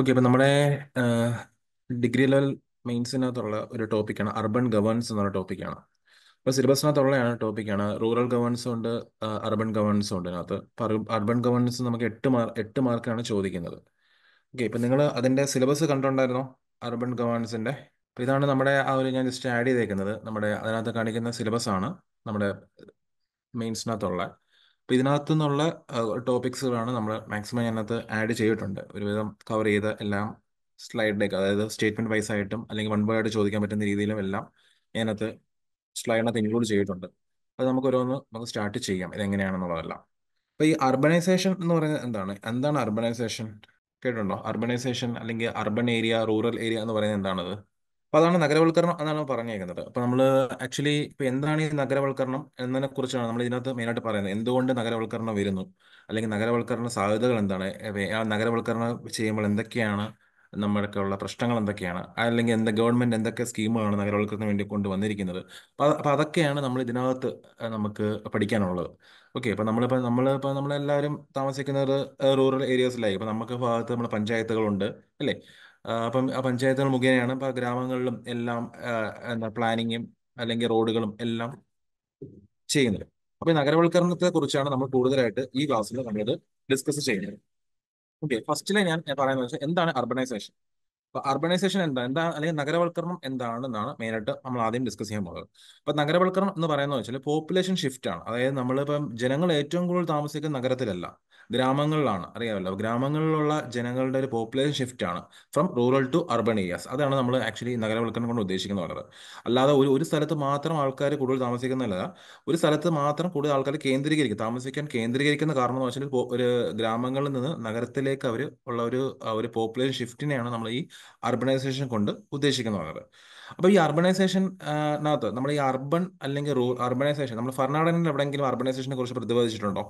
okay അപ്പം നമ്മുടെ degree level മെയിൻസിനകത്തുള്ള ഒരു ടോപ്പിക്കാണ് അർബൻ ഗവേൺസ് എന്നുള്ള ടോപ്പിക്കാണ് അപ്പോൾ സിലബസിനകത്തുള്ളതാണ് ടോപ്പിക്കാണ് റൂറൽ ഗവേണൻസും ഉണ്ട് അർബൻ ഗവേൺസും ഉണ്ട് അതിനകത്ത് അപ്പോൾ അർബൻ നമുക്ക് എട്ട് മാർക്ക് എട്ട് മാർക്കാണ് ചോദിക്കുന്നത് ഓക്കെ ഇപ്പം നിങ്ങൾ അതിൻ്റെ സിലബസ് കണ്ടിട്ടുണ്ടായിരുന്നോ അർബൻ ഗവേണൻസിൻ്റെ അപ്പോൾ ഇതാണ് നമ്മുടെ ആ ഒരു ഞാൻ ജസ്റ്റ് ആഡ് ചെയ്തേക്കുന്നത് നമ്മുടെ അതിനകത്ത് കാണിക്കുന്ന സിലബസ് ആണ് നമ്മുടെ മെയിൻസിനകത്തുള്ള അപ്പോൾ ഇതിനകത്തു നിന്നുള്ള ടോപ്പിക്സുകളാണ് നമ്മൾ മാക്സിമം ഞാനകത്ത് ആഡ് ചെയ്തിട്ടുണ്ട് ഒരുവിധം കവർ ചെയ്ത എല്ലാം സ്ലൈഡ് ഡെക്ക് അതായത് സ്റ്റേറ്റ്മെന്റ് വൈസ് ആയിട്ടും അല്ലെങ്കിൽ വൺ ബൈ ആയിട്ട് ചോദിക്കാൻ പറ്റുന്ന രീതിയിലും എല്ലാം ഞാനകത്ത് സ്ലൈഡിനകത്ത് ഇൻക്ലൂഡ് ചെയ്തിട്ടുണ്ട് അത് നമുക്ക് ഓരോന്ന് നമുക്ക് സ്റ്റാർട്ട് ചെയ്യാം ഇതെങ്ങനെയാണെന്നുള്ളതെല്ലാം അപ്പോൾ ഈ അർബനൈസേഷൻ എന്ന് പറയുന്നത് എന്താണ് എന്താണ് അർബനൈസേഷൻ കേട്ടിട്ടുണ്ടോ അർബനൈസേഷൻ അല്ലെങ്കിൽ അർബൻ ഏരിയ റൂറൽ ഏരിയ എന്ന് പറയുന്നത് എന്താണത് അപ്പൊ അതാണ് നഗരവൽക്കരണം എന്നാണ് പറഞ്ഞേക്കുന്നത് അപ്പൊ നമ്മൾ ആക്ച്വലി ഇപ്പൊ എന്താണ് ഈ നഗരവൽക്കരണം എന്നതിനെ കുറിച്ചാണ് നമ്മൾ ഇതിനകത്ത് മെയിനായിട്ട് പറയുന്നത് എന്തുകൊണ്ട് നഗരവൽക്കരണം വരുന്നു അല്ലെങ്കിൽ നഗരവൽക്കരണ സാധ്യതകൾ എന്താണ് നഗരവൽക്കരണം ചെയ്യുമ്പോൾ എന്തൊക്കെയാണ് ഉള്ള പ്രശ്നങ്ങൾ എന്തൊക്കെയാണ് അല്ലെങ്കിൽ എന്താ ഗവൺമെന്റ് എന്തൊക്കെ സ്കീമുകളാണ് നഗരവൽക്കരണത്തിന് വേണ്ടി കൊണ്ടുവന്നിരിക്കുന്നത് അപ്പൊ അതൊക്കെയാണ് നമ്മൾ ഇതിനകത്ത് നമുക്ക് പഠിക്കാനുള്ളത് ഓക്കെ അപ്പൊ നമ്മളിപ്പോ നമ്മളിപ്പോ നമ്മളെല്ലാവരും താമസിക്കുന്നത് റൂറൽ ഏരിയാസിലായി അപ്പൊ നമുക്ക് ഭാഗത്ത് നമ്മുടെ പഞ്ചായത്തുകളുണ്ട് അല്ലേ അപ്പം പഞ്ചായത്തുകൾ മുഖേനയാണ് ഇപ്പൊ ഗ്രാമങ്ങളിലും എല്ലാം എന്താ പ്ലാനിങ്ങും അല്ലെങ്കിൽ റോഡുകളും എല്ലാം ചെയ്യുന്നത് അപ്പൊ നഗരവൽക്കരണത്തെ കുറിച്ചാണ് നമ്മൾ കൂടുതലായിട്ട് ഈ ക്ലാസ്സിൽ നമ്മളത് ഡിസ്കസ് ചെയ്യുന്നത് ഓക്കെ ഫസ്റ്റിലെ ഞാൻ പറയുന്നത് എന്താണ് അർബനൈസേഷൻ അപ്പൊ അർബനൈസേഷൻ എന്താ എന്താ അല്ലെങ്കിൽ നഗരവൽക്കരണം എന്താണെന്നാണ് മെയിനായിട്ട് നമ്മൾ ആദ്യം ഡിസ്കസ് ചെയ്യാൻ പോകുന്നത് അപ്പൊ നഗരവൽക്കരണം എന്ന് പറയുന്നത് വെച്ചാൽ പോപ്പുലേഷൻ ഷിഫ്റ്റ് ആണ് അതായത് നമ്മളിപ്പം ജനങ്ങൾ ഏറ്റവും കൂടുതൽ താമസിക്കുന്ന നഗരത്തിലല്ല ഗ്രാമങ്ങളിലാണ് അറിയാമല്ലോ ഗ്രാമങ്ങളിലുള്ള ജനങ്ങളുടെ ഒരു പോപ്പുലേഷൻ ഷിഫ്റ്റ് ആണ് from rural to urban areas അതാണ് നമ്മൾ ആക്ച്വലി നഗരവൽക്കരണം കൊണ്ട് ഉദ്ദേശിക്കുന്നത് വളരെ അല്ലാതെ ഒരു ഒരു സ്ഥലത്ത് മാത്രം ആൾക്കാർ കൂടുതൽ താമസിക്കുന്നതല്ല ഒരു സ്ഥലത്ത് മാത്രം കൂടുതൽ ആൾക്കാർ കേന്ദ്രീകരിക്കും താമസിക്കാൻ കേന്ദ്രീകരിക്കുന്ന കാരണം എന്ന് വെച്ചാൽ ഒരു ഗ്രാമങ്ങളിൽ നിന്ന് നഗരത്തിലേക്ക് അവർ ഉള്ള ഒരു ഒരു പോപ്പുലേഷൻ ഷിഫ്റ്റിനെയാണ് നമ്മൾ ഈ അർബനൈസേഷൻ കൊണ്ട് ഉദ്ദേശിക്കുന്നത് പറഞ്ഞത് അപ്പോൾ ഈ അർബണൈസേഷൻ അകത്ത് നമ്മൾ ഈ അർബൺ അല്ലെങ്കിൽ റൂ അർബനൈസേഷൻ നമ്മൾ ഫർണാടനിൽ എവിടെയെങ്കിലും അർബനൈസേഷനെ കുറിച്ച് പ്രതിപാദിച്ചിട്ടുണ്ടോ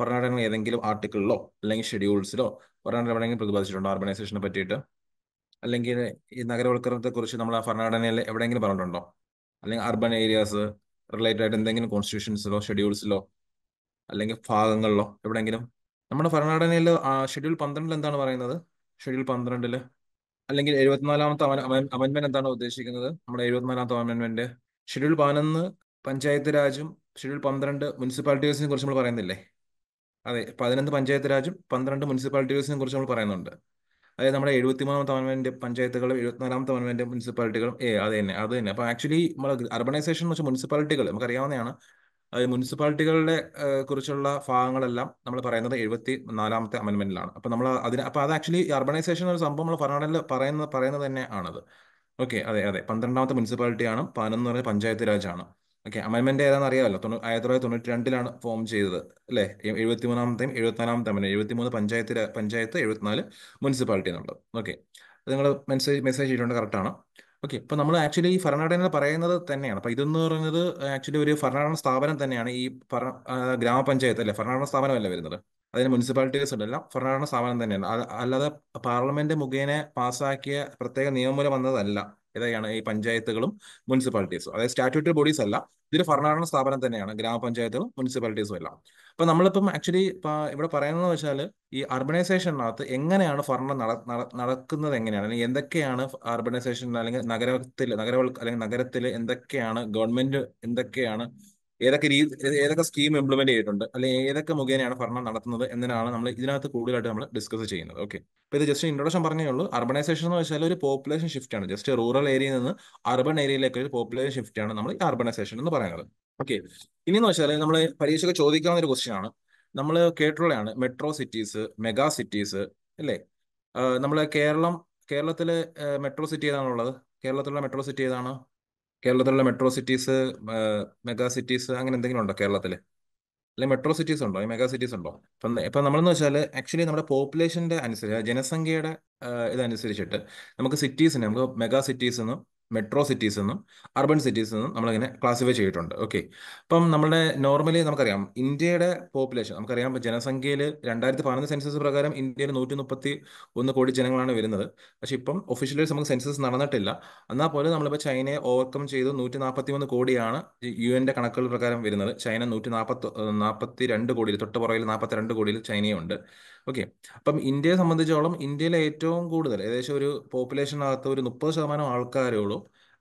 ഫർണാടനിൽ ഏതെങ്കിലും ആർട്ടിക്കിളിലോ അല്ലെങ്കിൽ ഷെഡ്യൂൾസിലോ ഫർണാടനിൽ എവിടെയെങ്കിലും പ്രതിപാദിച്ചിട്ടുണ്ടോ അർബനൈസേഷനെ പറ്റിയിട്ട് അല്ലെങ്കിൽ ഈ നഗരവൽക്കരണത്തെ കുറിച്ച് നമ്മൾ ആ ഫർണാടനയിൽ എവിടെയെങ്കിലും പറഞ്ഞിട്ടുണ്ടോ അല്ലെങ്കിൽ അർബൻ ഏരിയാസ് റിലേറ്റഡ് ആയിട്ട് എന്തെങ്കിലും കോൺസ്റ്റിറ്റ്യൂഷൻസിലോ ഷെഡ്യൂൾസിലോ അല്ലെങ്കിൽ ഭാഗങ്ങളിലോ എവിടെയെങ്കിലും നമ്മുടെ ഭരണഘടനയിൽ ഷെഡ്യൂൾ പന്ത്രണ്ടിൽ എന്താണ് പറയുന്നത് ഷെഡ്യൂൾ പന്ത്രണ്ടില് അല്ലെങ്കിൽ എഴുപത്തിനാലാമത്തെ അമെന്റ്മെന്റ് എന്താണ് ഉദ്ദേശിക്കുന്നത് നമ്മുടെ എഴുപത്തിനാലാമത്തെ അമെന്റ്മെന്റ് ഷെഡ്യൂൾ പതിനൊന്ന് പഞ്ചായത്ത് രാജും ഷെഡ്യൂൾ പന്ത്രണ്ട് മുനിസിപ്പാലിറ്റീസിനെ കുറിച്ച് നമ്മൾ പറയുന്നില്ലേ അതെ പതിനൊന്ന് പഞ്ചായത്ത് രാജും പന്ത്രണ്ട് മുനിസിപ്പാലിറ്റീസിനെ കുറിച്ച് നമ്മൾ പറയുന്നുണ്ട് അതായത് നമ്മുടെ മൂന്നാം അമൻമെന്റ് പഞ്ചായത്തുകളും എഴുപത്തിനാലാം അമൻമെന്റ് മുനിസിപ്പാലിറ്റികളും ഏ അത് തന്നെ അത് തന്നെ അപ്പൊ ആക്ച്വലി നമ്മൾ അർബനൈസേഷൻ എന്ന് വെച്ചാൽ മുനിസിപ്പാലിറ്റികൾ നമുക്കറിയാവുന്നതാണ് മുനിസിപ്പാലിറ്റികളുടെ കുറിച്ചുള്ള ഭാഗങ്ങളെല്ലാം നമ്മൾ പറയുന്നത് എഴുപത്തി നാലാമത്തെ അമെന്മെന്റിലാണ് അപ്പൊ നമ്മൾ അതിന് അപ്പൊ അത് ആക്ച്വലി അർബണൈസേഷൻ ഒരു സംഭവം നമ്മൾ ഫർണാഡിൽ പറയുന്ന പറയുന്നത് തന്നെ ആണത് ഓക്കെ അതെ അതെ പന്ത്രണ്ടാമത്തെ മുനിസിപ്പാലിറ്റിയാണ് പതിനൊന്ന് പറഞ്ഞ പഞ്ചായത്ത് രാജാണ് ഓക്കെ അമെന്മെന്റ് ഏതാണെന്ന് അറിയാമല്ലോ ആയിരത്തി തൊള്ളായിരത്തി തൊണ്ണൂറ്റി രണ്ടിലാണ് ഫോം ചെയ്തത് അല്ലെ എഴുപത്തി മൂന്നാമത്തെയും എഴുപത്തിനാലാമത്തെ എഴുപത്തി മൂന്ന് പഞ്ചായത്ത് പഞ്ചായത്ത് എഴുപത്തിനാല് മുനിസിപ്പാലിറ്റി എന്നുള്ളത് ഓക്കെ അത് നിങ്ങൾ മെസ്സേജ് മെസ്സേജ് ചെയ്തിട്ടുണ്ട് കറക്റ്റ് ആണ് ഓക്കെ ഇപ്പൊ നമ്മൾ ആക്ച്വലി ഈ ഫർണാടൻ പറയുന്നത് തന്നെയാണ് അപ്പൊ ഇതെന്ന് പറയുന്നത് ആക്ച്വലി ഒരു ഭരണഘടന സ്ഥാപനം തന്നെയാണ് ഈ ഗ്രാമപഞ്ചായത്ത് അല്ലെ ഭരണഘടന സ്ഥാപനമല്ല വരുന്നത് അതിന് മുനിസിപ്പാലിറ്റീസ് ഉണ്ടല്ല ഭരണഘടന സ്ഥാപനം തന്നെയാണ് അല്ലാതെ പാർലമെന്റ് മുഖേന പാസ്സാക്കിയ പ്രത്യേക നിയമം വന്നതല്ല ഏതൊക്കെയാണ് ഈ പഞ്ചായത്തുകളും മുനിസിപ്പാലിറ്റീസും അതായത് സ്റ്റാറ്റ്യൂട്ടറി ബോഡീസ് അല്ല ഇതൊരു ഭരണഘടന സ്ഥാപനം തന്നെയാണ് ഗ്രാമപഞ്ചായത്തുകളും മുനിസിപ്പാലിറ്റീസും എല്ലാം അപ്പൊ നമ്മളിപ്പം ആക്ച്വലി ഇവിടെ പറയുന്നത് വെച്ചാൽ ഈ അർബനൈസേഷനകത്ത് എങ്ങനെയാണ് ഭരണം നട നടക്കുന്നത് എങ്ങനെയാണ് അല്ലെങ്കിൽ എന്തൊക്കെയാണ് അർബനൈസേഷൻ അല്ലെങ്കിൽ നഗരത്തിൽ നഗരവൽ അല്ലെങ്കിൽ നഗരത്തിൽ എന്തൊക്കെയാണ് ഗവൺമെന്റ് എന്തൊക്കെയാണ് ഏതൊക്കെ രീതി ഏതൊക്കെ സ്കീം ഇംപ്ലിമെന്റ് ചെയ്തിട്ടുണ്ട് അല്ലെങ്കിൽ ഏതൊക്കെ മുഖേനയാണ് ഭരണം നടത്തുന്നത് എന്നതിനാണ് നമ്മൾ ഇതിനകത്ത് കൂടുതലായിട്ട് നമ്മൾ ഡിസ്കസ് ചെയ്യുന്നത് ഓക്കെ അപ്പോൾ ഇത് ജസ്റ്റ് ഇൻട്രൊഡക്ഷൻ പറഞ്ഞേ ഉള്ളൂ അർബനൈസേഷൻ എന്ന് വെച്ചാൽ ഒരു പോപ്പുലേഷൻ ഷിഫ്റ്റ് ആണ് ജസ്റ്റ് റൂറൽ ഏരിയയിൽ നിന്ന് അർബൺ ഏരിയയിലേക്ക് ഒരു പോപ്പുലേഷൻ ഷിഫ്റ്റ് ആണ് നമ്മൾ ഈ അർബനൈസേഷൻ എന്ന് പറയുന്നത് ഓക്കെ ഇനി എന്ന് വെച്ചാൽ നമ്മൾ പരീക്ഷയ്ക്ക് ചോദിക്കാവുന്ന ഒരു ക്വസ്റ്റ്യൻ ആണ് നമ്മൾ കേട്ടുള്ളതാണ് മെട്രോ സിറ്റീസ് മെഗാ സിറ്റീസ് അല്ലേ നമ്മൾ കേരളം കേരളത്തിലെ മെട്രോ സിറ്റി ഏതാണുള്ളത് കേരളത്തിലുള്ള മെട്രോ സിറ്റി ഏതാണ് കേരളത്തിലുള്ള മെട്രോ സിറ്റീസ് മെഗാ സിറ്റീസ് അങ്ങനെ എന്തെങ്കിലും ഉണ്ടോ കേരളത്തിൽ അല്ലെങ്കിൽ മെട്രോ സിറ്റീസ് ഉണ്ടോ മെഗാ സിറ്റീസ് ഉണ്ടോ ഇപ്പം ഇപ്പം നമ്മളെന്ന് വെച്ചാൽ ആക്ച്വലി നമ്മുടെ പോപ്പുലേഷൻ്റെ അനുസരിച്ച് ജനസംഖ്യയുടെ ഇതനുസരിച്ചിട്ട് നമുക്ക് സിറ്റീസിന് നമുക്ക് മെഗാ സിറ്റീസ് എന്നും മെട്രോ സിറ്റീസ് എന്നും അർബൻ സിറ്റീസ് എന്നും നമ്മളിങ്ങനെ ക്ലാസിഫൈ ചെയ്തിട്ടുണ്ട് ഓക്കെ അപ്പം നമ്മുടെ നോർമലി നമുക്കറിയാം ഇന്ത്യയുടെ പോപ്പുലേഷൻ നമുക്കറിയാം ജനസംഖ്യയിൽ രണ്ടായിരത്തി പതിനൊന്ന് സെൻസസ് പ്രകാരം ഇന്ത്യയിൽ നൂറ്റി മുപ്പത്തി ഒന്ന് കോടി ജനങ്ങളാണ് വരുന്നത് പക്ഷേ ഇപ്പം ഒഫീഷ്യലി നമുക്ക് സെൻസസ് നടന്നിട്ടില്ല എന്നാൽ പോലും നമ്മളിപ്പോൾ ചൈനയെ ഓവർകം ചെയ്ത് നൂറ്റി നാൽപ്പത്തി മൂന്ന് കോടിയാണ് യു എൻ്റെ കണക്കുകൾ പ്രകാരം വരുന്നത് ചൈന നൂറ്റി നാൽപ്പത്തി നാൽപ്പത്തി രണ്ട് കോടിയിൽ തൊട്ട് പുറകിൽ നാൽപ്പത്തി രണ്ട് കോടിയിൽ ചൈനയുണ്ട് ഓക്കെ അപ്പം ഇന്ത്യയെ സംബന്ധിച്ചോളം ഇന്ത്യയിലെ ഏറ്റവും കൂടുതൽ ഏകദേശം ഒരു പോപ്പുലേഷനകത്ത് ഒരു മുപ്പത് ശതമാനം ഉള്ളൂ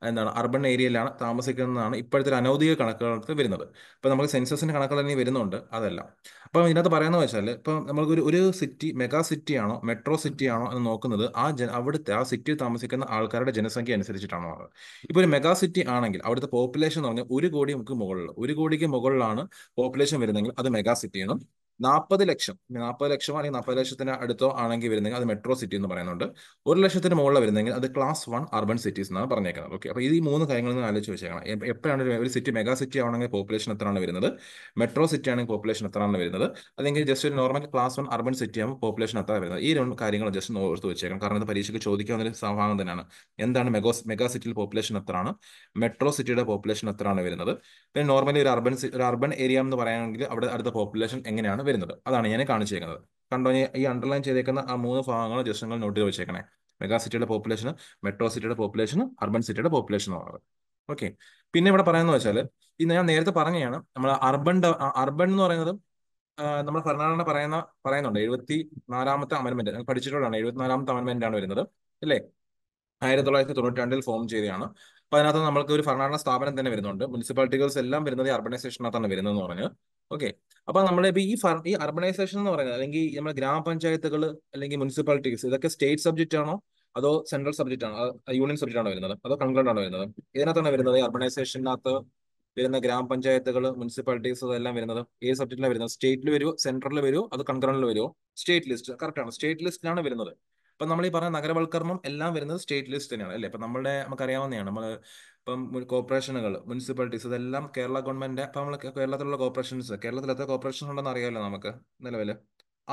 എന്താണ് അർബൺ ഏരിയയിലാണ് താമസിക്കുന്നതാണ് ഇപ്പോഴത്തെ ഒരു അനൗദ്യോഗിക കണക്കുകൾക്ക് വരുന്നത് ഇപ്പം നമുക്ക് സെൻസസിൻ്റെ കണക്കുകൾ തന്നെ വരുന്നുണ്ട് അതല്ല അപ്പം ഇതിനകത്ത് പറയുന്നത് വെച്ചാൽ ഇപ്പം നമുക്ക് ഒരു സിറ്റി മെഗാ സിറ്റി ആണോ മെട്രോ സിറ്റി ആണോ എന്ന് നോക്കുന്നത് ആ ജന അവിടുത്തെ ആ സിറ്റിയിൽ താമസിക്കുന്ന ആൾക്കാരുടെ ജനസംഖ്യ അനുസരിച്ചിട്ടാണ് അത് ഇപ്പോൾ ഒരു മെഗാ സിറ്റി ആണെങ്കിൽ അവിടുത്തെ പോപ്പുലേഷൻ എന്ന് പറഞ്ഞാൽ ഒരു കോടിക്ക് മുകളിൽ ഒരു കോടിക്ക് മുകളിലാണ് പോപ്പുലേഷൻ വരുന്നെങ്കിൽ അത് മെഗാ സിറ്റിയാണ് നാൽപ്പത് ലക്ഷം നാൽപ്പത് ലക്ഷം അല്ലെങ്കിൽ നാൽപ്പത് ലക്ഷത്തിന് അടുത്തോ ആണെങ്കിൽ വരുന്നെങ്കിൽ അത് മെട്രോ സിറ്റി എന്ന് പറയുന്നുണ്ട് ഒരു ലക്ഷത്തിന് മുകളിൽ വരുന്നെങ്കിൽ അത് ക്ലാസ് വൺ അർബൻ സിറ്റീസ് എന്നാണ് പറഞ്ഞേക്കുന്നത് ഓക്കെ അപ്പോൾ ഈ മൂന്ന് കാര്യങ്ങളിൽ നിന്ന് ആലോചിച്ച് വെച്ചേക്കണം എപ്പോഴാണ് ഒരു സിറ്റി മെഗാ സിറ്റി ആണെങ്കിൽ പോപ്പുലേഷൻ എത്രയാണ് വരുന്നത് മെട്രോ സിറ്റി ആണെങ്കിൽ പോപ്പുലേഷൻ എത്രയാണ് വരുന്നത് അല്ലെങ്കിൽ ജസ്റ്റ് ഒരു normal class one urban city ആകുമ്പോൾ പോപ്പുലേഷൻ എത്ര വരുന്നത് ഈ രണ്ട് കാര്യങ്ങൾ ജസ്റ്റ് ഓർത്ത് വെച്ചേക്കണം കാരണം ഇത് പരീക്ഷയ്ക്ക് ചോദിക്കാവുന്ന ഒരു സംഭവം തന്നെയാണ് എന്താണ് മെഗോ മെഗാ സിറ്റിയിൽ പോപ്പുലേഷൻ എത്രയാണ് മെട്രോ സിറ്റിയുടെ പോപ്പുലേഷൻ എത്രയാണ് വരുന്നത് പിന്നെ നോർമലി ഒരു അർബൻ ഒരു അർബൻ ഏരിയ എന്ന് പറയുകയാണെങ്കിൽ അവിടെ അടുത്ത പോപ്പുലേഷൻ എങ്ങനെയാണ് വരുന്നത് അതാണ് ഞാൻ കാണിച്ചേക്കുന്നത് കണ്ടോ ഈ അണ്ടർലൈൻ ചെയ്തേക്കുന്ന ആ മൂന്ന് ഭാഗങ്ങൾ ജസ്റ്റ് നിങ്ങൾ നോട്ട് ചെയ്ത് വെച്ചേക്കണേ മെഗാ സിറ്റിയുടെ പോപ്പുലേഷൻ മെട്രോ സിറ്റിയുടെ പോപ്പുലേഷൻ അർബൻ സിറ്റിയുടെ പോപ്പുലേഷൻ പറയുന്നത് ഓക്കെ പിന്നെ ഇവിടെ പറയുന്നത് വെച്ചാൽ ഇന്ന് ഞാൻ നേരത്തെ പറഞ്ഞതാണ് നമ്മൾ അർബൻ അർബൺ എന്ന് പറയുന്നത് നമ്മൾ ഭരണഘടന പറയുന്ന പറയുന്നുണ്ട് എഴുപത്തി നാലാമത്തെ അമൻമെന്റ് പഠിച്ചിട്ടുള്ളതാണ് എഴുപത്തി നാലാമത്തെ അമൻമെന്റ് ആണ് വരുന്നത് അല്ലേ ആയിരത്തി തൊള്ളായിരത്തി തൊണ്ണൂറ്റി രണ്ടിൽ ഫോം ചെയ്തതാണ് അപ്പൊ അതിനകത്ത് നമ്മൾക്ക് ഒരു ഭരണഘടന സ്ഥാപനം തന്നെ വരുന്നുണ്ട് മുനിസിപ്പാലിറ്റികൾസ് എല്ലാം വരുന്നത് അർബനൈസേഷനകത്താണ് എന്ന് പറഞ്ഞു ഓക്കെ അപ്പൊ നമ്മുടെ ഇപ്പൊ ഈ ഫർ ഈ അർബനൈസേഷൻ എന്ന് പറയുന്നത് അല്ലെങ്കിൽ നമ്മുടെ ഗ്രാമപഞ്ചായത്തുകൾ അല്ലെങ്കിൽ മുനിസിപ്പാലിറ്റീസ് ഇതൊക്കെ സ്റ്റേറ്റ് സബ്ജക്റ്റ് ആണോ അതോ സെൻട്രൽ സബ്ജക്റ്റ് ആണോ യൂണിയൻ സബ്ജക്റ്റ് ആണോ വരുന്നത് അതോ കൺക്ലൂഡ് ആണോ വരുന്നത് ഇതിനകത്താണ് വരുന്നത് ഈ അർബനൈസേഷനകത്ത് വരുന്ന ഗ്രാമപഞ്ചായത്തുകൾ മുനിസിപ്പാലിറ്റീസ് അതെല്ലാം വരുന്നത് ഏത് സബ്ജക്റ്റിലാണ് വരുന്നത് സ്റ്റേറ്റിൽ വരുമോ സെൻട്രലിൽ വരുമോ അത് കൺക്രണിൽ വരുമോ സ്റ്റേറ്റ് ലിസ്റ്റ് കറക്റ്റ് ആണ് സ്റ്റേറ്റ് ലിസ്റ്റിലാണ് വരുന്നത് അപ്പൊ നമ്മൾ ഈ പറഞ്ഞ നഗരവൽക്കരണം എല്ലാം വരുന്നത് സ്റ്റേറ്റ് ലിസ്റ്റ് തന്നെയാണ് അല്ലേ ഇപ്പൊ നമ്മുടെ നമുക്ക് അറിയാവുന്നതാണ് നമ്മൾ ഇപ്പം കോർപ്പറേഷനുകൾ മുനിസിപ്പാലിറ്റീസ് ഇതെല്ലാം കേരള ഗവൺമെന്റ് ഇപ്പം നമ്മൾ കേരളത്തിലുള്ള കോർപ്പറേഷൻസ് കേരളത്തിൽ എത്ര കോർപ്പറേഷൻസ് ഉണ്ടെന്ന് അറിയാമല്ലോ നമുക്ക് നിലവിൽ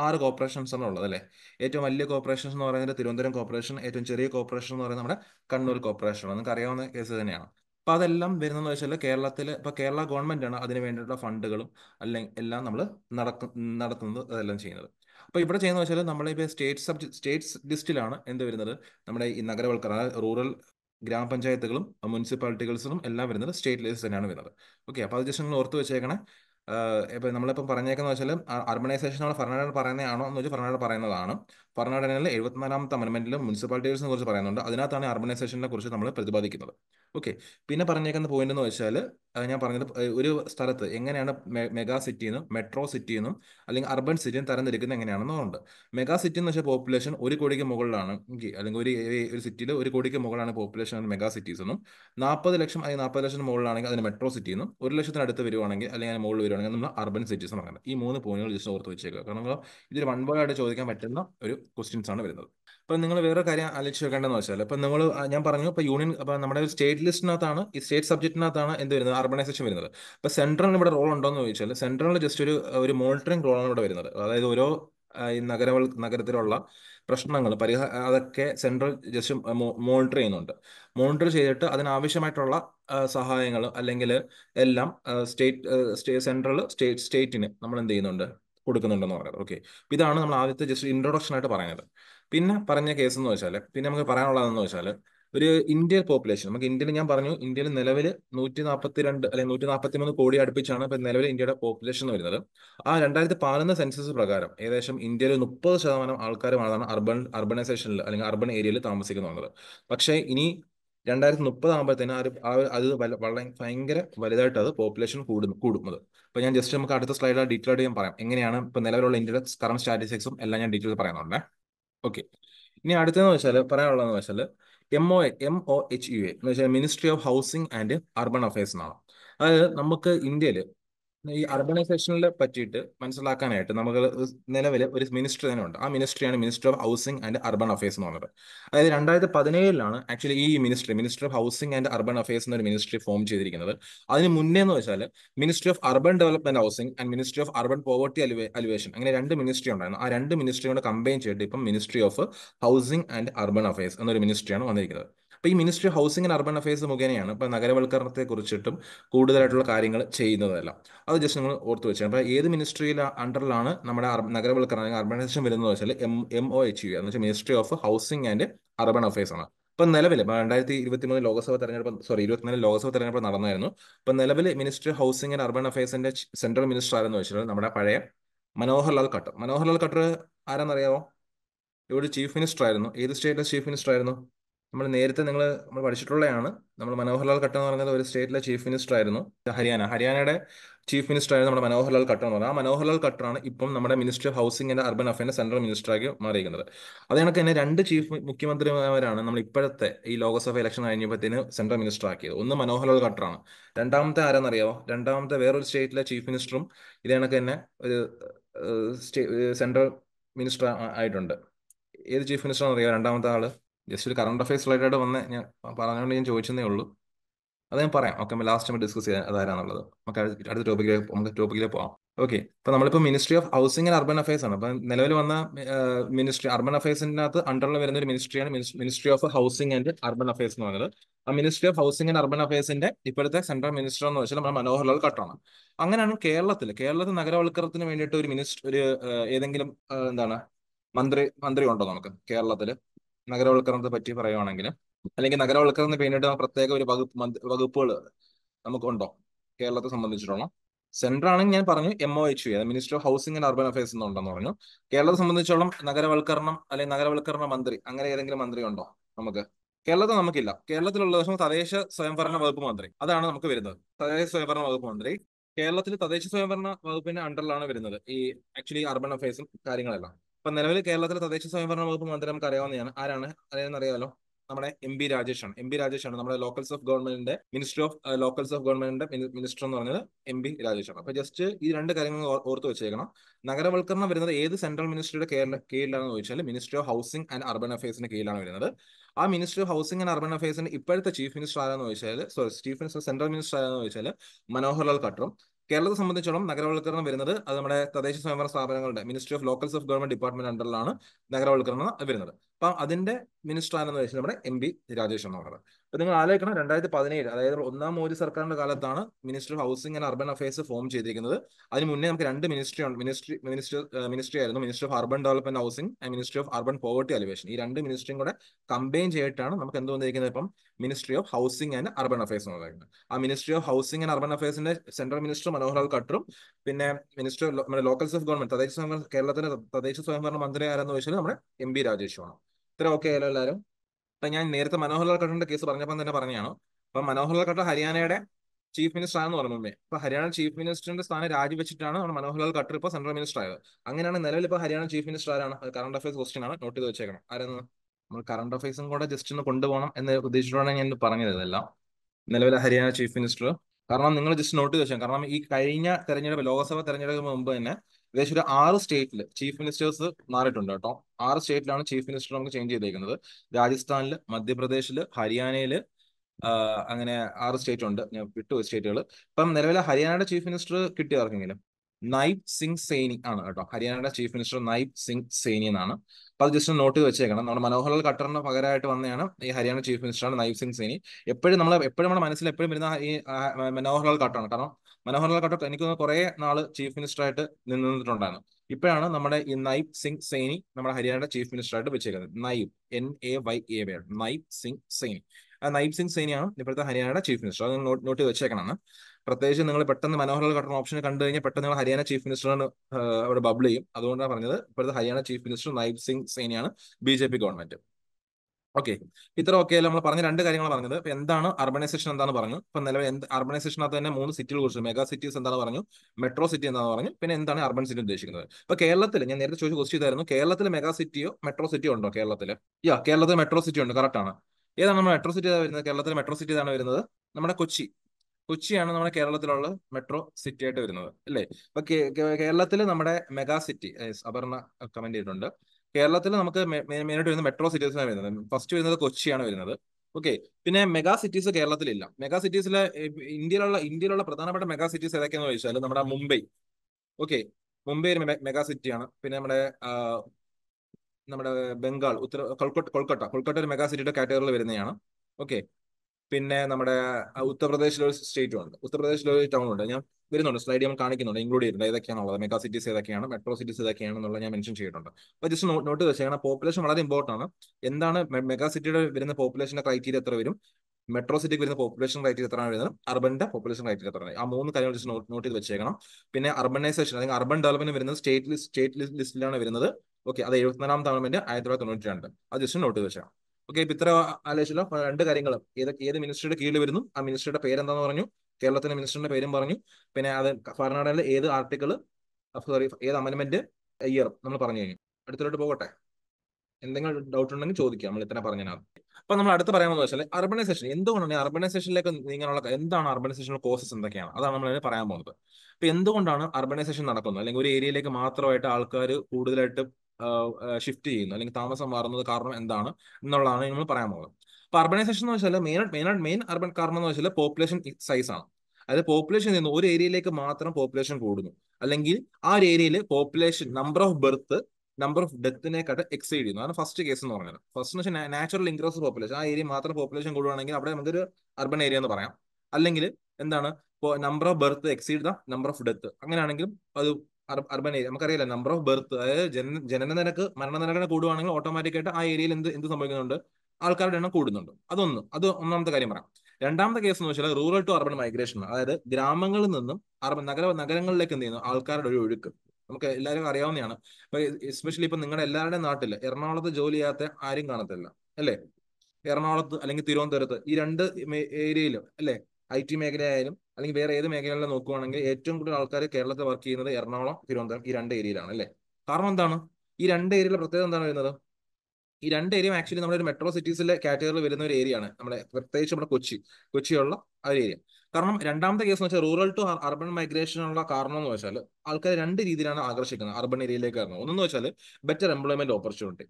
ആറ് കോർപ്പറേഷൻസ് ആണ് ഉള്ളത് അല്ലേ ഏറ്റവും വലിയ കോർപ്പറേഷൻസ് എന്ന് പറയുന്നത് തിരുവനന്തപുരം കോർപ്പറേഷൻ ഏറ്റവും ചെറിയ കോർപ്പറേഷൻ എന്ന് പറയുന്നത് നമ്മുടെ കണ്ണൂർ കോർപ്പറേഷൻ നിങ്ങൾക്ക് അറിയാവുന്ന കേസ് തന്നെയാണ് അപ്പൊ അതെല്ലാം വരുന്നതെന്ന് വെച്ചാൽ കേരളത്തിൽ ഇപ്പൊ കേരള ഗവൺമെന്റ് ആണ് അതിന് വേണ്ടിയിട്ടുള്ള ഫണ്ടുകളും അല്ലെങ്കിൽ എല്ലാം നമ്മൾ നടക്കും നടത്തുന്നത് അതെല്ലാം ചെയ്യുന്നത് അപ്പൊ ഇവിടെ ചെയ്യുന്ന വെച്ചാൽ നമ്മൾ സ്റ്റേറ്റ് സബ്ജെക്ട് സ്റ്റേറ്റ്സ് ലിസ്റ്റിലാണ് എന്ത് വരുന്നത് നമ്മുടെ ഈ നഗരവൽക്കരണം റൂറൽ ഗ്രാമപഞ്ചായത്തുകളും മുനിസിപ്പാലിറ്റികൾസും എല്ലാം വരുന്നത് സ്റ്റേറ്റ് ലെവലിൽ തന്നെയാണ് വരുന്നത് ഓക്കെ അപ്പോൾ അത് ജസ്റ്റ് നിങ്ങൾ ഓർത്ത് വെച്ചേക്കണേ ഇപ്പം നമ്മളിപ്പം പറഞ്ഞേക്കുന്ന വെച്ചാൽ അർബണൈസേഷൻ നമ്മൾ പറയുന്നതാണോ എന്ന് വെച്ചാൽ ഫെർണാണ്ടോ പറയുന്നതാണ് പറഞ്ഞ എഴുപത്തിനാലാമത്തെ അമൻമെന്റിൽ മുനിസിപ്പാലിറ്റീസിനെ കുറിച്ച് പറയുന്നുണ്ട് അതിനകത്താണ് അർബനൈസേഷനെ കുറിച്ച് നമ്മൾ പ്രതിപാദിക്കുന്നത് ഓക്കെ പിന്നെ പറഞ്ഞേക്കുന്ന പോയിന്റ് എന്ന് വെച്ചാൽ ഞാൻ പറഞ്ഞത് ഒരു സ്ഥലത്ത് എങ്ങനെയാണ് മെഗാ സിറ്റി എന്നും മെട്രോ സിറ്റി എന്നും അല്ലെങ്കിൽ അർബൻ സിറ്റിയും തരംതിരിക്കുന്നത് എങ്ങനെയാണെന്നുണ്ട് മെഗാ സിറ്റി എന്ന് വെച്ചാൽ പോപ്പുലേഷൻ ഒരു കോടിക്ക് മുകളിലാണ് അല്ലെങ്കിൽ ഒരു ഒരു സിറ്റിയിൽ ഒരു കോടിക്ക് മുകളിലാണ് പോപ്പുലേഷൻ മെഗാ സിറ്റീസ് എന്നും നാൽപ്പത് ലക്ഷം അല്ലെങ്കിൽ നാൽപ്പത് ലക്ഷം മുകളിലാണെങ്കിൽ അതിന് മെട്രോ സിറ്റി എന്നും ഒരു ലക്ഷത്തിനടുത്ത് വരുവാണെങ്കിൽ അല്ലെങ്കിൽ അതിന് മുകളിൽ വരുവാണെങ്കിൽ നമ്മൾ അർബൻ സിറ്റീസ് എന്ന് പറയുന്നത് ഈ മൂന്ന് പോയിന്റുകൾ ജസ്റ്റ് ഓർത്ത് വെച്ചേക്കുക കാരണം ഇതൊരു വൺ ബോർഡ് ആയിട്ട് ചോദിക്കാൻ പറ്റുന്ന ഒരു ക്വസ്റ്റ്യൻസ് ആണ് വരുന്നത് അപ്പൊ നിങ്ങൾ വേറെ കാര്യം ആലോചിച്ച് വെക്കേണ്ടതെന്ന് വെച്ചാൽ ഇപ്പൊ നിങ്ങൾ ഞാൻ പറഞ്ഞു ഇപ്പൊ യൂണിയൻ അപ്പൊ നമ്മുടെ സ്റ്റേറ്റ് ലിസ്റ്റിനകത്താണ് ഈ സ്റ്റേറ്റ് സബ്ജക്റ്റിനകത്താണ് എന്ത് വരുന്നത് അർബനൈസേഷൻ വരുന്നത് അപ്പൊ സെൻട്രലിന് ഇവിടെ റോൾ ഉണ്ടോ എന്ന് ചോദിച്ചാൽ സെൻട്രലിന് ജസ്റ്റ് ഒരു ഒരു മോണിറ്ററിംഗ് റോളാണ് ഇവിടെ വരുന്നത് അതായത് ഓരോ നഗരവൽ നഗരത്തിലുള്ള പ്രശ്നങ്ങൾ പരിഹാര അതൊക്കെ സെൻട്രൽ ജസ്റ്റ് മോണിറ്റർ ചെയ്യുന്നുണ്ട് മോണിറ്റർ ചെയ്തിട്ട് അതിനാവശ്യമായിട്ടുള്ള സഹായങ്ങൾ അല്ലെങ്കിൽ എല്ലാം സ്റ്റേറ്റ് സെൻട്രൽ സ്റ്റേറ്റ് സ്റ്റേറ്റിന് നമ്മൾ എന്ത് ചെയ്യുന്നുണ്ട് കൊടുക്കുന്നുണ്ടെന്ന് പറയുന്നത് ഓക്കെ ഇതാണ് നമ്മൾ ആദ്യത്തെ ജസ്റ്റ് ഇൻട്രൊഡക്ഷൻ ആയിട്ട് പറഞ്ഞത് പിന്നെ പറഞ്ഞ കേസ് എന്ന് വെച്ചാൽ പിന്നെ നമുക്ക് പറയാനുള്ളതെന്ന് വെച്ചാൽ ഒരു ഇന്ത്യൻ പോപ്പുലേഷൻ നമുക്ക് ഇന്ത്യയിൽ ഞാൻ പറഞ്ഞു ഇന്ത്യയിൽ നിലവിൽ നൂറ്റി നാൽപ്പത്തി രണ്ട് അല്ലെങ്കിൽ നൂറ്റി നാൽപ്പത്തി മൂന്ന് കോടി അടുപ്പിച്ചാണ് ഇപ്പം നിലവിൽ ഇന്ത്യയുടെ പോപ്പുലേഷൻ എന്ന് വരുന്നത് ആ രണ്ടായിരത്തി പതിനൊന്ന് സെൻസസ് പ്രകാരം ഏകദേശം ഇന്ത്യയിൽ മുപ്പത് ശതമാനം ആൾക്കാർ മാത്രമാണ് അർബൺ അർബണൈസേഷനിൽ അല്ലെങ്കിൽ അർബൺ ഏരിയയിൽ താമസിക്കുന്നത് പക്ഷേ ഇനി രണ്ടായിരത്തി മുപ്പത് ആകുമ്പോഴത്തേന് ആ അത് വളരെ ഭയങ്കര വലുതായിട്ട് അത് പോപ്പുലേഷൻ കൂടുന്നു കൂടുന്നത് അപ്പോൾ ഞാൻ ജസ്റ്റ് നമുക്ക് അടുത്ത സ്ലൈഡ് ഡീറ്റെയിൽ ആയിട്ട് ഞാൻ പറയാം എങ്ങനെയാണ് ഇപ്പോൾ നിലവിലുള്ള ഇന്ത്യയുടെ കറണ്ട് സ്റ്റാറ്റിസ്റ്റിക്സും എല്ലാം ഞാൻ ഡീറ്റെയിൽ പറയുന്നുണ്ട് ഓക്കെ ഇനി അടുത്തതെന്ന് വെച്ചാൽ പറയാനുള്ളതെന്ന് വെച്ചാൽ M O M O H U എന്ന് വെച്ചാൽ ministry of housing and urban affairs എന്നാണ് അതായത് നമുക്ക് ഇന്ത്യയിൽ ഈ അർബണൈസേഷനിൽ പറ്റിയിട്ട് മനസ്സിലാക്കാനായിട്ട് നമുക്ക് നിലവിൽ ഒരു മിനിസ്ട്രി തന്നെ ഉണ്ട് ആ മിനിസ്റ്ററിയാണ് minister of housing and urban affairs എന്ന് പറഞ്ഞത് അതായത് രണ്ടായിരത്തി പതിനേഴിലാണ് ആക്ച്വലി ഈ ministry minister of housing and urban affairs എന്നൊരു മിനിസ്ട്രി ഫോം ചെയ്തിരിക്കുന്നത് അതിന് മുന്നേ എന്ന് വെച്ചാൽ ministry of urban development housing and ministry of urban poverty അലുവേ അലുവേഷൻ അങ്ങനെ രണ്ട് മിനിസ്ട്രി ഉണ്ടായിരുന്നു ആ രണ്ട് മിനിസ്റ്ററിയോട് കമ്പയിൻ കമ്പൈൻ ചെയ്തിട്ട് ഇപ്പം ministry of housing and urban affairs എന്നൊരു മിനിസ്ട്രിയാണ് വന്നിരിക്കുന്നത് അപ്പൊ ഈ ministry housing and urban affairs മുഖേനയാണ് ഇപ്പൊ നഗരവൽക്കരണത്തെ കുറിച്ചിട്ടും കൂടുതലായിട്ടുള്ള കാര്യങ്ങൾ ചെയ്യുന്നതെല്ലാം അത് ജസ്റ്റ് നിങ്ങൾ ഓർത്ത് വെച്ചാൽ അപ്പൊ ഏത് മിനിസ്ട്രിയിൽ അണ്ടറിലാണ് നമ്മുടെ നഗരവൽക്കരണം അല്ലെങ്കിൽ അർബനൈസേഷൻ വരുന്നത് വെച്ചാൽ M M O H U എന്ന് വെച്ചാൽ ministry of housing and urban affairs ആണ് ഇപ്പൊ നിലവിൽ രണ്ടായിരത്തി ഇരുപത്തി മൂന്ന് ലോക്സഭ തെരഞ്ഞെടുപ്പ് സോറി ഇരുപത്തിനാല് ലോക്സഭ തെരഞ്ഞെടുപ്പ് നടന്നായിരുന്നു ഇപ്പൊ നിലവിൽ മിനിസ്റ്റർ ഹൗസിംഗ് ആൻഡ് അർബൻ അഫയേഴ്സിന്റെ സെൻട്രൽ മിനിസ്റ്റർ ആരെന്ന് വെച്ചാൽ നമ്മുടെ പഴയ മനോഹർലാൽ ഖട്ടർ മനോഹർലാൽ ഖട്ടർ ആരാന്നറിയാവോ ഇവിടെ ചീഫ് മിനിസ്റ്റർ ആയിരുന്നു ഏത് സ്റ്റേറ്റിലെ ചീഫ് മിനിസ്റ്റർ ആയിരുന്നു നമ്മൾ നേരത്തെ നിങ്ങൾ നമ്മൾ പഠിച്ചിട്ടുള്ളതാണ് നമ്മൾ മനോഹർലാൽ ഖട്ടർ എന്ന് പറയുന്നത് ഒരു സ്റ്റേറ്റിലെ ചീഫ് മിനിസ്റ്റർ ആയിരുന്നു ഹരിയാന ഹരിയാനയുടെ ചീഫ് മിനിസ്റ്റർ ആയിരുന്നു നമ്മുടെ മനോഹർലാൽ ഖട്ടർ എന്ന് പറയുന്നത് ആ മനോഹർലാൽ ഖട്ടറാണ് ഇപ്പം നമ്മുടെ minister of housing and urban അഫയറിന്റെ സെൻട്രൽ മിനിസ്റ്ററാക്കി മാറിയിരിക്കുന്നത് അത് കണക്ക് തന്നെ രണ്ട് ചീഫ് മുഖ്യമന്ത്രിമാരാണ് നമ്മൾ ഇപ്പോഴത്തെ ഈ ലോക്സഭ ഇലക്ഷൻ കഴിഞ്ഞപ്പോഴത്തേന് സെൻട്രൽ മിനിസ്റ്റർ ആക്കിയത് ഒന്ന് മനോഹർലാൽ ഖട്ടറാണ് രണ്ടാമത്തെ ആരെന്നറിയാവോ രണ്ടാമത്തെ വേറൊരു സ്റ്റേറ്റിലെ ചീഫ് മിനിസ്റ്ററും ഇത് കണക്ക് തന്നെ ഒരു സെൻട്രൽ മിനിസ്റ്റർ ആയിട്ടുണ്ട് ഏത് ചീഫ് മിനിസ്റ്റർ അറിയാം രണ്ടാമത്തെ ആള് ജസ്റ്റ് ഒരു കറണ്ട് അഫയേഴ്സ് റിലേറ്റഡ് വന്ന് ഞാൻ പറഞ്ഞുകൊണ്ട് ഞാൻ ചോദിച്ചതേ ഉള്ളൂ അത് ഞാൻ പറയാം ഓക്കെ ലാസ്റ്റ് നമ്മൾ ഡിസ്കസ് ചെയ്യാൻ അതാരാന്നുള്ളത് നമുക്ക് അടുത്ത ടോപ്പിക്കിലേ നമുക്ക് ടോപ്പിക്കിലേ പോകാം ഓക്കെ ഇപ്പൊ നമ്മളിപ്പോ ministry of housing and urban affairs ആണ് അപ്പൊ നിലവിൽ വന്ന മിനിസ്ട്രി അർബൻ അഫയേഴ്സിന്റെ അകത്ത് അണ്ടറിൽ വരുന്ന ഒരു മിനിസ്ട്രിയാണ് ministry of housing and urban affairs എന്ന് പറയുന്നത് ആ ministry of housing and urban അഫയേഴ്സിന്റെ ഇപ്പോഴത്തെ സെൻട്രൽ മിനിസ്റ്റർ എന്ന് വെച്ചാൽ നമ്മുടെ മനോഹർ ലാൽ കട്ടാണ് അങ്ങനെയാണ് കേരളത്തിൽ കേരളത്തിൽ നഗരവൽക്കരണത്തിന് വേണ്ടിയിട്ട് ഒരു മിനിസ്റ്റർ ഒരു ഏതെങ്കിലും എന്താണ് മന്ത്രി മന്ത്രി ഉണ്ടോ നമുക്ക് കേരളത്തിൽ നഗരവൽക്കരണത്തെ പറ്റി പറയുകയാണെങ്കിൽ അല്ലെങ്കിൽ നഗരവൽക്കരണം പിന്നീട് പ്രത്യേക ഒരു വകുപ്പ് വകുപ്പുകൾ നമുക്കുണ്ടോ കേരളത്തെ സംബന്ധിച്ചിടത്തോളം സെൻട്രൽ ആണെങ്കിൽ ഞാൻ പറഞ്ഞു M O H U minister of housing and urban affairs എന്നുണ്ടെന്ന് പറഞ്ഞു കേരളത്തെ സംബന്ധിച്ചോളം നഗരവൽക്കരണം അല്ലെങ്കിൽ നഗരവൽക്കരണ മന്ത്രി അങ്ങനെ ഏതെങ്കിലും മന്ത്രി ഉണ്ടോ നമുക്ക് കേരളത്തിൽ നമുക്കില്ല കേരളത്തിലുള്ള ദിവസം തദ്ദേശ സ്വയംഭരണ വകുപ്പ് മന്ത്രി അതാണ് നമുക്ക് വരുന്നത് തദ്ദേശ സ്വയംഭരണ വകുപ്പ് മന്ത്രി കേരളത്തിൽ തദ്ദേശ സ്വയംഭരണ വകുപ്പിന്റെ അണ്ടറിലാണ് വരുന്നത് ഈ ആക്ച്വലി അർബൻ അഫയേഴ്സും കാര്യങ്ങളെല്ലാം ഇപ്പൊ നിലവിൽ കേരളത്തിലെ തദ്ദേശ സ്വയംഭരണ വകുപ്പ് മന്ത്രി നമുക്ക് അറിയാവുന്നതാണ് ആരാണ് അറിയാമല്ലോ നമ്മുടെ എം ബി രാജേഷ് ആണ് എം ബി രാജേഷ് ആണ് നമ്മുടെ ലോക്കൽസ് ഓഫ് ഗവൺമെന്റിന്റെ മിനിസ്റ്റർ ഓഫ് ലോക്കൽസ് ഓഫ് ഗവൺമെന്റിന്റെ മിനിസ്റ്റർ എന്ന് പറഞ്ഞത് എം ബി രാജേഷ് ആണ് അപ്പൊ ജസ്റ്റ് ഈ രണ്ട് കാര്യങ്ങൾ ഓർത്ത് വെച്ചേക്കണം നഗരവൽക്കരണം വരുന്നത് ഏത് സെൻട്രൽ മിനിസ്ട്രിയുടെ കീഴിലാണെന്ന് ചോദിച്ചാൽ ministry of housing and urban അഫയേഴ്സിന്റെ കീഴിലാണ് വരുന്നത് ആ ministry of housing and urban അഫയേഴ്സിന്റെ ഇപ്പോഴത്തെ ചീഫ് മിനിസ്റ്റർ ആരാന്ന് ചോദിച്ചാൽ sorry chief minister central minister ആരാന്ന് ചോദിച്ചാൽ മനോഹർലാൽ ഖട്ടറും കേരളത്തെ സംബന്ധിച്ചോളം നഗരവൽക്കരണം വരുന്നത് അത് നമ്മുടെ തദ്ദേശ സ്വയംഭരണ സ്ഥാപനങ്ങളുടെ ministry of locals of government department അണ്ടറിലാണ് നഗരവൽക്കരണം വരുന്നത് അപ്പം അതിന്റെ മിനിസ്റ്റർ ആണെന്ന് വെച്ചാൽ നമ്മുടെ എം പി രാജേഷ് എന്ന് പറയുന്നത് അപ്പൊ നിങ്ങൾ ആലോചിക്കണം രണ്ടായിരത്തി പതിനേഴ് അതായത് ഒന്നാം മോദി സർക്കാരിന്റെ കാലത്താണ് minister of housing and urban affairs form ചെയ്തിരിക്കുന്നത് അതിന് മുന്നേ നമുക്ക് രണ്ട് മിനിസ്ട്രി മിനിസ്ട്രി മിനിസ്റ്റർ മിനിസ്ട്രി ആയിരുന്നു minister of urban development housing and ministry of urban poverty alleviation ഈ രണ്ട് മിനിസ്ട്രിയും കൂടെ കമ്പൈൻ ചെയ്തിട്ടാണ് നമുക്ക് എന്ത് വന്നിരിക്കുന്നത് ഇപ്പം ministry of housing and urban affairs എന്ന് പറയുന്നത് ആ ministry of housing and urban അഫയേഴ്സിന്റെ സെൻട്രൽ മിനിസ്റ്റർ മനോഹർലാൽ ഖട്ടറും പിന്നെ മിനിസ്റ്റർ നമ്മുടെ ലോക്കൽസ് ഓഫ് ഗവൺമെന്റ് തദ്ദേശ സ്വയംഭരണ കേരളത്തിന്റെ തദ്ദേശ സ്വയംഭരണ മന്ത്രി ആരാന്ന് ചോദിച്ചാൽ നമ്മുടെ എം ബി രാജേഷുമാണ് ഇത്ര ഓക്കെ ആയാലും എല്ലാവരും ഞാൻ നേരത്തെ മനോഹർലാൽ ഖട്ടറിന്റെ കേസ് പറഞ്ഞപ്പോൾ തന്നെ പറഞ്ഞാണ് അപ്പൊ മനോഹർലാൽ ഖട്ടർ ഹരിയാനയുടെ ചീഫ് മിനിസ്റ്റർ ആണെന്ന് പറഞ്ഞേ മുമ്പേ അപ്പൊ ഹരിയാന ചീഫ് മിനിസ്റ്ററിന്റെ സ്ഥാനം രാജിവെച്ചിട്ടാണ് നമ്മുടെ മനോഹർലാൽ ഖട്ടർ ഇപ്പോൾ സെൻട്രൽ മിനിസ്റ്റർ ആയത് അങ്ങനെയാണ് നിലവിൽ ഇപ്പൊ ഹരിയാന ചീഫ് മിനിസ്റ്റർ ആരാണ് കറണ്ട് അഫയേഴ്സ് ക്വസ്റ്റ്യൻ ആണ് നോട്ട് ചെയ്ത് വെച്ചേക്കണം ആരെന്ന് നമ്മൾ കറണ്ട് അഫയേഴ്സും കൂടെ ജസ്റ്റ് ഒന്ന് കൊണ്ടുപോകണം എന്ന് ഉദ്ദേശിച്ചിട്ടാണ് ഞാൻ പറഞ്ഞത് ഇതെല്ലാം നിലവിലെ ഹരിയാന ചീഫ് മിനിസ്റ്റർ കാരണം നിങ്ങൾ ജസ്റ്റ് നോട്ട് ചെയ്ത് കാരണം ഈ കഴിഞ്ഞ തെരഞ്ഞെടുപ്പ് ലോക്സഭ തെരഞ്ഞെടുപ്പ് മുമ്പ് തന്നെ ഏകദേശം ഒരു ആറ് സ്റ്റേറ്റിൽ ചീഫ് മിനിസ്റ്റേഴ്സ് മാറിയിട്ടുണ്ട് കേട്ടോ ആറ് സ്റ്റേറ്റിലാണ് ചീഫ് മിനിസ്റ്റർ നമുക്ക് ചേഞ്ച് ചെയ്തേക്കുന്നത് രാജസ്ഥാനിൽ മധ്യപ്രദേശിൽ ഹരിയാനയിൽ അങ്ങനെ ആറ് സ്റ്റേറ്റ് ഉണ്ട് ഞാൻ വിട്ടു സ്റ്റേറ്റുകൾ ഇപ്പം നിലവിലെ ഹരിയാനയുടെ ചീഫ് മിനിസ്റ്റർ കിട്ടിയാർക്കെങ്കിലും നൈബ് സിംഗ് സൈനി ആണ് കേട്ടോ ഹരിയാനയുടെ ചീഫ് മിനിസ്റ്റർ നൈബ് സിംഗ് സൈനി എന്നാണ് അപ്പൊ അത് ജസ്റ്റ് നോട്ട് വെച്ചേക്കണം നമ്മുടെ മനോഹർലാൽ ഖട്ടറിന് പകരമായിട്ട് വന്നതാണ് ഈ ഹരിയാന ചീഫ് മിനിസ്റ്ററാണ് നൈബ് സിംഗ് സൈനി എപ്പോഴും നമ്മൾ എപ്പോഴും നമ്മുടെ മനസ്സിൽ എപ്പോഴും വരുന്ന ഈ മനോഹർലാൽ ഖട്ടറാണ് കാരണം മനോഹർലാൽ ഖട്ടർ എനിക്ക് തോന്നുന്നു കുറെ നാള് ചീഫ് മിനിസ്റ്റർ ആയിട്ട് നിന്നിട്ടുണ്ടായിരുന്നു ഇപ്പോഴാണ് നമ്മുടെ ഈ നൈബ് സിംഗ് സൈനി നമ്മുടെ ഹരിയാനയുടെ ചീഫ് മിനിസ്റ്റർ ആയിട്ട് വെച്ചേക്കുന്നത് Naib N A Y A Y Naib Singh Saini ആ നൈബ് സിംഗ് സൈനിയാണ് ഇപ്പോഴത്തെ ഹരിയാനയുടെ ചീഫ് മിനിസ്റ്റർ അത് നോട്ട് ചെയ്ത് വെച്ചേക്കണം പ്രത്യേകിച്ച് നിങ്ങൾ പെട്ടെന്ന് മനോഹർലാൽ ഖട്ടർ ഓപ്ഷൻ കണ്ടു കഴിഞ്ഞാൽ പെട്ടെന്ന് നിങ്ങൾ ഹരിയാന ചീഫ് മിനിസ്റ്ററാണ് അവിടെ ബബിൾ ചെയ്യും അതുകൊണ്ടാണ് പറഞ്ഞത് ഇപ്പോഴത്തെ ഹരിയാന ചീഫ് മിനിസ്റ്റർ നൈബ് സിംഗ് സൈനിയാണ് B J P government okay ഇത്ര ഓക്കെ നമ്മൾ പറഞ്ഞ രണ്ട് കാര്യങ്ങൾ പറഞ്ഞത് ഇപ്പൊ എന്താണ് അർബനൈസേഷൻ എന്താണ് പറഞ്ഞു ഇപ്പൊ നിലവിൽ എന്ത് അർബനൈസേഷനകത്ത് തന്നെ മൂന്ന് സിറ്റികൾ കുറിച്ച് മെഗാ സിറ്റീസ് എന്താണ് പറഞ്ഞു മെട്രോ സിറ്റി എന്താണ് പറഞ്ഞു പിന്നെ എന്താണ് അർബൻ സിറ്റി ഉദ്ദേശിക്കുന്നത് ഇപ്പൊ കേരളത്തിൽ ഞാൻ നേരത്തെ ചോദിച്ച ക്വസ്റ്റ് ചെയ്തായിരുന്നു കേരളത്തിൽ മെഗാ സിറ്റിയോ മെട്രോ സിറ്റിയോ ഉണ്ടോ കേരളത്തിൽ യാ കേരളത്തിൽ മെട്രോ സിറ്റി ഉണ്ട് കറക്റ്റ് ആണ് ഏതാണ് നമ്മുടെ മെട്രോ സിറ്റി വരുന്നത് കേരളത്തിലെ മെട്രോ സിറ്റി ഇതാണ് വരുന്നത് നമ്മുടെ കൊച്ചി കൊച്ചിയാണ് നമ്മുടെ കേരളത്തിലുള്ള മെട്രോ സിറ്റി ആയിട്ട് വരുന്നത് അല്ലേ ഇപ്പൊ കേരളത്തിൽ നമ്മുടെ മെഗാ സിറ്റി അപർണ കമന്റ് ചെയ്തിട്ടുണ്ട് കേരളത്തിൽ നമുക്ക് മെയിനായിട്ട് വരുന്ന മെട്രോ സിറ്റീസിലാണ് വരുന്നത് ഫസ്റ്റ് വരുന്നത് കൊച്ചിയാണ് വരുന്നത് ഓക്കെ പിന്നെ മെഗാ സിറ്റീസ് കേരളത്തിലില്ല മെഗാ സിറ്റീസിലെ ഇന്ത്യയിലുള്ള ഇന്ത്യയിലുള്ള പ്രധാനപ്പെട്ട മെഗാ സിറ്റീസ് ഏതൊക്കെയെന്ന് ചോദിച്ചാൽ നമ്മുടെ മുംബൈ ഓക്കെ മുംബൈ ഒരു മെഗാ സിറ്റിയാണ് പിന്നെ നമ്മുടെ നമ്മുടെ ബംഗാൾ ഉത്തര കൊൽക്കട്ട കൊൽക്കട്ട കൊൽക്കട്ട ഒരു മെഗാ സിറ്റിയുടെ കാറ്റഗറിയിൽ വരുന്നതാണ് ഓക്കെ പിന്നെ നമ്മുടെ ഉത്തർപ്രദേശിലെ ഒരു സ്റ്റേറ്റും ഉണ്ട് ഉത്തർപ്രദേശിലെ ഒരു ടൗൺ ഉണ്ട് ഞാൻ വരുന്നുണ്ട് സ്ലൈഡ് ഞാൻ കാണിക്കുന്നുണ്ട് ഇൻക്ലൂഡ് ചെയ്തിട്ടുണ്ട് ഏതൊക്കെയാണുള്ളത് മെഗാ സിറ്റീസ് ഏതൊക്കെയാണ് മെട്രോ സിറ്റീസ് എന്നുള്ളത് ഞാൻ മെൻഷൻ ചെയ്തിട്ടുണ്ട് അപ്പോൾ ജസ്റ്റ് നോട്ട് വെച്ചാൽ പോപ്പുലേഷൻ വളരെ ഇമ്പോർട്ടൻ ആണ് എന്താണ് മെഗാ സിറ്റിയുടെ വരുന്ന പോപ്പുലേഷൻ്റെ ക്രൈറ്റീരിയ എത്ര വരും മെട്രോ സിറ്റിക്ക് വരുന്ന പോപ്പുലേഷൻ റേറ്റ് എത്രയാണ് വരുന്നത് അർബന്റെ പോപ്പുലേഷൻ റേറ്റ് എത്രയാണ് ആ മൂന്ന് കാര്യങ്ങൾ ജസ്റ്റ് നോട്ട് ചെയ്ത് വെച്ചേക്കണം പിന്നെ അർബനൈസേഷൻ അല്ലെങ്കിൽ അർബൻ ഡെവലപ്മെന്റ് വരുന്നത് സ്റ്റേറ്റ് ലിസ്റ്റ് സ്റ്റേറ്റ് ലിസ്റ്റിലാണ് വരുന്നത് ഓക്കെ അത് എഴുപത്തിനാലാം തവണ ആയിരത്തി തൊള്ളായിരത്തി തൊണ്ണൂറ്റി രണ്ട് അത് ജസ്റ്റ് നോട്ട് വെച്ചേക്കാം ഓക്കെ ഇപ്പൊ ഇത്ര ആലോചിച്ചല്ലോ രണ്ട് കാര്യങ്ങൾ ഏതൊക്കെ ഏത് മിനിസ്റ്ററുടെ കീഴിൽ വരുന്നു ആ മിനിസ്റ്ററുടെ പേരെന്താന്ന് പറഞ്ഞു കേരളത്തിന്റെ മിനിസ്റ്ററിന്റെ പേരും പറഞ്ഞു പിന്നെ അത് ഭരണഘടനയിലെ ഏത് ആർട്ടിക്കിൾ സോറി ഏത് അമൻമെന്റ് ഇയർ നമ്മൾ പറഞ്ഞു കഴിഞ്ഞു അടുത്തോട്ട് പോകട്ടെ എന്തെങ്കിലും ഡൗട്ട് ഉണ്ടെങ്കിൽ ചോദിക്കാം നമ്മൾ ഇത്ര പറഞ്ഞതിനകത്ത് അപ്പൊ നമ്മൾ അടുത്ത് പറയാമെന്ന് വെച്ചാൽ അർബനൈസേഷൻ എന്തുകൊണ്ടാണ് അർബനൈസേഷനിലേക്ക് നീങ്ങാനുള്ള എന്താണ് അർബനൈസേഷനുള്ള കോഴ്സസ് എന്തൊക്കെയാണ് അതാണ് നമ്മൾ അതിന് പറയാൻ പോകുന്നത് അപ്പൊ എന്തുകൊണ്ടാണ് അർബനൈസേഷൻ നടക്കുന്നത് അല്ലെങ്കിൽ ഒരു ഏരിയയിലേക്ക് മാത്രമായിട്ട് ആൾക്കാർ കൂടുതലായിട്ട് ഷിഫ്റ്റ് ചെയ്യുന്നു അല്ലെങ്കിൽ താമസം മാറുന്നത് കാരണം എന്താണ് എന്നുള്ളതാണ് നമ്മൾ പറയാൻ പോകുന്നത് അപ്പൊ അർബനൈസേഷൻ എന്ന് വെച്ചാൽ മെയിൻ മെയിൻ മെയിൻ അർബൻ കാരണം എന്ന് വെച്ചാൽ പോപ്പുലേഷൻ സൈസ് ആണ് അതായത് പോപ്പുലേഷൻ നിന്ന് ഒരു ഏരിയയിലേക്ക് മാത്രം പോപ്പുലേഷൻ കൂടുന്നു അല്ലെങ്കിൽ ആ ഒരു ഏരിയയിൽ population number of birth number of ഡെത്തിനെക്കാട്ട് എക്സൈഡ് ചെയ്യുന്നു അതാണ് ഫസ്റ്റ് കേസ് എന്ന് പറഞ്ഞത് ഫസ്റ്റ് എന്ന് വെച്ചാൽ നാച്ചുറൽ ഇൻക്രീസ് പോപ്പുലേഷൻ ആ ഏരിയ മാത്രം പോപ്പുലേഷൻ കൂടുകയാണെങ്കിൽ അവിടെ നമുക്കൊരു അർബൻ ഏരിയ എന്ന് പറയാം അല്ലെങ്കിൽ എന്താണ് number of birth exceed the number of death അങ്ങനെയാണെങ്കിലും അത് അർബൻ ഏരിയ നമുക്കറിയില്ല നമ്പർ ഓഫ് ബർത്ത് അതായത് ജന ജനന നിരക്ക് മരണ നിരക്കിനെ കൂടുവാണെങ്കിൽ ഓട്ടോമാറ്റിക്കായിട്ട് ആ ഏരിയയിൽ എന്ത് എന്ത് സംഭവിക്കുന്നുണ്ട് ആൾക്കാരുടെ എണ്ണം കൂടുന്നുണ്ട് അതൊന്ന് അത് ഒന്നാമത്തെ കാര്യം പറയാം രണ്ടാമത്തെ കേസ് എന്ന് വെച്ചാൽ റൂറൽ ടു അർബൻ മൈഗ്രേഷൻ അതായത് ഗ്രാമങ്ങളിൽ നിന്നും അർബൻ നഗര നഗരങ്ങളിലേക്ക് എന്ത് ചെയ്യുന്നു ആൾക്കാരുടെ ഒരു ഒഴുക്ക് നമുക്ക് എല്ലാവരും അറിയാവുന്നതാണ് എസ്പെഷ്യലി ഇപ്പൊ നിങ്ങളുടെ എല്ലാവരുടെയും നാട്ടിൽ എറണാകുളത്ത് ജോലി ചെയ്യാത്ത ആരും കാണത്തില്ല അല്ലേ എറണാകുളത്ത് അല്ലെങ്കിൽ തിരുവനന്തപുരത്ത് ഈ രണ്ട് ഏരിയയിലും അല്ലേ ഐ ടി മേഖലയായാലും അല്ലെങ്കിൽ വേറെ ഏത് മേഖലകളിലും നോക്കുവാണെങ്കിൽ ഏറ്റവും കൂടുതൽ ആൾക്കാർ കേരളത്തിൽ വർക്ക് ചെയ്യുന്നത് എറണാകുളം തിരുവനന്തപുരം ഈ രണ്ട് ഏരിയയിലാണ് അല്ലേ കാരണം എന്താണ് ഈ രണ്ട് ഏരിയയിലെ പ്രത്യേകത എന്താണ് വരുന്നത് ഈ രണ്ട് ഏരിയയും ആക്ച്വലി നമ്മുടെ ഒരു മെട്രോ സിറ്റീസിലെ കാറ്റഗറിയിൽ വരുന്ന ഒരു ഏരിയയാണ് നമ്മുടെ പ്രത്യേകിച്ച് നമ്മുടെ കൊച്ചി കൊച്ചിയുള്ള ആ ഏരിയ കാരണം രണ്ടാമത്തെ കേസ് എന്ന് വെച്ചാൽ റൂറൽ ടു അർബൻ മൈഗ്രേഷനുള്ള കാരണം എന്ന് വെച്ചാൽ ആൾക്കാർ രണ്ട് രീതിയിലാണ് ആകർഷിക്കുന്നത് അർബൺ ഏരിയയിലേക്ക് കാരണം ഒന്നെന്ന് വെച്ചാൽ ബെറ്റർ എംപ്ലോയ്മെന്റ് ഓപ്പർച്യൂണിറ്റി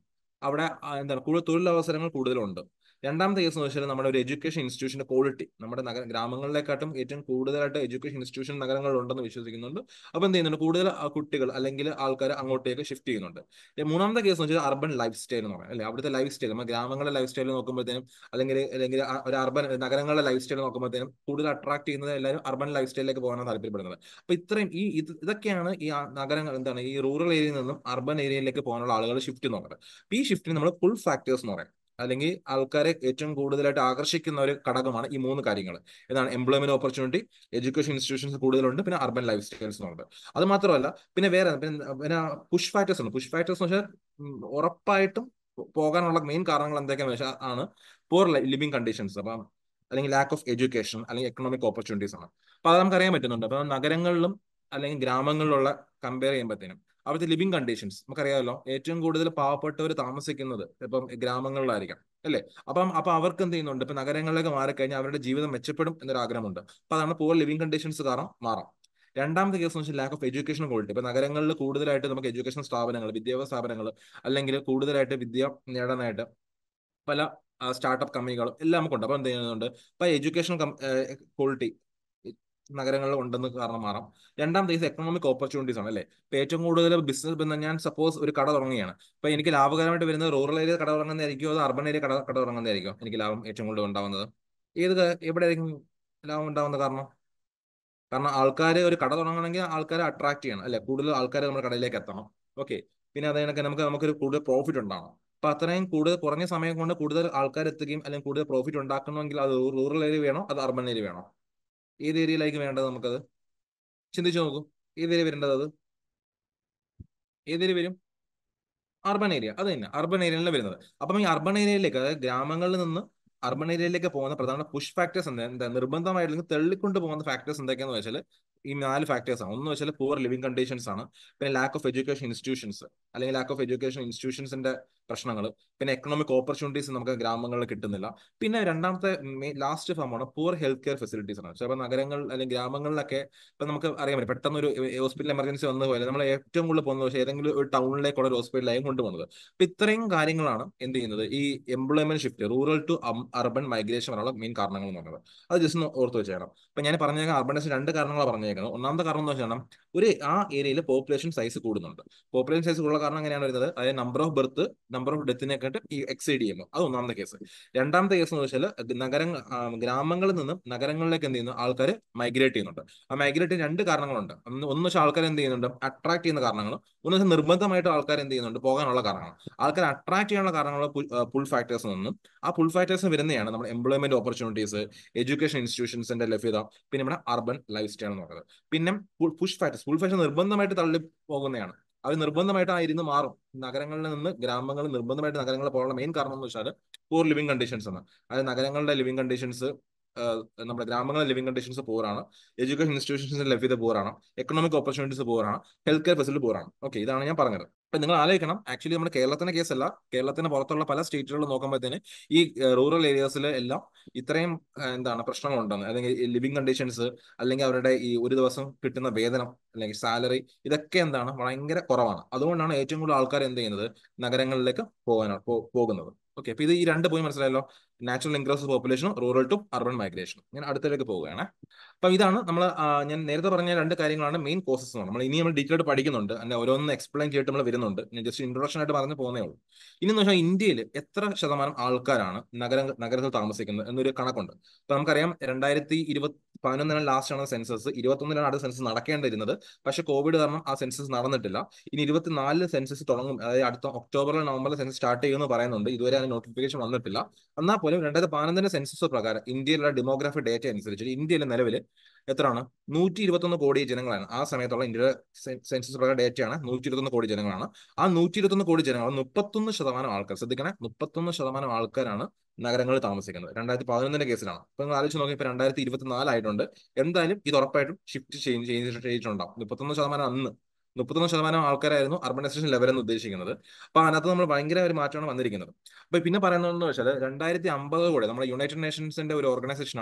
അവിടെ എന്താണ് കൂടുതൽ തൊഴിലവസരങ്ങൾ കൂടുതലുണ്ട് രണ്ടാമത്തെ കേസ് എന്ന് വെച്ചാൽ നമ്മുടെ ഒരു എഡ്യൂക്കേഷൻ ഇൻസ്റ്റിറ്റ്യൂഷന്റെ ക്വാളിറ്റി നമ്മുടെ നഗര ഗ്രാമങ്ങളിലേക്കാട്ടും ഏറ്റവും കൂടുതലായിട്ട് എഡ്യൂക്കേഷൻ ഇൻസ്റ്റിറ്റ്യൂഷൻ നഗരങ്ങളുണ്ടെന്ന് വിശ്വസിക്കുന്നുണ്ട് അപ്പോൾ എന്ത് ചെയ്യുന്നുണ്ട് കൂടുതൽ കുട്ടികൾ അല്ലെങ്കിൽ ആൾക്കാർ അങ്ങോട്ടേക്ക് ഷിഫ്റ്റ് ചെയ്യുന്നുണ്ട് മൂന്നാമത്തെ കേസ് എന്ന് വെച്ചാൽ അർബൻ ലൈഫ് സ്റ്റൈൽ എന്ന് പറയാം അല്ലെ അവിടുത്തെ ലൈഫ് സ്റ്റൈൽ നമ്മുടെ ഗ്രാമങ്ങളുടെ ലൈഫ് സ്റ്റൈൽ നോക്കുമ്പോഴത്തേനും അല്ലെങ്കിൽ അല്ലെങ്കിൽ ഒരു അർബൻ നഗരങ്ങളുടെ ലൈഫ് സ്റ്റൈൽ നോക്കുമ്പോഴത്തേനും കൂടുതൽ അട്രാക്ട് ചെയ്യുന്നത് എല്ലാവരും അർബൻ ലൈഫ് സ്റ്റൈലിലേക്ക് പോകാനാണ് താല്പര്യപ്പെടുന്നത് അപ്പോൾ ഇത്രയും ഈ ഇതൊക്കെയാണ് ഈ നഗരങ്ങൾ എന്താണ് ഈ റൂറൽ ഏരിയയിൽ നിന്നും അർബൻ ഏരിയയിലേക്ക് പോകാനുള്ള ആളുകൾ ഷിഫ്റ്റ് നോക്കുന്നത് ഈ ഷിഫ്റ്റിന് നമ്മൾ ഫുൾ ഫാക്ടേഴ്സ് എന്ന് പറയാം അല്ലെങ്കിൽ ആൾക്കാരെ ഏറ്റവും കൂടുതലായിട്ട് ആകർഷിക്കുന്ന ഒരു ഘടകമാണ് ഈ മൂന്ന് കാര്യങ്ങൾ എന്നാണ് എംപ്ലോയ്മെന്റ് ഓപ്പർച്യൂണിറ്റി എഡ്യൂക്കേഷൻ ഇൻസ്റ്റിറ്റ്യൂഷൻസ് കൂടുതലുണ്ട് പിന്നെ അർബൻ ലൈഫ് സ്റ്റൈൽസ് ഉണ്ട് അത് മാത്രമല്ല പിന്നെ വേറെ പിന്നെ പുഷ് ഫാക്ടേഴ്സ് ഉണ്ട് പുഷ് ഫാക്ടേഴ്സ് എന്ന് വെച്ചാൽ ഉറപ്പായിട്ടും പോകാനുള്ള മെയിൻ കാരണങ്ങൾ എന്തൊക്കെയാണെന്ന് വെച്ചാൽ ആണ് പൂർ ലിവിങ് കണ്ടീഷൻസ് അപ്പം അല്ലെങ്കിൽ ലാക്ക് ഓഫ് എഡ്യൂക്കേഷൻ അല്ലെങ്കിൽ എക്കണോമിക് ഓപ്പർച്യൂണിറ്റീസ് ആണ് അപ്പൊ അത് നമുക്ക് അറിയാൻ പറ്റുന്നുണ്ട് അപ്പൊ നഗരങ്ങളിലും അല്ലെങ്കിൽ ഗ്രാമങ്ങളിലുള്ള കമ്പയർ ചെയ്യുമ്പോഴത്തേനും അവിടുത്തെ ലിവിങ് കണ്ടീഷൻസ് നമുക്കറിയാമല്ലോ ഏറ്റവും കൂടുതൽ പാവപ്പെട്ടവർ താമസിക്കുന്നത് ഇപ്പം ഗ്രാമങ്ങളിലായിരിക്കാം അല്ലേ അപ്പം അപ്പൊ അവർക്ക് എന്ത് ചെയ്യുന്നുണ്ട് ഇപ്പൊ നഗരങ്ങളിലേക്ക് മാറിക്കഴിഞ്ഞാൽ അവരുടെ ജീവിതം മെച്ചപ്പെടും എന്നൊരു ആഗ്രഹമുണ്ട് അപ്പൊ അതാണ് പൂർ ലിവിങ് കണ്ടീഷൻസ് കാരണം മാറാം രണ്ടാമത്തെ കേസ് എന്ന് വെച്ചാൽ ലാക്ക് ഓഫ് എഡ്യൂക്കേഷൻ ക്വാളിറ്റി ഇപ്പൊ നഗരങ്ങളിൽ കൂടുതലായിട്ട് നമുക്ക് എഡ്യൂക്കേഷൻ സ്ഥാപനങ്ങൾ വിദ്യാഭ്യാസ സ്ഥാപനങ്ങൾ അല്ലെങ്കിൽ കൂടുതലായിട്ട് വിദ്യ നേടാനായിട്ട് പല സ്റ്റാർട്ടപ്പ് കമ്പനികളും എല്ലാം നമുക്കുണ്ട് അപ്പം എന്ത് ചെയ്യുന്നുണ്ട് ഇപ്പം എഡ്യൂക്കേഷൻ ക്വാളിറ്റി നഗരങ്ങളിൽ ഉണ്ടെന്ന് കാരണം മാറാം രണ്ടാം ദിവസം എക്കണോമിക് ഓപ്പർച്യൂണിറ്റീസ് ആണ് അല്ലെ ഇപ്പൊ ഏറ്റവും കൂടുതൽ ബിസിനസ് ബന്ധം ഞാൻ സപ്പോസ് ഒരു കട തുടങ്ങുകയാണ് ഇപ്പൊ എനിക്ക് ലാഭകരമായിട്ട് വരുന്നത് റൂറൽ ഏരിയ കട തുടങ്ങുന്നതായിരിക്കും അത് അർബൻ ഏരിയ കട കട തുടങ്ങുന്നതായിരിക്കും എനിക്ക് ലാഭം ഏറ്റവും കൂടുതൽ ഉണ്ടാവുന്നത് ഏത് എവിടെ ആയിരിക്കും ലാഭം ഉണ്ടാവുന്ന കാരണം കാരണം ആൾക്കാർ ഒരു കട തുടങ്ങണമെങ്കിൽ ആൾക്കാരെ അട്രാക്ട് ചെയ്യണം അല്ലെ കൂടുതൽ ആൾക്കാർ നമ്മുടെ കടയിലേക്ക് എത്തണം ഓക്കെ പിന്നെ അതേ നമുക്ക് നമുക്കൊരു കൂടുതൽ പ്രോഫിറ്റ് ഉണ്ടാവണം അപ്പൊ അത്രയും കൂടുതൽ കുറഞ്ഞ സമയം കൊണ്ട് കൂടുതൽ ആൾക്കാർ എത്തുകയും അല്ലെങ്കിൽ കൂടുതൽ പ്രോഫിറ്റ് ഉണ്ടാക്കണമെങ്കിൽ അത് റൂറൽ ഏരിയ വേണോ അത് അർബൻ ഏരിയ വേണോ ഏത് ഏരിയയിലേക്ക് വേണ്ടത് നമുക്കത് ചിന്തിച്ചു നോക്കൂ ഏത് ഏരിയ വരേണ്ടത് അത് ഏത് ഏരിയ വരും അർബൺ ഏരിയ അത് തന്നെ അർബൺ ഏരിയയിലാണ് വരുന്നത് അപ്പം ഈ അർബൺ ഏരിയയിലേക്ക് അതായത് ഗ്രാമങ്ങളിൽ നിന്ന് അർബൺ ഏരിയയിലേക്ക് പോകുന്ന പ്രധാന പുഷ് ഫാക്ടേഴ്സ് എന്താ എന്താ നിർബന്ധമായിട്ട് തെള്ളിക്കൊണ്ട് പോകുന്ന ഫാക്ടേഴ്സ് എന്തൊക്കെയാന്ന് വെച്ചാൽ ഈ നാല് ഫാക്ടേഴ്സ് ആണ് ഒന്ന് വെച്ചാൽ പൂർ ലിവിംഗ് കണ്ടീഷൻസ് ആണ് പിന്നെ ലാക്ക് ഓഫ് എഡ്യൂക്കേഷൻ ഇൻസ്റ്റിറ്റ്യൂഷൻസ് അല്ലെങ്കിൽ ലാക്ക് ഓഫ് എഡ്യൂക്കേഷൻ ഇൻസ്റ്റിറ്റ്യൂഷൻസിന്റെ പ്രശ്നങ്ങൾ പിന്നെ എക്കണോമിക് ഓപ്പർച്യൂണിറ്റീസ് നമുക്ക് ഗ്രാമങ്ങളിൽ കിട്ടുന്നില്ല പിന്നെ രണ്ടാമത്തെ ലാസ്റ്റ് ഫോമാണ് പൂർ ഹെൽത്ത് കെയർ ഫെസിലിറ്റീസ് ആണ് ചിലപ്പോൾ നഗരങ്ങൾ അല്ലെങ്കിൽ ഗ്രാമങ്ങളിലൊക്കെ ഇപ്പൊ നമുക്ക് അറിയാൻ പറ്റും പെട്ടെന്ന് ഒരു ഹോസ്പിറ്റൽ എമർജൻസി വന്നു പോലെ നമ്മൾ ഏറ്റവും കൂടുതൽ പോകുന്നത് പക്ഷേ ഏതെങ്കിലും ഒരു ടൗണിലേക്കുള്ള ഒരു ഹോസ്പിറ്റലായും കൊണ്ടുപോകുന്നത് അപ്പൊ ഇത്രയും കാര്യങ്ങളാണ് എന്ത് ചെയ്യുന്നത് ഈ employment shift rural to urban migration വരെയുള്ള മെയിൻ കാരണങ്ങൾ എന്ന് പറയുന്നത് അത് ജസ്റ്റ് ഒന്ന് ഓർത്ത് വെച്ചാണ് അപ്പം ഞാൻ പറഞ്ഞേക്കാം അർബണൈസേഷൻ രണ്ട് കാരണങ്ങൾ പറഞ്ഞേക്കുന്നത് ഒന്നാമത്തെ കാരണം എന്ന് വെച്ചാൽ ഒരു ആ ഏരിയയിൽ പോപ്പുലേഷൻ സൈസ് കൂടുന്നുണ്ട് പോപ്പുലേഷൻ സൈസ് കൂടുള്ള കാരണം എങ്ങനെയാണ് വരുന്നത് അതായത് number of birth number of ഡെത്തിനെക്കാട്ടും ഈ എക്സൈഡ് ചെയ്യുമ്പോൾ അത് ഒന്നാമത്തെ കേസ് രണ്ടാമത്തെ കേസ് എന്ന് വെച്ചാൽ നഗര ഗ്രാമങ്ങളിൽ നിന്നും നഗരങ്ങളിലേക്ക് എന്ത് ചെയ്യുന്നു ആൾക്കാർ മൈഗ്രേറ്റ് ചെയ്യുന്നുണ്ട് ആ മൈഗ്രേറ്റ് രണ്ട് കാരണങ്ങളുണ്ട് ഒന്ന് വെച്ചാൽ ആൾക്കാർ എന്ത് ചെയ്യുന്നുണ്ട് അട്രാക്ട് ചെയ്യുന്ന കാരണങ്ങളും ഒന്ന് വെച്ചാൽ നിർബന്ധമായിട്ട് ആൾക്കാർ എന്ത് ചെയ്യുന്നുണ്ട് പോകാനുള്ള കാരണങ്ങൾ ആൾക്കാർ അട്രാക്ട് ചെയ്യാനുള്ള കാരണങ്ങൾ പുൾ ഫാക്ടേഴ്സ് നിന്നും ആ പുൾ ഫാക്ടേഴ്സ് വരുന്നതാണ് നമ്മുടെ എംപ്ലോയ്മെന്റ് ഓപ്പർച്യൂണിറ്റീസ് എഡ്യൂക്കേഷൻ ഇൻസ്റ്റിറ്റ്യൂഷൻസിന്റെ ലഭ്യത പിന്നെ നമ്മുടെ അർബൻ ലൈഫ് സ്റ്റൈൽ എന്ന് പറയുന്നത് പിന്നെ പുഷ് ഫാക്ടേഴ്സ് പുൾ ഫാക്ടേഴ്സ് നിർബന്ധമായിട്ട് തള്ളി പോകുന്നതാണ് അവർ നിർബന്ധമായിട്ടായിരുന്നു മാറും നഗരങ്ങളിൽ നിന്ന് ഗ്രാമങ്ങളിൽ നിർബന്ധമായിട്ട് നഗരങ്ങളിൽ പോകാനുള്ള മെയിൻ കാരണം എന്ന് വെച്ചാൽ പൂർ ലിവിങ് കണ്ടീഷൻസ് ആണ് അതായത് നഗരങ്ങളുടെ ലിവിങ് കണ്ടീഷൻസ് നമ്മുടെ ഗ്രാമങ്ങളിലെ ലിവിംഗ് കണ്ടീഷൻസ് പോറാണ് എഡ്യൂക്കേഷൻ ഇൻസ്റ്റിറ്റ്യൂഷൻസിന്റെ ലഭ്യത പോറാണ് എക്കണോമിക് ഓപ്പർച്യൂണിറ്റീസ് പോറാണ് ഹെൽത്ത് കെയർ ഫെസിലിറ്റി പോറാണ് ഓക്കെ ഇതാണ് ഞാൻ പറഞ്ഞത് അപ്പൊ നിങ്ങൾ ആലോചിക്കണം ആക്ച്വലി നമ്മുടെ കേരളത്തിന്റെ കേസല്ല കേരളത്തിന് പുറത്തുള്ള പല സ്റ്റേറ്റുകളിൽ നോക്കുമ്പോഴത്തേന് ഈ റൂറൽ ഏരിയാസിൽ എല്ലാം ഇത്രയും എന്താണ് പ്രശ്നങ്ങളുണ്ടെന്ന് അല്ലെങ്കിൽ ലിവിംഗ് കണ്ടീഷൻസ് അല്ലെങ്കിൽ അവരുടെ ഈ ഒരു ദിവസം കിട്ടുന്ന വേതനം അല്ലെങ്കിൽ സാലറി ഇതൊക്കെ എന്താണ് ഭയങ്കര കുറവാണ് അതുകൊണ്ടാണ് ഏറ്റവും കൂടുതൽ ആൾക്കാർ എന്ത് ചെയ്യുന്നത് നഗരങ്ങളിലേക്ക് പോകാനാണ് പോകുന്നത് ഓക്കെ അപ്പൊ ഇത് ഈ രണ്ട് പോയി മനസ്സിലായല്ലോ നാച്ചുറൽ ഇൻക്രീസ് പോപ്പുലേഷനും റൂറൽ ടു അർബൻ മൈഗ്രേഷനും ഞാൻ അടുത്തേക്ക് പോവുകയാണ് അപ്പം ഇതാണ് നമ്മൾ ഞാൻ നേരത്തെ പറഞ്ഞ രണ്ട് കാര്യങ്ങളാണ് മെയിൻ കോസസ് എന്ന് നമ്മൾ ഇനി നമ്മൾ ആയിട്ട് പഠിക്കുന്നുണ്ട് അതിന്റെ ഓരോന്നും എക്സ്പ്ലെയിൻ ചെയ്തിട്ട് നമ്മൾ വരുന്നുണ്ട് ഞാൻ ജസ്റ്റ് ഇൻട്രൊഡക്ഷൻ ആയിട്ട് പറഞ്ഞു പോകുന്നേ ഉള്ളൂ ഇനി എന്ന് വെച്ചാൽ ഇന്ത്യയിൽ എത്ര ശതമാനം ആൾക്കാരാണ് നഗര നഗരത്തിൽ താമസിക്കുന്നത് എന്നൊരു കണക്കുണ്ട് അപ്പം നമുക്കറിയാം രണ്ടായിരത്തി ഇരുപത്തി പതിനൊന്നിനാണ് ലാസ്റ്റ് ആണ് സെൻസസ് ഇരുപത്തൊന്നിനാണ് അടുത്ത സെൻസസ് നടക്കേണ്ടിരുന്നത് പക്ഷേ കോവിഡ് കാരണം ആ സെൻസസ് നടന്നിട്ടില്ല ഇനി ഇരുപത്തിനാലിൽ സെൻസസ് തുടങ്ങും അതായത് അടുത്ത ഒക്ടോബറിൽ നവംബറിൽ സെൻസസ് സ്റ്റാർട്ട് ചെയ്യുമെന്ന് പറയുന്നുണ്ട് ഇതുവരെ അതിന് നോട്ടിഫിക്കേഷൻ വന്നിട്ടില്ല എന്നാൽ പോലെ രണ്ടായിരത്തി പതിനൊന്നിന്റെ സെൻസസ് പ്രകാരം ഇന്ത്യയിലുള്ള ഡെമോഗ്രാഫി ഡേറ്റ അനുസരിച്ച് ഇന്ത്യയിലെ നിലവിൽ എത്രയാണ് നൂറ്റി ഇരുപത്തൊന്ന് കോടി ജനങ്ങളാണ് ആ സമയത്തുള്ള ഇന്ത്യയുടെ സെൻസസ് പ്രകാരം ഡേറ്റയാണ് നൂറ്റി ഇരുപത്തൊന്ന് കോടി ജനങ്ങളാണ് ആ നൂറ്റി ഇരുപത്തൊന്ന് കോടി ജനങ്ങൾ മുപ്പത്തൊന്ന് ശതമാനം ആൾക്കാർ ശ്രദ്ധിക്കണേ മുപ്പത്തൊന്ന് ശതമാനം ആൾക്കാരാണ് നഗരങ്ങളിൽ താമസിക്കുന്നത് രണ്ടായിരത്തി പതിനൊന്നിന്റെ കേസിലാണ് അപ്പൊ നിങ്ങൾ ആലോചിച്ച് നോക്കി ഇപ്പൊ രണ്ടായിരത്തി ഇരുപത്തിനാലായിട്ടുണ്ട് എന്തായാലും ഇത് ഉറപ്പായിട്ടും ഷിഫ്റ്റ് ചേഞ്ച് ചെയ്തിട്ടുണ്ടാവും മുപ്പത്തൊന്ന് ശതമാനം അന്ന് മുപ്പത്തൊന്ന് ശതമാനം ആൾക്കാരായിരുന്നു അർബനൈസേഷൻ എന്ന് ഉദ്ദേശിക്കുന്നത് അപ്പൊ അതിനകത്ത് നമ്മൾ ഭയങ്കര ഒരു മാറ്റമാണ് വന്നിരിക്കുന്നത് അപ്പൊ പിന്നെ പറയുന്നതെന്ന് വെച്ചാൽ രണ്ടായിരത്തി അമ്പത് കൂടെ നമ്മുടെ യുണൈറ്റഡ് നേഷൻസിന്റെ ഒരു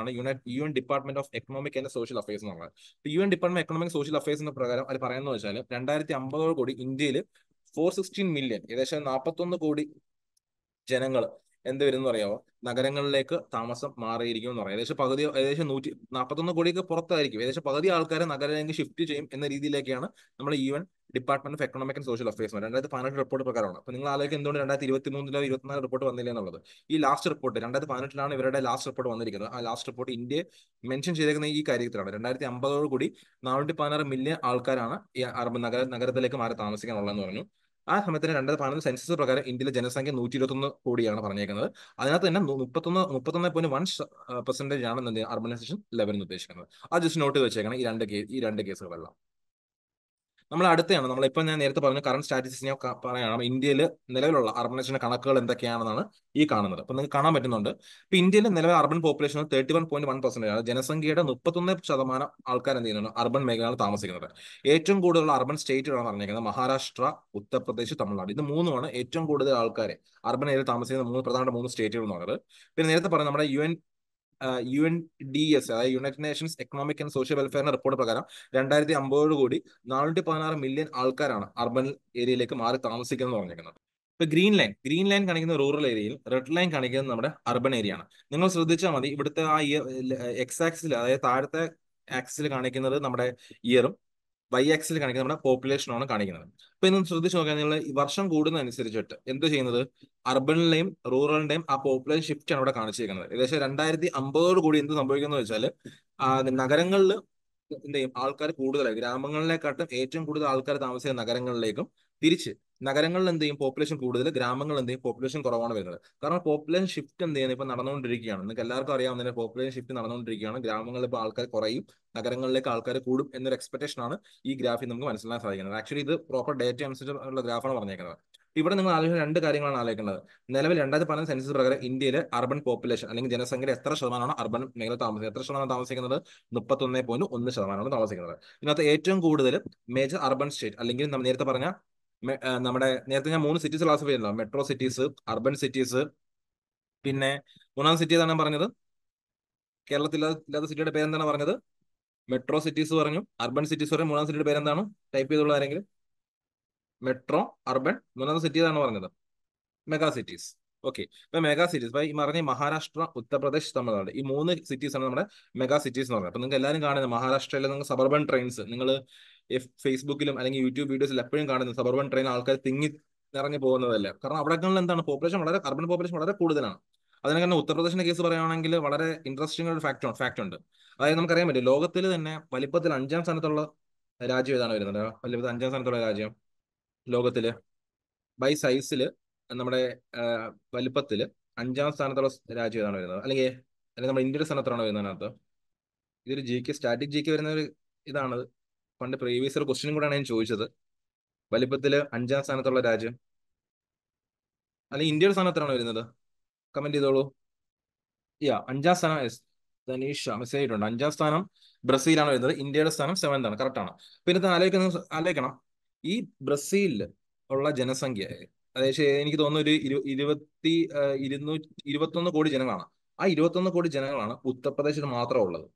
ആണ് unite U N department of economic and social affairs എന്ന് അപ്പൊ U N department economic social affairs എന്ന പ്രകാരം അത് പറയുന്നത് വെച്ചാൽ രണ്ടായിരത്തി അമ്പതോട് കൂടി ഇന്ത്യയിൽ ഫോർ സിക്സ്റ്റീൻ മില്യൺ ഏകദേശം നാൽപ്പത്തൊന്ന് കോടി ജനങ്ങൾ എന്ത് വരും എന്ന് പറയാമോ നഗരങ്ങളിലേക്ക് താമസം മാറിയിരിക്കും എന്ന് പറയാം ഏകദേശം പകുതി ഏകദേശം നൂറ്റി നാൽപ്പത്തൊന്ന് കോടിയൊക്കെ പുറത്തായിരിക്കും ഏകദേശം പകുതി ആൾക്കാരെ നഗരങ്ങളിലേക്ക് ഷിഫ്റ്റ് ചെയ്യും എന്ന രീതിയിലേക്കാണ് നമ്മൾ even department of economic and social affairs രണ്ടായിരത്തി പതിനെട്ട് റിപ്പോർട്ട് പ്രകാരമാണ് അപ്പൊ നിങ്ങൾ ആലോചിക്കും എന്തുകൊണ്ട് രണ്ടായിരത്തി ഇരുപത്തി മൂന്നിലോ ഇരുപത്തിനാല് റിപ്പോർട്ട് വന്നില്ല എന്നുള്ളത് ഈ ലാസ്റ്റ് റിപ്പോർട്ട് രണ്ടായിരത്തി പതിനെട്ടിലാണ് ഇവരുടെ ലാസ്റ്റ് റിപ്പോർട്ട് വന്നിരിക്കുന്നത് ആ ലാസ്റ്റ് റിപ്പോർട്ട് ഇന്ത്യ മെൻഷൻ ചെയ്തേക്കുന്ന ഈ കാര്യത്തിലാണ് രണ്ടായിരത്തി അമ്പതോട് കൂടി നാനൂറ്റി പതിനാറ് മില്യൺ ആൾക്കാരാണ് ഈ അറബ് നഗര നഗരത്തിലേക്ക് മാറി താമസിക്കാനുള്ളതെന്ന് പറഞ്ഞു ആ സമയത്തിന് രണ്ടായിരത്തി പതിനൊന്ന് സെൻസസ് പ്രകാരം ഇന്ത്യയിലെ ജനസംഖ്യ നൂറ്റി ഇരുപത്തൊന്ന് കോടിയാണ് പറഞ്ഞേക്കുന്നത് അതിനകത്ത് തന്നെ മുപ്പത്തൊന്ന് മുപ്പത്തൊന്ന് പോയിന്റ് വൺ പെർസെന്റേജ് ആണ് അർബനൈസേഷൻ ലെവലിൽ എന്ന് ഉദ്ദേശിക്കുന്നത് ആ ജസ്റ്റ് നോട്ട് വെച്ചേക്കണം ഈ രണ്ട് ഈ രണ്ട് കേസുകളെല്ലാം നമ്മൾ അടുത്തെയാണ് നമ്മളിപ്പോൾ ഞാൻ നേരത്തെ പറഞ്ഞ കറണ്ട് സ്റ്റാറ്റിസ്റ്റിക്സ് ഒക്കെ പറയുകയാണ് ഇന്ത്യയിൽ നിലവിലുള്ള അർബനേഷൻ്റെ കണക്കുകൾ എന്തൊക്കെയാണെന്നാണ് ഈ കാണുന്നത് അപ്പോൾ നിങ്ങൾക്ക് കാണാൻ പറ്റുന്നുണ്ട് ഇപ്പോൾ ഇന്ത്യയിൽ നിലവിൽ urban population thirty one point one percentage ആണ് ജനസംഖ്യയുടെ മുപ്പത്തൊന്ന് ശതമാനം ആൾക്കാർ എന്ത് ചെയ്യുന്നുണ്ട് അർബൻ മേഖലകളിൽ താമസിക്കുന്നത് ഏറ്റവും കൂടുതലുള്ള അർബൻ സ്റ്റേറ്റുകളാണ് പറഞ്ഞിരിക്കുന്നത് മഹാരാഷ്ട്ര ഉത്തർപ്രദേശ് തമിഴ്നാട് ഇത് മൂന്നുമാണ് ഏറ്റവും കൂടുതൽ ആൾക്കാരെ അർബൻ ഏരിയയിൽ താമസിക്കുന്ന മൂന്ന് പ്രധാനപ്പെട്ട മൂന്ന് സ്റ്റേറ്റുകൾ എന്ന് പറയുന്നത് പിന്നെ നേരത്തെ പറഞ്ഞ നമ്മുടെ U N U N D S അതായത് united nations economic and social വെൽഫെയറിന്റെ റിപ്പോർട്ട് പ്രകാരം രണ്ടായിരത്തി അമ്പതോട് കൂടി നാനൂറ്റി പതിനാറ് മില്യൺ ആൾക്കാരാണ് അർബൻ ഏരിയയിലേക്ക് മാറി താമസിക്കുന്നത് പറഞ്ഞിരിക്കുന്നത് ഇപ്പൊ ഗ്രീൻ ലൈൻ ഗ്രീൻ ലൈൻ കാണിക്കുന്ന റൂറൽ ഏരിയയിൽ റെഡ് ലൈൻ കാണിക്കുന്നത് നമ്മുടെ അർബൻ ഏരിയ ആണ് നിങ്ങൾ ശ്രദ്ധിച്ചാൽ മതി ഇവിടുത്തെ ആ ഇയർ എക്സ് ആക്സിൽ അതായത് താഴത്തെ ആക്സിൽ കാണിക്കുന്നത് നമ്മുടെ ഇയറും വൈ ആക്സിൽ കാണിക്കുന്നത് നമ്മുടെ പോപ്പുലേഷനാണ് കാണിക്കുന്നത് അപ്പൊ ഇന്ന് ശ്രദ്ധിച്ച് നോക്കാൻ നിങ്ങൾ വർഷം കൂടുന്നതനുസരിച്ചിട്ട് എന്ത് ചെയ്യുന്നത് അർബണിലെയും റൂറലിന്റെയും ആ പോപ്പുലേഷൻ ഷിഫ്റ്റ് ആണ് ഇവിടെ കാണിച്ചിരിക്കുന്നത് ഏകദേശം രണ്ടായിരത്തി അമ്പതോട് കൂടി എന്ത് സംഭവിക്കുന്ന വെച്ചാൽ നഗരങ്ങളിൽ എന്തെയും ആൾക്കാർ കൂടുതലായി ഗ്രാമങ്ങളിലേക്കാട്ടും ഏറ്റവും കൂടുതൽ ആൾക്കാർ താമസിക്കുന്ന നഗരങ്ങളിലേക്കും തിരിച്ച് നഗരങ്ങളിൽ എന്ത് ചെയ്യും പോപ്പുലേഷൻ കൂടുതൽ ഗ്രാമങ്ങളിൽ എന്ത് ചെയ്യും പോപ്പുലേഷൻ കുറവാണ് വരുന്നത് കാരണം പോപ്പുലേഷൻ ഷിഫ്റ്റ് എന്ത് ചെയ്യുന്നത് ഇപ്പൊ നടന്നുകൊണ്ടിരിക്കുകയാണ് നിങ്ങൾക്ക് എല്ലാവർക്കും അറിയാവുന്ന പോപ്പുലേഷൻ ഷിഫ്റ്റ് നടന്നുകൊണ്ടിരിക്കുകയാണ് ഗ്രാമങ്ങളിൽ ഇപ്പോൾ ആൾക്കാർ കുറയും നഗരങ്ങളിലേക്ക് ആൾക്കാർ കൂടും എന്നൊരു എക്സ്പെക്ടേഷൻ ആണ് ഈ ഗ്രാഫിൽ നമുക്ക് മനസ്സിലാക്കാൻ സാധിക്കുന്നത് ആക്ച്വലി ഇത് പ്രോപ്പർ ഡേറ്റ അനുസരിച്ചുള്ള ഗ്രാഫാണ് പറഞ്ഞേക്കുന്നത് ഇവിടെ നിങ്ങൾ ആലോചിക്കുന്ന രണ്ട് കാര്യങ്ങളാണ് ആലോചിക്കേണ്ടത് നിലവിൽ രണ്ടായിരത്തി പതിനഞ്ച് സെൻസസ് പ്രകാരം ഇന്ത്യയിലെ അർബൻ പോപ്പുലേഷൻ അല്ലെങ്കിൽ ജനസംഖ്യ എത്ര ശതമാനമാണ് അർബൻ മേഖല താമസിക്കുന്നത് എത്ര ശതമാനം താമസിക്കുന്നത് ഒന്നേ പോയിന്റ് ഒന്ന് ശതമാനമാണ് താമസിക്കുന്നത് ഇതിനകത്ത് ഏറ്റവും കൂടുതൽ മേജർ അർബൻ സ്റ്റേറ്റ് അല്ലെങ്കിൽ നമ്മൾ നേരത്തെ പറഞ്ഞ നമ്മുടെ നേരത്തെ ഞാൻ മൂന്ന് സിറ്റീസ് ക്ലാസ് ചെയ്തല്ലോ മെട്രോ സിറ്റീസ് അർബൻ സിറ്റീസ് പിന്നെ മൂന്നാം സിറ്റി എന്താണ് പറഞ്ഞത് കേരളത്തിൽ ഇല്ലാത്ത സിറ്റിയുടെ പേരെന്താണ് പറഞ്ഞത് മെട്രോ സിറ്റീസ് പറഞ്ഞു അർബൻ സിറ്റീസ് പറഞ്ഞു മൂന്നാം സിറ്റിയുടെ പേരെന്താണ് ടൈപ്പ് ചെയ്തുള്ള ആരെങ്കിലും മെട്രോ അർബൻ മൂന്നാമത്തെ സിറ്റി ഏതാണ് പറഞ്ഞത് മെഗാ സിറ്റീസ് ഓക്കെ ഇപ്പൊ മെഗാ സിറ്റീസ് ഇപ്പൊ ഈ പറഞ്ഞ മഹാരാഷ്ട്ര ഉത്തർപ്രദേശ് തമിഴ്നാട് ഈ മൂന്ന് സിറ്റീസ് ആണ് നമ്മുടെ മെഗാ സിറ്റീസ് എന്ന് പറഞ്ഞത് അപ്പൊ നിങ്ങൾക്ക് എല്ലാവരും കാണുന്നത് മഹാരാഷ്ട്രയിലെ നിങ്ങൾ സബർബൺ ട്രെയിൻസ് നിങ്ങൾ ഫേസ്ബുക്കിലും അല്ലെങ്കിൽ യൂട്യൂബ് വീഡിയോസിൽ എപ്പോഴും കാണുന്നത് സബർബൺ ട്രെയിൻ ആൾക്കാർ തിങ്ങി നിറഞ്ഞു പോകുന്നതല്ല കാരണം അവിടെങ്ങളിൽ എന്താണ് പോപ്പുലേഷൻ വളരെ അർബൺ പോപ്പുലേഷൻ വളരെ കൂടുതലാണ് അതിനെ കാരണം ഉത്തർപ്രദേശിന്റെ കേസ് പറയുകയാണെങ്കിൽ വളരെ ഇൻട്രസ്റ്റിംഗ് ഒരു ഫാക്ട് ഫാക്ട് ഉണ്ട് അതായത് നമുക്കറിയാൻ പറ്റും ലോകത്തിൽ തന്നെ വലിപ്പത്തിൽ അഞ്ചാം സ്ഥാനത്തുള്ള രാജ്യം ഏതാണ് വരുന്നത് വലിപ്പത്തിൽ അഞ്ചാം സ്ഥാനത്തുള്ള രാജ്യം ലോകത്തില് ബൈ സൈസിൽ നമ്മുടെ വലിപ്പത്തിൽ അഞ്ചാം സ്ഥാനത്തുള്ള രാജ്യം ഏതാണ് വരുന്നത് അല്ലെങ്കിൽ അല്ലെങ്കിൽ നമ്മുടെ ഇന്ത്യയുടെ സ്ഥാനത്താണ് അതിനകത്ത് ഇതൊരു G K static G K വരുന്ന ഒരു ഇതാണ് പണ്ട് പ്രീവിയസ് ഒരു ക്വസ്റ്റ്യനും കൂടെയാണ് ഞാൻ ചോദിച്ചത് വലിപ്പത്തിൽ അഞ്ചാം സ്ഥാനത്തുള്ള രാജ്യം അല്ലെങ്കിൽ ഇന്ത്യയുടെ സ്ഥാനത്താണ് വരുന്നത് കമന്റ് ചെയ്തോളൂ യാ അഞ്ചാം സ്ഥാനം ധനീഷ് മെസ്സേജ് ആയിട്ടുണ്ട് അഞ്ചാം സ്ഥാനം ബ്രസീലാണ് വരുന്നത് ഇന്ത്യയുടെ സ്ഥാനം സെവൻത് ആണ് കറക്റ്റ് ആണ് പിന്നെ ആലോചിക്കുന്ന ആലോചിക്കണം ഈ ബ്രസീലിൽ ഉള്ള ജനസംഖ്യ അതായത് എനിക്ക് തോന്നുന്നു ഒരു ഇരു ഇരുപത്തി ഇരുന്നൂ ഇരുപത്തൊന്ന് കോടി ജനങ്ങളാണ് ആ ഇരുപത്തൊന്ന് കോടി ജനങ്ങളാണ് ഉത്തർപ്രദേശിൽ മാത്രം ഉള്ളത്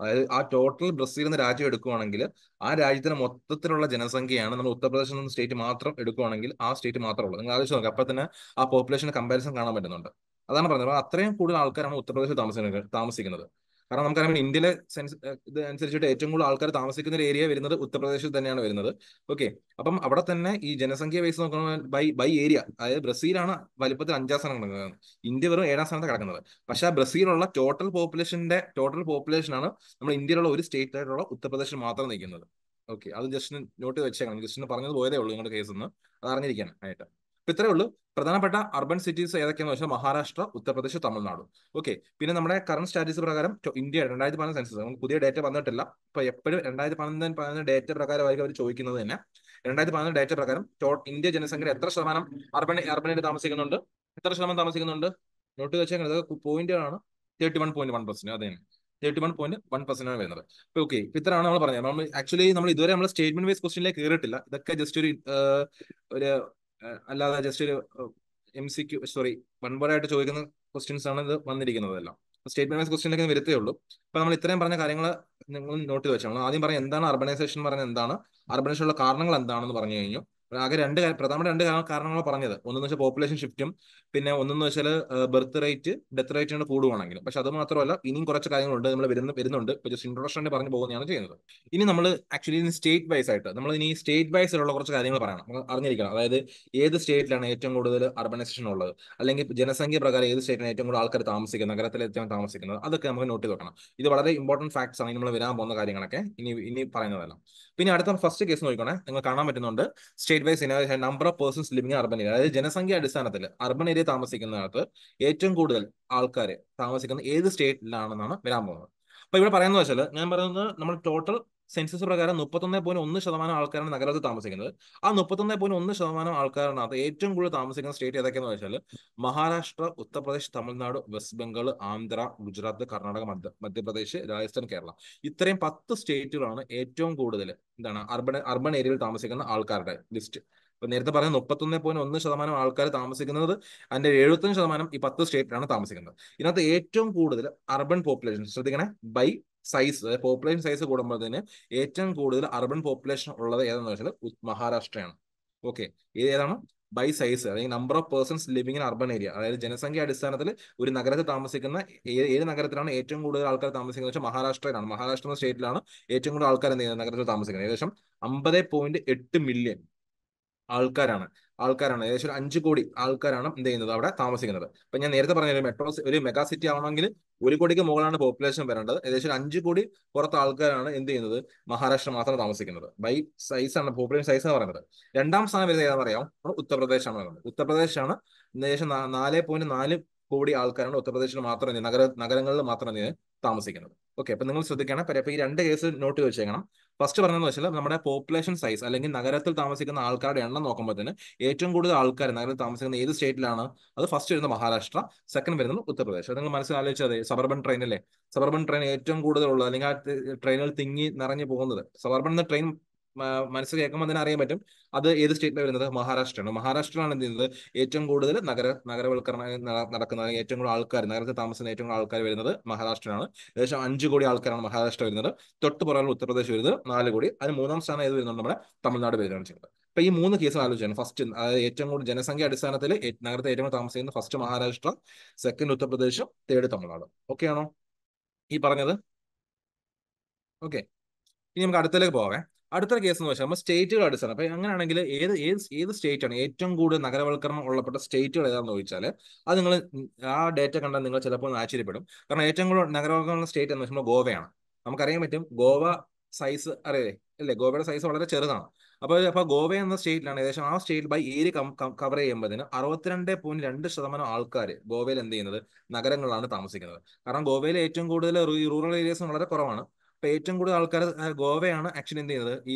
അതായത് ആ ടോട്ടൽ ബ്രസീൽ എന്ന രാജ്യം എടുക്കുവാണെങ്കിൽ ആ രാജ്യത്തിന് മൊത്തത്തിലുള്ള ജനസംഖ്യയാണ് നമ്മൾ ഉത്തർപ്രദേശിൽ നിന്ന് സ്റ്റേറ്റ് മാത്രം എടുക്കുവാണെങ്കിൽ ആ സ്റ്റേറ്റ് മാത്രമേ ഉള്ളൂ നിങ്ങൾ ആലോചിച്ച് നോക്കാം അപ്പൊ തന്നെ ആ പോപ്പുലേഷൻ കമ്പാരിസൺ കാണാൻ പറ്റുന്നുണ്ട് അതാണ് പറഞ്ഞത് അത്രയും കൂടുതൽ ആൾക്കാരാണ് ഉത്തർപ്രദേശിൽ താമസിക്കുന്നത് താമസിക്കുന്നത് കാരണം നമുക്കറിയാം ഇന്ത്യയിലെ സെൻസ് ഇത് അനുസരിച്ചിട്ട് ഏറ്റവും കൂടുതൽ ആൾക്കാർ താമസിക്കുന്ന ഒരു ഏരിയ വരുന്നത് ഉത്തർപ്രദേശിൽ തന്നെയാണ് വരുന്നത് ഓക്കെ അപ്പം അവിടെ തന്നെ ഈ ജനസംഖ്യ വൈസ് നോക്കണം ബൈ ബൈ ഏരിയ അതായത് ബ്രസീലാണ് വലിപ്പത്തിൽ അഞ്ചാം സ്ഥാനം കിടക്കുന്നത് ഇന്ത്യ വെറും ഏഴാം സ്ഥാനത്ത് കിടക്കുന്നത് പക്ഷെ ആ ബ്രസീലുള്ള ടോട്ടൽ പോപ്പുലേഷന്റെ ടോട്ടൽ ആണ് നമ്മൾ ഇന്ത്യയിലുള്ള ഒരു സ്റ്റേറ്റ് ആയിട്ടുള്ള ഉത്തർപ്രദേശിൽ മാത്രം നിൽക്കുന്നത് ഓക്കെ അത് ജസ്റ്റിന് നോട്ട് വെച്ചേക്കണം ജസ്റ്റിന് പറഞ്ഞത് പോയതേ ഉള്ളൂ നിങ്ങളുടെ കേസ് ഒന്ന് അത് അറിഞ്ഞിരിക്കാൻ ആയിട്ട് അപ്പൊ ഇത്രേ ഉള്ളൂ പ്രധാനപ്പെട്ട അർബൻ സിറ്റീസ് ഏതൊക്കെയാണെന്ന് വെച്ചാൽ മഹാരാഷ്ട്ര ഉത്തർപ്രദേശ് തമിഴ്നാട് ഓക്കെ പിന്നെ നമ്മുടെ കറണ്ട് സ്റ്റാറ്റസ് പ്രകാരം ഇന്ത്യ രണ്ടായിരത്തി പതിനൊന്ന് സെൻസസ് നമുക്ക് പുതിയ ഡേറ്റ വന്നിട്ടില്ല അപ്പൊ എപ്പോഴും രണ്ടായിരത്തി പതിനൊന്ന് പതിനൊന്ന് ഡേറ്റ പ്രകാരമായിരിക്കും അവർ ചോദിക്കുന്നത് തന്നെ രണ്ടായിരത്തി പതിനൊന്ന് ഡേറ്റ പ്രകാരം ഇന്ത്യ ജനസംഖ്യ എത്ര ശതമാനം അർബൻ അർബനിൽ താമസിക്കുന്നുണ്ട് എത്ര ശതമാനം താമസിക്കുന്നുണ്ട് നോട്ട് വെച്ചാൽ ഇതൊക്കെ പോയിന്റുകളാണ് thirty one point one percent അതെ thirty one point one percent ആണ് വരുന്നത് ഓക്കെ ഇത്രയാണ് നമ്മൾ പറഞ്ഞത് നമ്മൾ ആക്ച്വലി നമ്മൾ ഇതുവരെ നമ്മൾ സ്റ്റേറ്റ്മെന്റ് വൈസ് ക്വസ്റ്റിനിലേക്ക് കയറിയിട്ടില്ല ഇതൊക്കെ ജസ്റ്റ് ഒരു ഒരു അല്ലാതെ ജസ്റ്റ് ഒരു M C Q sorry one word ആയിട്ട് ചോദിക്കുന്ന ക്വസ്റ്റ്യൻസ് ആണ് ഇത് വന്നിരിക്കുന്നത് എല്ലാം സ്റ്റേറ്റ്മെന്റ് വൈസ് ക്വസ്റ്റ്യനിലേക്ക് ഉള്ളൂ അപ്പൊ നമ്മൾ ഇത്രയും പറഞ്ഞ കാര്യങ്ങൾ നിങ്ങൾ നോട്ട് ചെയ്ത് വെച്ചാൽ ആദ്യം പറഞ്ഞ എന്താണ് അർബനൈസേഷൻ പറഞ്ഞ എന്താണ് ഉള്ള കാരണങ്ങൾ എന്താണെന്ന് പറഞ്ഞു കഴിഞ്ഞു ആകെ രണ്ട് പ്രധാന രണ്ട് കാരണങ്ങൾ പറഞ്ഞത് ഒന്നെന്ന് വെച്ചാൽ പോപ്പുലേഷൻ ഷിഫ്റ്റും പിന്നെ ഒന്നെന്ന് വെച്ചാൽ ബർത്ത് റേറ്റ് ഡെത്ത് ആണ് കൂടുവാണെങ്കിൽ പക്ഷെ അത് മാത്രമല്ല ഇനിയും കുറച്ച് കാര്യങ്ങളുണ്ട് നമ്മൾ വരുന്ന വരുന്നുണ്ട് ഇപ്പോൾ ജസ്റ്റ് ഇൻട്രൊഡക്ഷൻ്റെ പറഞ്ഞു പോകുന്നതാണ് ചെയ്യുന്നത് ഇനി നമ്മൾ ആക്ച്വലി ഇനി സ്റ്റേറ്റ് വൈസ് ആയിട്ട് നമ്മൾ ഇനി സ്റ്റേറ്റ് വൈസിലുള്ള കുറച്ച് കാര്യങ്ങൾ പറയണം നമ്മൾ അറിഞ്ഞിരിക്കണം അതായത് ഏത് സ്റ്റേറ്റിലാണ് ഏറ്റവും കൂടുതൽ അർബനൈസേഷൻ ഉള്ളത് അല്ലെങ്കിൽ ജനസംഖ്യ പ്രകാരം ഏത് സ്റ്റേറ്റിലാണ് ഏറ്റവും കൂടുതൽ ആൾക്കാർ താമസിക്കുന്നത് നഗരത്തിൽ ഏറ്റവും താമസിക്കുന്നത് അതൊക്കെ നമുക്ക് നോട്ട് ചെയ്ത് വെക്കണം ഇത് വളരെ ഇമ്പോർട്ടൻറ്റ് ഫാക്ട്സ് ആണ് നമ്മൾ വരാൻ പോകുന്ന കാര്യങ്ങളൊക്കെ ഇനി ഇനി പറയുന്നതെല്ലാം പിന്നെ അടുത്ത ഫസ്റ്റ് കേസ് നോക്കിക്കോണേ നിങ്ങൾ കാണാൻ പറ്റുന്നുണ്ട് state wise number of persons living urban area അതായത് ജനസംഖ്യ അടിസ്ഥാനത്തിൽ അർബൻ ഏരിയ ഇന്ത്യയിൽ താമസിക്കുന്നതിനകത്ത് ഏറ്റവും കൂടുതൽ ആൾക്കാർ താമസിക്കുന്ന ഏത് സ്റ്റേറ്റിലാണെന്നാണ് വരാൻ പോകുന്നത് അപ്പൊ ഇവിടെ പറയുന്നത് വെച്ചാൽ ഞാൻ പറയുന്നത് നമ്മൾ ടോട്ടൽ സെൻസസ് പ്രകാരം മുപ്പത്തൊന്ന് പോയിന്റ് ഒന്ന് ശതമാനം ആൾക്കാരാണ് നഗരത്തിൽ താമസിക്കുന്നത് ആ മുപ്പത്തൊന്ന് പോയിന്റ് ഒന്ന് ശതമാനം ആൾക്കാരാണ് ഏറ്റവും കൂടുതൽ താമസിക്കുന്ന സ്റ്റേറ്റ് ഏതൊക്കെയെന്ന് വെച്ചാൽ മഹാരാഷ്ട്ര ഉത്തർപ്രദേശ് തമിഴ്നാട് വെസ്റ്റ് ബംഗാൾ ആന്ധ്ര ഗുജറാത്ത് കർണാടക മധ്യ മധ്യപ്രദേശ് രാജസ്ഥാൻ കേരള ഇത്രയും പത്ത് സ്റ്റേറ്റുകളാണ് ഏറ്റവും കൂടുതൽ എന്താണ് അർബൺ അർബൺ ഏരിയയിൽ താമസിക്കുന്ന ആൾക്കാരുടെ ലിസ്റ്റ് ഇപ്പൊ നേരത്തെ പറഞ്ഞ ഒന്ന് പോയിന്റ് ഒന്ന് ശതമാനം ആൾക്കാർ താമസിക്കുന്നത് അതിന്റെ എഴുപത്തഞ്ച് ശതമാനം ഈ പത്ത് സ്റ്റേറ്റിലാണ് താമസിക്കുന്നത് ഇതിനകത്ത് ഏറ്റവും കൂടുതൽ അർബൻ പോപ്പുലേഷൻ ശ്രദ്ധിക്കണേ ബൈ സൈസ് പോപ്പുലേഷൻ സൈസ് കൂടുമ്പോൾ ഏറ്റവും കൂടുതൽ അർബൻ പോപ്പുലേഷൻ ഉള്ളത് ഏതെന്ന് വെച്ചാൽ മഹാരാഷ്ട്രയാണ് ഓക്കെ ഇത് ഏതാണ് ബൈ സൈസ് അല്ലെങ്കിൽ number of persons living in urban area അതായത് ജനസംഖ്യ അടിസ്ഥാനത്തിൽ ഒരു നഗരത്തിൽ താമസിക്കുന്ന ഏത് നഗരത്തിലാണ് ഏറ്റവും കൂടുതൽ ആൾക്കാർ താമസിക്കുന്നത് വെച്ചാൽ മഹാരാഷ്ട്രയിലാണ് മഹാരാഷ്ട്ര സ്റ്റേറ്റിലാണ് ഏറ്റവും കൂടുതൽ ആൾക്കാർ എന്ത് ചെയ്യുന്നത് നഗരത്തിൽ താമസിക്കുന്നത് ഏകദേശം അമ്പത് പോയിന്റ് എട്ട് മില്യൺ ആൾക്കാരാണ് ആൾക്കാരാണ് ഏകദേശം ഒരു അഞ്ച് കോടി ആൾക്കാരാണ് എന്ത് ചെയ്യുന്നത് അവിടെ താമസിക്കുന്നത് അപ്പൊ ഞാൻ നേരത്തെ പറഞ്ഞ ഒരു മെട്രോ ഒരു മെഗാ സിറ്റി ആവണമെങ്കിൽ ഒരു കോടിക്ക് മുകളാണ് പോപ്പുലേഷൻ വരേണ്ടത് ഏകദേശം അഞ്ച് കോടി പുറത്ത് ആൾക്കാരാണ് എന്ത് ചെയ്യുന്നത് മഹാരാഷ്ട്ര മാത്രം താമസിക്കുന്നത് ബൈ സൈസ് ആണ് പോപ്പുലേഷൻ സൈസ് എന്ന് പറയുന്നത് രണ്ടാം സ്ഥാനം വരുന്നത് ഏതാണെന്ന് അറിയാം ഉത്തർപ്രദേശ് ആണ് പറയുന്നത് ഉത്തർപ്രദേശാണ് ഏകദേശം നാല് പോയിന്റ് നാല് കോടി ആൾക്കാരാണ് ഉത്തർപ്രദേശിൽ മാത്രം നഗര നഗരങ്ങളിൽ മാത്രം താമസിക്കുന്നത് ഓക്കെ അപ്പൊ നിങ്ങൾ ശ്രദ്ധിക്കണം അപ്പൊ ഈ രണ്ട് കേസ് നോട്ട് വെച്ചേക്കണം ഫസ്റ്റ് പറഞ്ഞതെന്ന് വെച്ചാൽ നമ്മുടെ പോപ്പുലേഷൻ സൈസ് അല്ലെങ്കിൽ നഗരത്തിൽ താമസിക്കുന്ന ആൾക്കാരുടെ എണ്ണം നോക്കുമ്പോൾ തന്നെ ഏറ്റവും കൂടുതൽ ആൾക്കാർ നഗരത്തിൽ താമസിക്കുന്ന ഏത് സ്റ്റേറ്റിലാണ് അത് ഫസ്റ്റ് വരുന്നത് മഹാരാഷ്ട്ര സെക്കൻഡ് വരുന്നത് ഉത്തർപ്രദേശ് നിങ്ങൾ മനസ്സിലാലോചിച്ചത് സബർബൻ ട്രെയിൻ അല്ലേ സബർബൻ ട്രെയിൻ ഏറ്റവും കൂടുതലുള്ളത് അല്ലെങ്കിൽ ആ ട്രെയിനുകൾ തിങ്ങി നിറഞ്ഞു പോകുന്നത് സബർബൻ എന്ന ട്രെയിൻ മനസ്സ് കേൾക്കുമ്പോൾ തന്നെ അറിയാൻ പറ്റും അത് ഏത് സ്റ്റേറ്റിലാണ് വരുന്നത് മഹാരാഷ്ട്രയാണ് മഹാരാഷ്ട്രയിലാണ് എന്ത് ചെയ്യുന്നത് ഏറ്റവും കൂടുതൽ നഗര നഗരവൽക്കരണം നടക്കുന്ന ഏറ്റവും കൂടുതൽ ആൾക്കാർ നഗരത്തിൽ താമസിക്കുന്ന ഏറ്റവും കൂടുതൽ ആൾക്കാർ വരുന്നത് മഹാരാഷ്ട്രയാണ് ഏകദേശം അഞ്ച് കോടി ആൾക്കാരാണ് മഹാരാഷ്ട്ര വരുന്നത് തൊട്ട് പുറകിൽ ഉത്തർപ്രദേശ് വരുന്നത് നാല് കോടി അതിന് മൂന്നാം സ്ഥാനം ഏത് വരുന്നുണ്ട് നമ്മുടെ തമിഴ്നാട് വരികയാണ് ചെയ്യുന്നത് അപ്പൊ ഈ മൂന്ന് കേസ് ആലോചിച്ചാണ് ഫസ്റ്റ് അതായത് ഏറ്റവും കൂടുതൽ ജനസംഖ്യ അടിസ്ഥാനത്തിൽ നഗരത്തെ ഏറ്റവും താമസിക്കുന്ന first Maharashtra second Uttar Pradesh third Tamil Nadu okay ആണോ ഈ പറഞ്ഞത് ഓക്കെ ഇനി നമുക്ക് അടുത്തേക്ക് പോവാം അടുത്ത കേസ് എന്ന് വെച്ചാൽ നമ്മൾ സ്റ്റേറ്റുകൾ അടിസ്ഥാനം അപ്പൊ അങ്ങനെയാണെങ്കിൽ ഏത് ഏത് ഏത് സ്റ്റേറ്റ് ആണ് ഏറ്റവും കൂടുതൽ നഗരവൽക്കരണം ഉള്ളപ്പെട്ട സ്റ്റേറ്റുകൾ ഏതാണെന്ന് ചോദിച്ചാൽ അത് നിങ്ങൾ ആ ഡേറ്റ കണ്ടാൽ നിങ്ങൾ ചിലപ്പോൾ ആശ്ചര്യപ്പെടും കാരണം ഏറ്റവും കൂടുതൽ നഗരവൽക്കരണ സ്റ്റേറ്റ് എന്ന് വെച്ചാൽ ഗോവയാണ് നമുക്കറിയാൻ പറ്റും ഗോവ സൈസ് അറിയേ അല്ലേ ഗോവയുടെ സൈസ് വളരെ ചെറുതാണ് അപ്പോൾ അപ്പോൾ ഗോവ എന്ന സ്റ്റേറ്റിലാണ് ഏകദേശം ആ സ്റ്റേറ്റ് ബൈ ഏരിയ കവർ ചെയ്യുമ്പോൾ അറുപത്തിരണ്ട് പോയിന്റ് രണ്ട് ശതമാനം ആൾക്കാർ ഗോവയിൽ എന്ത് ചെയ്യുന്നത് നഗരങ്ങളിലാണ് താമസിക്കുന്നത് കാരണം ഗോവയിൽ ഏറ്റവും കൂടുതൽ റൂറൽ ഏരിയസ് വളരെ കുറവാണ് ഇപ്പൊ ഏറ്റവും കൂടുതൽ ആൾക്കാർ ഗോവയാണ് ആക്ച്വലി എന്ത് ചെയ്യുന്നത് ഈ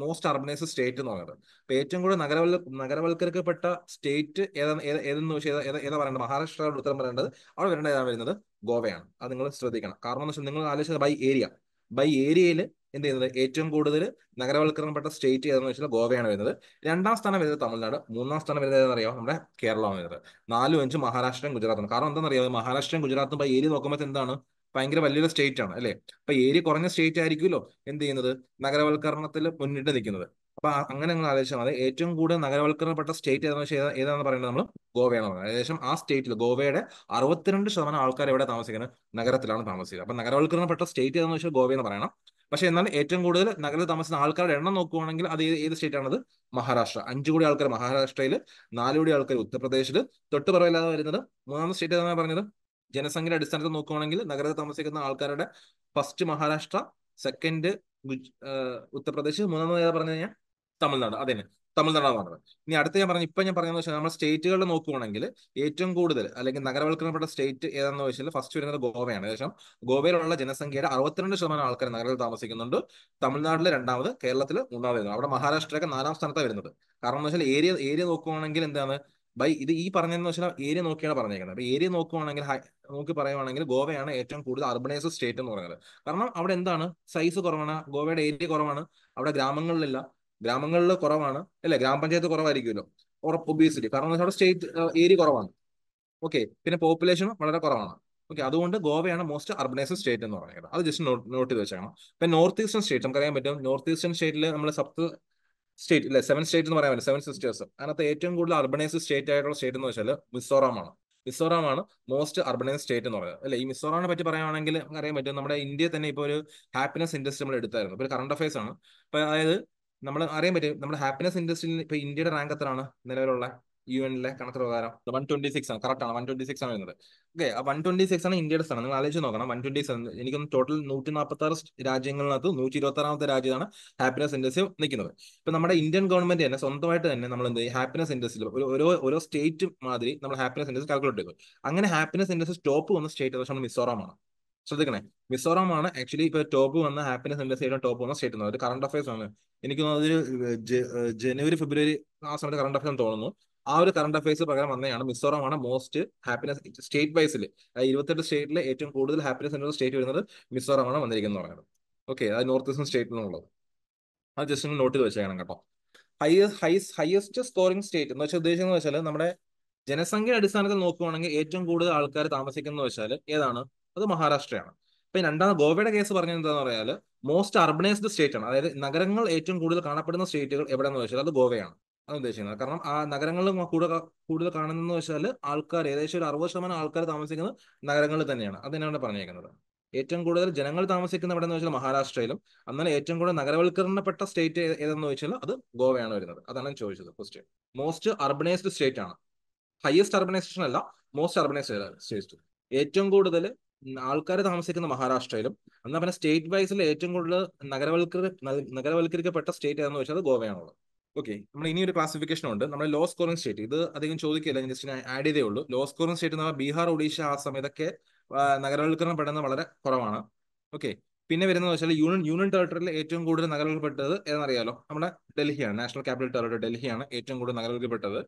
മോസ്റ്റ് അർബനൈസ് സ്റ്റേറ്റ് എന്ന് പറയുന്നത് ഇപ്പൊ ഏറ്റവും കൂടുതൽ നഗരവൽ നഗരവൽക്കരിക്കപ്പെട്ട സ്റ്റേറ്റ് ഏതെന്ന് വെച്ചാൽ ഏതാ പറയുന്നത് മഹാരാഷ്ട്രയുടെ ഉത്തരം പറയേണ്ടത് അവിടെ വരേണ്ട ഏതാ വരുന്നത് ഗോവയാണ് അത് നിങ്ങൾ ശ്രദ്ധിക്കണം കാരണം എന്ന് വെച്ചാൽ നിങ്ങൾ ആലോചിച്ചത് ബൈ ഏരിയ ബൈ ഏരിയയിൽ എന്ത് ചെയ്യുന്നത് ഏറ്റവും കൂടുതൽ നഗരവൽക്കരണപ്പെട്ട സ്റ്റേറ്റ് ഏതെന്ന് വെച്ചാൽ ഗോവയാണ് വരുന്നത് രണ്ടാം സ്ഥാനം വരുന്നത് തമിഴ്നാട് മൂന്നാം സ്ഥാനം വരുന്നത് ഏതെന്നറിയാം നമ്മുടെ കേരളമാണ് വരുന്നത് നാലും അഞ്ചും മഹാരാഷ്ട്രയും ഗുജറാത്തും കാരണം അറിയാം മഹാരാഷ്ട്രയും ഗുജറാത്തും ബൈ ഏരിയ നോക്കുമ്പോൾ എന്താണ് ഭയങ്കര വലിയൊരു സ്റ്റേറ്റ് ആണ് അല്ലെ അപ്പൊ ഏരിയ കുറഞ്ഞ സ്റ്റേറ്റ് ആയിരിക്കുമല്ലോ എന്ത് ചെയ്യുന്നത് നഗരവൽക്കരണത്തിൽ മുന്നിട്ട് നിൽക്കുന്നത് അപ്പൊ അങ്ങനെ നിങ്ങൾ ആലോചിച്ചാൽ മതി ഏറ്റവും കൂടുതൽ നഗരവൽക്കരണപ്പെട്ട സ്റ്റേറ്റ് ഏതാണെന്ന് ഏതാണെന്ന് പറയുന്നത് നമ്മൾ ഗോവയാണ് പറയുന്നത് ഏകദേശം ആ സ്റ്റേറ്റിൽ ഗോവയുടെ അറുപത്തിരണ്ട് ശതമാനം ആൾക്കാർ എവിടെ താമസിക്കുന്നത് നഗരത്തിലാണ് താമസിക്കുന്നത് അപ്പൊ നഗരവൽക്കരണപ്പെട്ട സ്റ്റേറ്റ് ഏതാണെന്ന് വെച്ചാൽ ഗോവ എന്ന് പറയണം പക്ഷെ എന്നാൽ ഏറ്റവും കൂടുതൽ നഗരത്തിൽ താമസിക്കുന്ന ആൾക്കാരുടെ എണ്ണം നോക്കുവാണെങ്കിൽ അത് ഏത് സ്റ്റേറ്റ് ആണത് മഹാരാഷ്ട്ര അഞ്ചു കോടി ആൾക്കാർ മഹാരാഷ്ട്രയിൽ നാലു കോടി ആൾക്കാർ ഉത്തർപ്രദേശിൽ തൊട്ട് പറയില്ലാതെ വരുന്നത് മൂന്നാമത് സ്റ്റേറ്റ് ഏതാണ് പറഞ്ഞത് ജനസംഖ്യയുടെ അടിസ്ഥാനത്തിൽ നോക്കുകയാണെങ്കിൽ നഗരത്തിൽ താമസിക്കുന്ന ആൾക്കാരുടെ ഫസ്റ്റ് മഹാരാഷ്ട്ര സെക്കൻഡ് ഉത്തർപ്രദേശ് മൂന്നാമത് ഏതാ പറഞ്ഞു കഴിഞ്ഞാൽ തമിഴ്നാട് അതെ തമിഴ്നാടാണ് പറഞ്ഞത് ഇനി അടുത്ത ഞാൻ പറഞ്ഞു ഇപ്പൊ ഞാൻ പറഞ്ഞതെന്ന് വെച്ചാൽ നമ്മുടെ സ്റ്റേറ്റുകൾ നോക്കുകയാണെങ്കിൽ ഏറ്റവും കൂടുതൽ അല്ലെങ്കിൽ നഗരവൽക്കരണപ്പെട്ട സ്റ്റേറ്റ് ഏതാണെന്ന് വെച്ചാൽ ഫസ്റ്റ് വരുന്നത് ഗോവയാണ് ഏകദേശം ഗോവയിലുള്ള ജനസംഖ്യയുടെ അറുപത്തിരണ്ട് ശതമാനം ആൾക്കാർ നഗരത്തിൽ താമസിക്കുന്നുണ്ട് തമിഴ്നാട്ടിൽ രണ്ടാമത് കേരളത്തിൽ മൂന്നാമത് വരുന്നത് അവിടെ മഹാരാഷ്ട്രയൊക്കെ നാലാം സ്ഥാനത്താണ് വരുന്നത് കാരണം എന്ന് വെച്ചാൽ ഏരിയ ഏരിയ നോക്കുകയാണെങ്കിൽ എന്താണ് ബൈ ഇത് ഈ പറഞ്ഞതെന്ന് വെച്ചാൽ ഏരിയ നോക്കിയാണ് പറഞ്ഞേക്കുന്നത് അപ്പൊ ഏരിയ നോക്കുവാണെങ്കിൽ നോക്കി പറയുവാണെങ്കിൽ ഗോവയാണ് ഏറ്റവും കൂടുതൽ അർബണൈസ്ഡ് സ്റ്റേറ്റ് എന്ന് പറയുന്നത് കാരണം അവിടെ എന്താണ് സൈസ് കുറവാണ് ഗോവയുടെ ഏരിയ കുറവാണ് അവിടെ ഗ്രാമങ്ങളിലില്ല ഗ്രാമങ്ങളിൽ കുറവാണ് അല്ലെ ഗ്രാമപഞ്ചായത്ത് കുറവായിരിക്കുമല്ലോ ഉറപ്പ് ഒബിയസ്ലി കാരണം എന്ന് വെച്ചാൽ അവിടെ സ്റ്റേറ്റ് ഏരിയ കുറവാണ് ഓക്കെ പിന്നെ പോപ്പുലേഷനും വളരെ കുറവാണ് ഓക്കെ അതുകൊണ്ട് ഗോവയാണ് മോസ്റ്റ് അർബനൈസ് സ്റ്റേറ്റ് എന്ന് പറയുന്നത് അത് ജസ്റ്റ് നോട്ട് ചെയ്ത് വെച്ചേക്കണം ഇപ്പൊ നോർത്ത് ഈസ്റ്റേൺ സ്റ്റേറ്റ് നമുക്കറിയാൻ പറ്റും നോർത്ത് ഈസ്റ്റേൺ സ്റ്റേറ്റിൽ നമ്മൾ സപ്ത് സ്റ്റേറ്റ് അല്ലെ സെവൻ സ്റ്റേറ്റ് എന്ന് പറയാൻ പറ്റില്ല സെവൻ സിസ്റ്റേഴ്സ് അതിനകത്ത് ഏറ്റവും കൂടുതൽ അർബണൈസ്ഡ് സ്റ്റേറ്റ് ആയിട്ടുള്ള സ്റ്റേറ്റ് എന്ന് വെച്ചാൽ മിസോറാം ആണ് മിസോറാം ആണ് മോസ്റ്റ് അർബണൈസ് സ്റ്റേറ്റ് എന്ന് പറയുന്നത് അല്ലെ ഈ മിസോറാമിനെ പറ്റി പറയുകയാണെങ്കിൽ അറിയാൻ പറ്റും നമ്മുടെ ഇന്ത്യ തന്നെ ഇപ്പോൾ ഒരു ഹാപ്പിനെസ് ഇൻഡസ്ട്രി നമ്മൾ എടുത്തായിരുന്നു ഇപ്പോൾ കറണ്ട് അഫയേഴ്സ് ആണ് അപ്പോൾ അതായത് നമ്മൾ അറിയാൻ പറ്റും നമ്മുടെ ഹാപ്പിനെസ് ഇൻഡസ്ട്രിയിൽ ഇപ്പോൾ ഇന്ത്യയുടെ റാങ്ക് എത്രയാണ് നിലവിലുള്ള യു എനിലെ കണക്ക് പ്രകാരം വൺ ട്വന്റി സിക്സ് ആണ് കറക്റ്റ് ആണ് വൺ ട്വന്റി സിക്സ് ആണ് വരുന്നത് ഓക്കെ ആ വൺ ട്വന്റി സിക്സ് ആണ് ഇന്ത്യയുടെ സ്ഥലം നിങ്ങൾ ആലോചിച്ച് നോക്കണം വൺ ട്വന്റി സെവൻ എനിക്കൊന്ന് ടോട്ടൽ നൂറ്റി നാൽപ്പത്തി ആറ് രാജ്യങ്ങളിനകത്ത് നൂറ്റി ഇരുപത്തി ആറാമത്തെ രാജ്യമാണ് ഹാപ്പിനെസ് ഇൻഡെക്സ് നിൽക്കുന്നത് ഇപ്പൊ നമ്മുടെ ഇന്ത്യൻ ഗവൺമെന്റ് തന്നെ സ്വന്തമായിട്ട് തന്നെ നമ്മൾ എന്ത് ഹാപ്പിനെസ് ഇൻഡെക്സിൽ ഒരു ഓരോ ഓരോ സ്റ്റേറ്റ് മാതിരി നമ്മൾ ഹാപ്പിനെസ് ഇൻഡെക്സ് കാൽക്കുലേറ്റ് ചെയ്തു അങ്ങനെ ഹാപ്പിനെസ് ഇൻഡെക്സ് ടോപ്പ് വന്ന സ്റ്റേറ്റ് ഏകദേശം മിസോറാം ആണ് ശ്രദ്ധിക്കണേ മിസോറാം ആണ് ആക്ച്വലി ഇപ്പൊ ടോപ്പ് വന്ന ഹാപ്പിനെസ് ഇൻഡെക്സ് ആയിട്ട് ടോപ്പ് വന്ന സ്റ്റേറ്റ് ഒരു കറണ്ട് അഫയേഴ്സ് ആണ് എനിക്ക് തോന്നുന്നത് ജനുവരി ഫെബ്രുവരി ആ സമയത്ത് കറണ്ട് അഫയേഴ്സ് തോന്നുന്നു ആ ഒരു കറണ്ട് അഫയേഴ്സ് പ്രകാരം വന്നതാണ് മിസോറാം ആണ് മോസ്റ്റ് ഹാപ്പിനെസ് സ്റ്റേറ്റ് വൈസിൽ ഇരുപത്തെട്ട് സ്റ്റേറ്റിലെ ഏറ്റവും കൂടുതൽ ഹാപ്പിനെസ് ഉള്ള സ്റ്റേറ്റ് വരുന്നത് മിസോറാം ആണ് വന്നിരിക്കുന്നത് പറയുന്നത് ഓക്കെ അത് നോർത്ത് ഈസ്റ്റേൺ സ്റ്റേറ്റിൽ നിന്നുള്ളത് അത് ജസ്റ്റ് ഒന്ന് നോട്ടിൽ വെച്ചേക്കണം കേട്ടോ highest highs highest scoring state എന്ന് വെച്ചാൽ ഉദ്ദേശിക്കുന്നത് വെച്ചാൽ നമ്മുടെ ജനസംഖ്യ അടിസ്ഥാനത്തിൽ നോക്കുകയാണെങ്കിൽ ഏറ്റവും കൂടുതൽ ആൾക്കാർ താമസിക്കുന്നത് വെച്ചാൽ ഏതാണ് അത് മഹാരാഷ്ട്രയാണ് ഇപ്പൊ രണ്ടാമത് ഗോവയുടെ കേസ് പറഞ്ഞത് എന്താന്ന് പറയാൽ മോസ്റ്റ് അർബനൈസ്ഡ് സ്റ്റേറ്റ് ആണ് അതായത് നഗരങ്ങൾ ഏറ്റവും കൂടുതൽ കാണപ്പെടുന്ന സ്റ്റേറ്റുകൾ എവിടെയെന്ന് വെച്ചാൽ അത് ഗോവയാണ് അത് ഉദ്ദേശിക്കുന്നത് കാരണം ആ നഗരങ്ങളിൽ കൂടുതൽ കൂടുതൽ കാണുന്നതെന്ന് വെച്ചാൽ ആൾക്കാർ ഏകദേശം ഒരു അറുപത് ശതമാനം ആൾക്കാർ താമസിക്കുന്നത് നഗരങ്ങളിൽ തന്നെയാണ് അത് തന്നെയാണ് പറഞ്ഞേക്കുന്നത് ഏറ്റവും കൂടുതൽ ജനങ്ങൾ താമസിക്കുന്ന ഇവിടെ എന്ന് വെച്ചാൽ മഹാരാഷ്ട്രയിലും എന്നാൽ ഏറ്റവും കൂടുതൽ നഗരവൽക്കരണപ്പെട്ട സ്റ്റേറ്റ് ഏതെന്ന് വെച്ചാൽ അത് ഗോവയാണ് വരുന്നത് അതാണ് ഞാൻ ചോദിച്ചത് ഫസ്റ്റ് മോസ്റ്റ് അർബനൈസ്ഡ് സ്റ്റേറ്റ് ആണ് ഹയസ്റ്റ് അർബനൈസേഷൻ അല്ല മോസ്റ്റ് അർബനൈസ്ഡ് സ്റ്റേറ്റ് ഏറ്റവും കൂടുതൽ ആൾക്കാർ താമസിക്കുന്ന മഹാരാഷ്ട്രയിലും എന്നാൽ പിന്നെ സ്റ്റേറ്റ് വൈസിൽ ഏറ്റവും കൂടുതൽ നഗരവൽക്കരി നഗരവൽക്കരിക്കപ്പെട്ട സ്റ്റേറ്റ് ഏതെന്ന് വെച്ചാൽ അത് ഗോവയാണുള്ളത് ഓക്കെ നമ്മൾ ഇനി ഒരു ക്ലാസിഫിക്കേഷൻ ഉണ്ട് നമ്മുടെ ലോ സ്കോറിംഗ് സ്റ്റേറ്റ് ഇത് അധികം ചോദിക്കില്ല ഞാൻ ജസ്റ്റ് ആഡ് ചെയ്തേ ഉള്ളൂ ലോ സ്കോറിംഗ് സ്റ്റേറ്റ് എന്ന് പറഞ്ഞാൽ ബീഹാർ ഒഡീഷ ആ സമയത്തൊക്കെ നഗരവൽക്കരണം പെടുന്നത് വളരെ കുറവാണ് ഓക്കെ പിന്നെ വരുന്നത് വെച്ചാൽ യൂണിയൻ യൂണിയൻ ടെറിട്ടറിയിൽ ഏറ്റവും കൂടുതൽ നഗരവൽപ്പെട്ടത് ഏതെന്നറിയാലോ നമ്മുടെ ഡൽഹിയാണ് നാഷണൽ ക്യാപിറ്റൽ ടെറിട്ടറി ഡൽഹിയാണ് ഏറ്റവും കൂടുതൽ നഗരവൽക്കപ്പെട്ടത്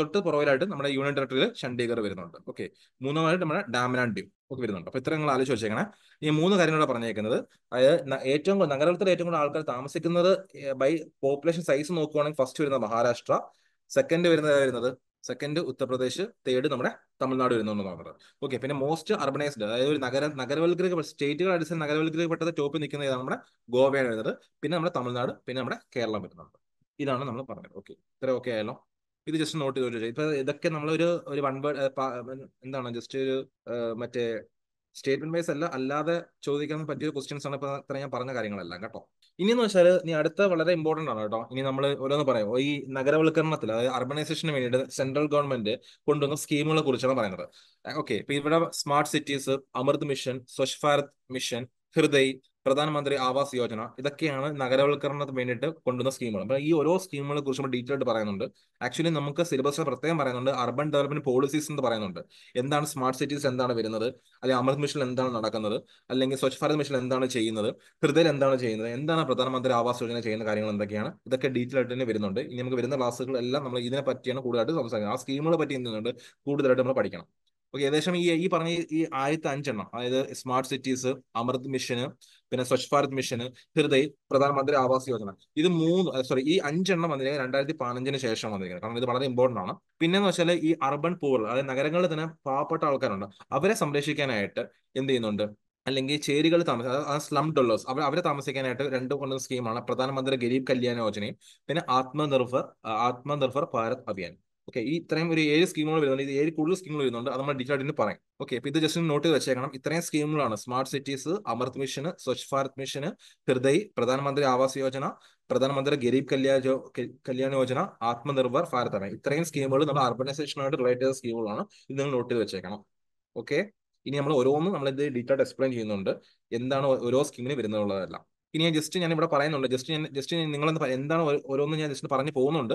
തൊട്ട് പുറവിലായിട്ട് നമ്മുടെ യൂണിയൻ ടെറിട്ടറിയിൽ ചണ്ഡീഗർ വരുന്നുണ്ട് ഓക്കെ മൂന്നാമതായിട്ട് നമ്മുടെ ഡാമൻ ഒക്കെ വരുന്നുണ്ട് അപ്പൊ ഇത്ര നിങ്ങൾ ആലോചിച്ച് വെച്ചേക്കണേ ഈ മൂന്ന് കാര്യങ്ങളാണ് പറഞ്ഞേക്കുന്നത് അതായത് ഏറ്റവും നഗരത്തിൽ ഏറ്റവും കൂടുതൽ ആൾക്കാർ താമസിക്കുന്നത് ബൈ പോപ്പുലേഷൻ സൈസ് നോക്കുവാണെങ്കിൽ ഫസ്റ്റ് വരുന്നത് മഹാരാഷ്ട്ര സെക്കൻഡ് വരുന്നത് വരുന്നത് സെക്കൻഡ് ഉത്തർപ്രദേശ് തേർഡ് നമ്മുടെ തമിഴ്നാട് വരുന്നുണ്ടെന്ന് നോക്കുന്നത് ഓക്കെ പിന്നെ മോസ്റ്റ് അർബനൈസ്ഡ് അതായത് ഒരു നഗര നഗരവൽക്കരിക്കപ്പെട്ട സ്റ്റേറ്റുകൾ അടിസ്ഥാന നഗരവൽക്കരിക്കപ്പെട്ടത് ടോപ്പിൽ നിൽക്കുന്ന ഏതാണ് നമ്മുടെ ഗോവയാണ് വരുന്നത് പിന്നെ നമ്മുടെ തമിഴ്നാട് പിന്നെ നമ്മുടെ കേരളം വരുന്നുണ്ട് ഇതാണ് നമ്മൾ പറഞ്ഞത് ഓക്കെ ഇത്ര ഓക്കെ ആയല്ലോ ഇത് ജസ്റ്റ് നോട്ട് ചെയ്ത് ഇപ്പൊ ഇതൊക്കെ നമ്മൾ ഒരു ഒരു വൺ വേർഡ് എന്താണ് ജസ്റ്റ് ഒരു മറ്റേ സ്റ്റേറ്റ്മെന്റ് വൈസ് അല്ല അല്ലാതെ ചോദിക്കാൻ പറ്റിയ ക്വസ്റ്റ്യൻസ് ആണ് ഇപ്പൊ ഞാൻ പറഞ്ഞ കാര്യങ്ങളെല്ലാം കേട്ടോ എന്ന് വെച്ചാൽ നീ അടുത്ത വളരെ ഇമ്പോർട്ടന്റ് ആണ് കേട്ടോ ഇനി നമ്മൾ ഓരോന്ന് പറയാം ഈ നഗരവൽക്കരണത്തിൽ അതായത് അർബനൈസേഷന് വേണ്ടിയിട്ട് സെൻട്രൽ ഗവൺമെന്റ് കൊണ്ടുവന്ന സ്കീമുകളെ കുറിച്ചാണ് പറയുന്നത് ഓക്കെ ഇവിടെ smart cities Amrut mission Swachh Bharat mission Hriday Pradhan Mantri Awas Yojana ഇതൊക്കെയാണ് നഗരവൽക്കരണത്തിന് വേണ്ടിയിട്ട് കൊണ്ടുവന്ന സ്കീമുകൾ അപ്പൊ ഈ ഓരോ സ്കീമുകളെ കുറിച്ച് നമ്മൾ ഡീറ്റെയിൽ ആയിട്ട് പറയുന്നുണ്ട് ആക്ച്വലി നമുക്ക് സിലബസിൽ പ്രത്യേകം പറയുന്നുണ്ട് അർബൻ ഡെവലപ്മെന്റ് പോളിസീസ് എന്ന് പറയുന്നുണ്ട് എന്താണ് സ്മാർട്ട് സിറ്റീസ് എന്താണ് വരുന്നത് അല്ലെങ്കിൽ അമൃത് മിഷൻ എന്താണ് നടക്കുന്നത് അല്ലെങ്കിൽ സ്വച്ഛ് ഭാരത് മിഷൻ എന്താണ് ചെയ്യുന്നത് ഹൃദയൽ എന്താണ് ചെയ്യുന്നത് എന്താണ് പ്രധാനമന്ത്രി ആവാസ് യോജന ചെയ്യുന്ന കാര്യങ്ങൾ എന്തൊക്കെയാണ് ഇതൊക്കെ ഡീറ്റെയിൽ ആയിട്ട് തന്നെ വരുന്നുണ്ട് ഇനി നമുക്ക് വരുന്ന ക്ലാസ്സുകളെല്ലാം നമ്മൾ ഇതിനെ പറ്റിയാണ് കൂടുതലായിട്ട് സംസാരിക്കുന്നത് ആ സ്കീമുകളെ പറ്റി എന്തുണ്ട് കൂടുതലായിട്ട് നമ്മൾ പഠിക്കണം ഓക്കെ ഏകദേശം ഈ ഈ പറഞ്ഞ ഈ ആദ്യത്തെ അഞ്ചെണ്ണം അതായത് സ്മാർട്ട് സിറ്റീസ് അമൃത് മിഷന് പിന്നെ സ്വച്ഛ് ഭാരത് മിഷന് ഹൃദയ് പ്രധാനമന്ത്രി ആവാസ് യോജന ഇത് മൂന്ന് സോറി ഈ അഞ്ചെണ്ണം വന്നിരിക്കുന്നത് രണ്ടായിരത്തി പതിനഞ്ചിന് ശേഷം വന്നിരിക്കുന്നത് കാരണം ഇത് വളരെ ഇമ്പോർട്ടന്റ് ആണ് പിന്നെ എന്ന് വെച്ചാൽ ഈ അർബൻ പൂവർ അതായത് നഗരങ്ങളിൽ തന്നെ പാവപ്പെട്ട ആൾക്കാരുണ്ട് അവരെ സംരക്ഷിക്കാനായിട്ട് എന്ത് ചെയ്യുന്നുണ്ട് അല്ലെങ്കിൽ ചേരികൾ താമസ സ്ലം ഡൊല്ലേഴ്സ് അവർ അവരെ താമസിക്കാനായിട്ട് രണ്ട് കൊണ്ടുവന്ന സ്കീമാണ് പ്രധാനമന്ത്രി ഗരീബ് കല്യാൺ യോജനയും പിന്നെ ആത്മനിർഭർ ആത്മനിർഭർ ഭാരത് അഭിയാൻ ഓക്കെ ഈ ഇത്രയും ഒരു ഏഴ് സ്കീമുകൾ വരുന്നുണ്ട് ഇത് ഏഴ് കൂടുതൽ സ്കീമുകൾ വരുന്നുണ്ട് അത് നമ്മൾ ഡീറ്റെയിൽ ആയിട്ട് പറയാം ഓക്കെ അപ്പോൾ ഇത് ജസ്റ്റ് നോട്ട് ചെയ്ത് വെച്ചേക്കണം ഇത്രയും സ്കീമുകളാണ് smart cities Amrut mission Swachh Bharat mission Hriday Pradhan Mantri Awas Yojana പ്രധാനമന്ത്രി ഗരീബ് കല്യാൺ കല്യാൺ യോജന ആത്മനിർഭർ ഭാരത് അഭിയാൻ ഇത്രയും സ്കീമുകൾ നമ്മൾ അർബനൈസേഷനായിട്ട് റിലേറ്റ് ചെയ്ത സ്കീമുകളാണ് ഇത് നിങ്ങൾ നോട്ട് ചെയ്ത് വെച്ചേക്കണം ഓക്കെ ഇനി നമ്മൾ ഓരോന്നും നമ്മൾ ഇത് ഡീറ്റെയിൽ എക്സ്പ്ലെയിൻ ചെയ്യുന്നുണ്ട് എന്താണ് ഓരോ സ്കീമിന് വരുന്നതെന്നുള്ളതെല്ലാം ഇനി ഞാൻ ജസ്റ്റ് ഞാൻ ഇവിടെ പറയുന്നുണ്ട് ജസ്റ്റ് ഞാൻ ജസ്റ്റ് നിങ്ങളെന്ന് എന്താണ് ഓരോന്നും ഞാൻ ജസ്റ്റ് പറഞ്ഞു പോകുന്നുണ്ട്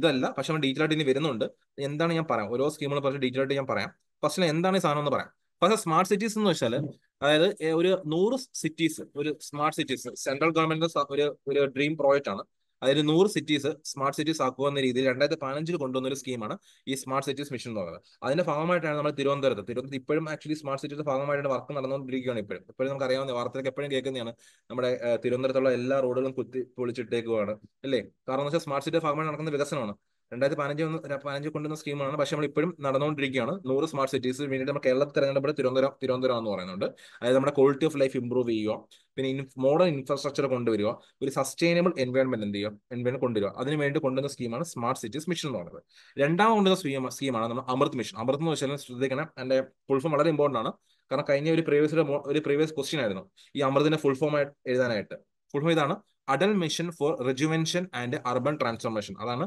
ഇതല്ല പക്ഷെ നമ്മൾ ഡീറ്റെയിൽ ആയിട്ട് ഇനി വരുന്നുണ്ട് എന്താണ് ഞാൻ പറയാം ഓരോ സ്കീമുകളെ പറഞ്ഞ് ഡീറ്റെയിൽ ആയിട്ട് ഞാൻ പറയാം ഫസ്റ്റ് എന്താണ് ഈ സാധനം എന്ന് പറയാം ഫസ്റ്റ് സ്മാർട്ട് സിറ്റീസ് എന്ന് വെച്ചാൽ അതായത് ഒരു നൂറ് സിറ്റീസ് ഒരു സ്മാർട്ട് സിറ്റീസ് സെൻട്രൽ ഗവൺമെന്റിന്റെ ഒരു ഒരു ഡ്രീം പ്രോജക്റ്റ് ആണ് അതിന് നൂറ് സിറ്റീസ് സ്മാർട്ട് സിറ്റീസ് ആക്കുക എന്ന രീതിയിൽ രണ്ടായിരത്തി പതിനഞ്ചിൽ കൊണ്ടുവന്ന ഒരു സ്കീമാണ് ഈ സ്മാർട്ട് സിറ്റീസ് മിഷൻ എന്ന് പറയുന്നത് അതിന്റെ ഭാഗമായിട്ടാണ് നമ്മൾ തിരുവനന്തപുരത്ത് തിരുവനന്തപുരത്ത് ഇപ്പോഴും ആക്ച്വലി സ്മാർട്ട് സിറ്റീസ് ഭാഗമായിട്ട് വർക്ക് നടന്നുകൊണ്ടിരിക്കുകയാണ് ഇപ്പോഴും ഇപ്പോഴും നമുക്ക് അറിയാവുന്ന വാർത്തയൊക്കെ എപ്പോഴും കേൾക്കുന്നതാണ് നമ്മുടെ തിരുവനന്തപുരത്തുള്ള എല്ലാ റോഡുകളും കുത്തി പൊളിച്ചിട്ടേക്കുവാണ് അല്ലേ കാരണം എന്ന് വെച്ചാൽ സ്മാർട്ട് സിറ്റിയുടെ ഭാഗമായി നടക്കുന്ന വികസനമാണ് രണ്ടായിരത്തി പതിനഞ്ച് പതിനഞ്ച് കൊണ്ടുവന്ന സ്കീമാണ് പക്ഷെ നമ്മൾ ഇപ്പോഴും നടന്നുകൊണ്ടിരിക്കുകയാണ് നൂറ് സ്മാർട്ട് സിറ്റീസ് വേണ്ടിയിട്ട് നമ്മൾ കേരളത്തിൽ തിരഞ്ഞെടുപ്പ് തിരുവനന്തപുരം തിരുവനന്തപുരം എന്ന് പറയുന്നുണ്ട് അതായത് നമ്മുടെ ക്വാളിറ്റി ഓഫ് ലൈഫ് ഇംപ്രൂവ് ചെയ്യുക പിന്നെ മോഡേൺ ഇൻഫ്രാസ്ട്രക്ചർ കൊണ്ടുവരിക ഒരു സസ്റ്റൈനബിൾ എൻവയോൺമെന്റ് എന്ത് ചെയ്യുക എൻവയോൺമെന്റ് കൊണ്ടുവരിക അതിന് വേണ്ടി കൊണ്ടുവന്ന സ്കീമാണ് സ്മാർട്ട് സിറ്റീസ് മിഷൻ എന്ന് പറയുന്നത് രണ്ടാമത് കൊണ്ടുവന്ന സ്കീമാണ് നമ്മൾ അമൃത് മിഷൻ അമൃത് എന്ന് വെച്ചാൽ ശ്രദ്ധിക്കണം എൻ്റെ ഫോം വളരെ ഇമ്പോർട്ടൻ്റ് ആണ് കാരണം കഴിഞ്ഞ ഒരു പ്രീവിയസ് ഒരു പ്രീവിയസ് ക്വസ്റ്റ്യൻ ആയിരുന്നു ഈ അമൃതിന്റെ ഫുൾ ഫോം ആയിട്ട് എഴുതാനായിട്ട് ഫുൾ ഫോം ഇതാണ് Atal mission for rejuvenation and urban transformation അതാണ്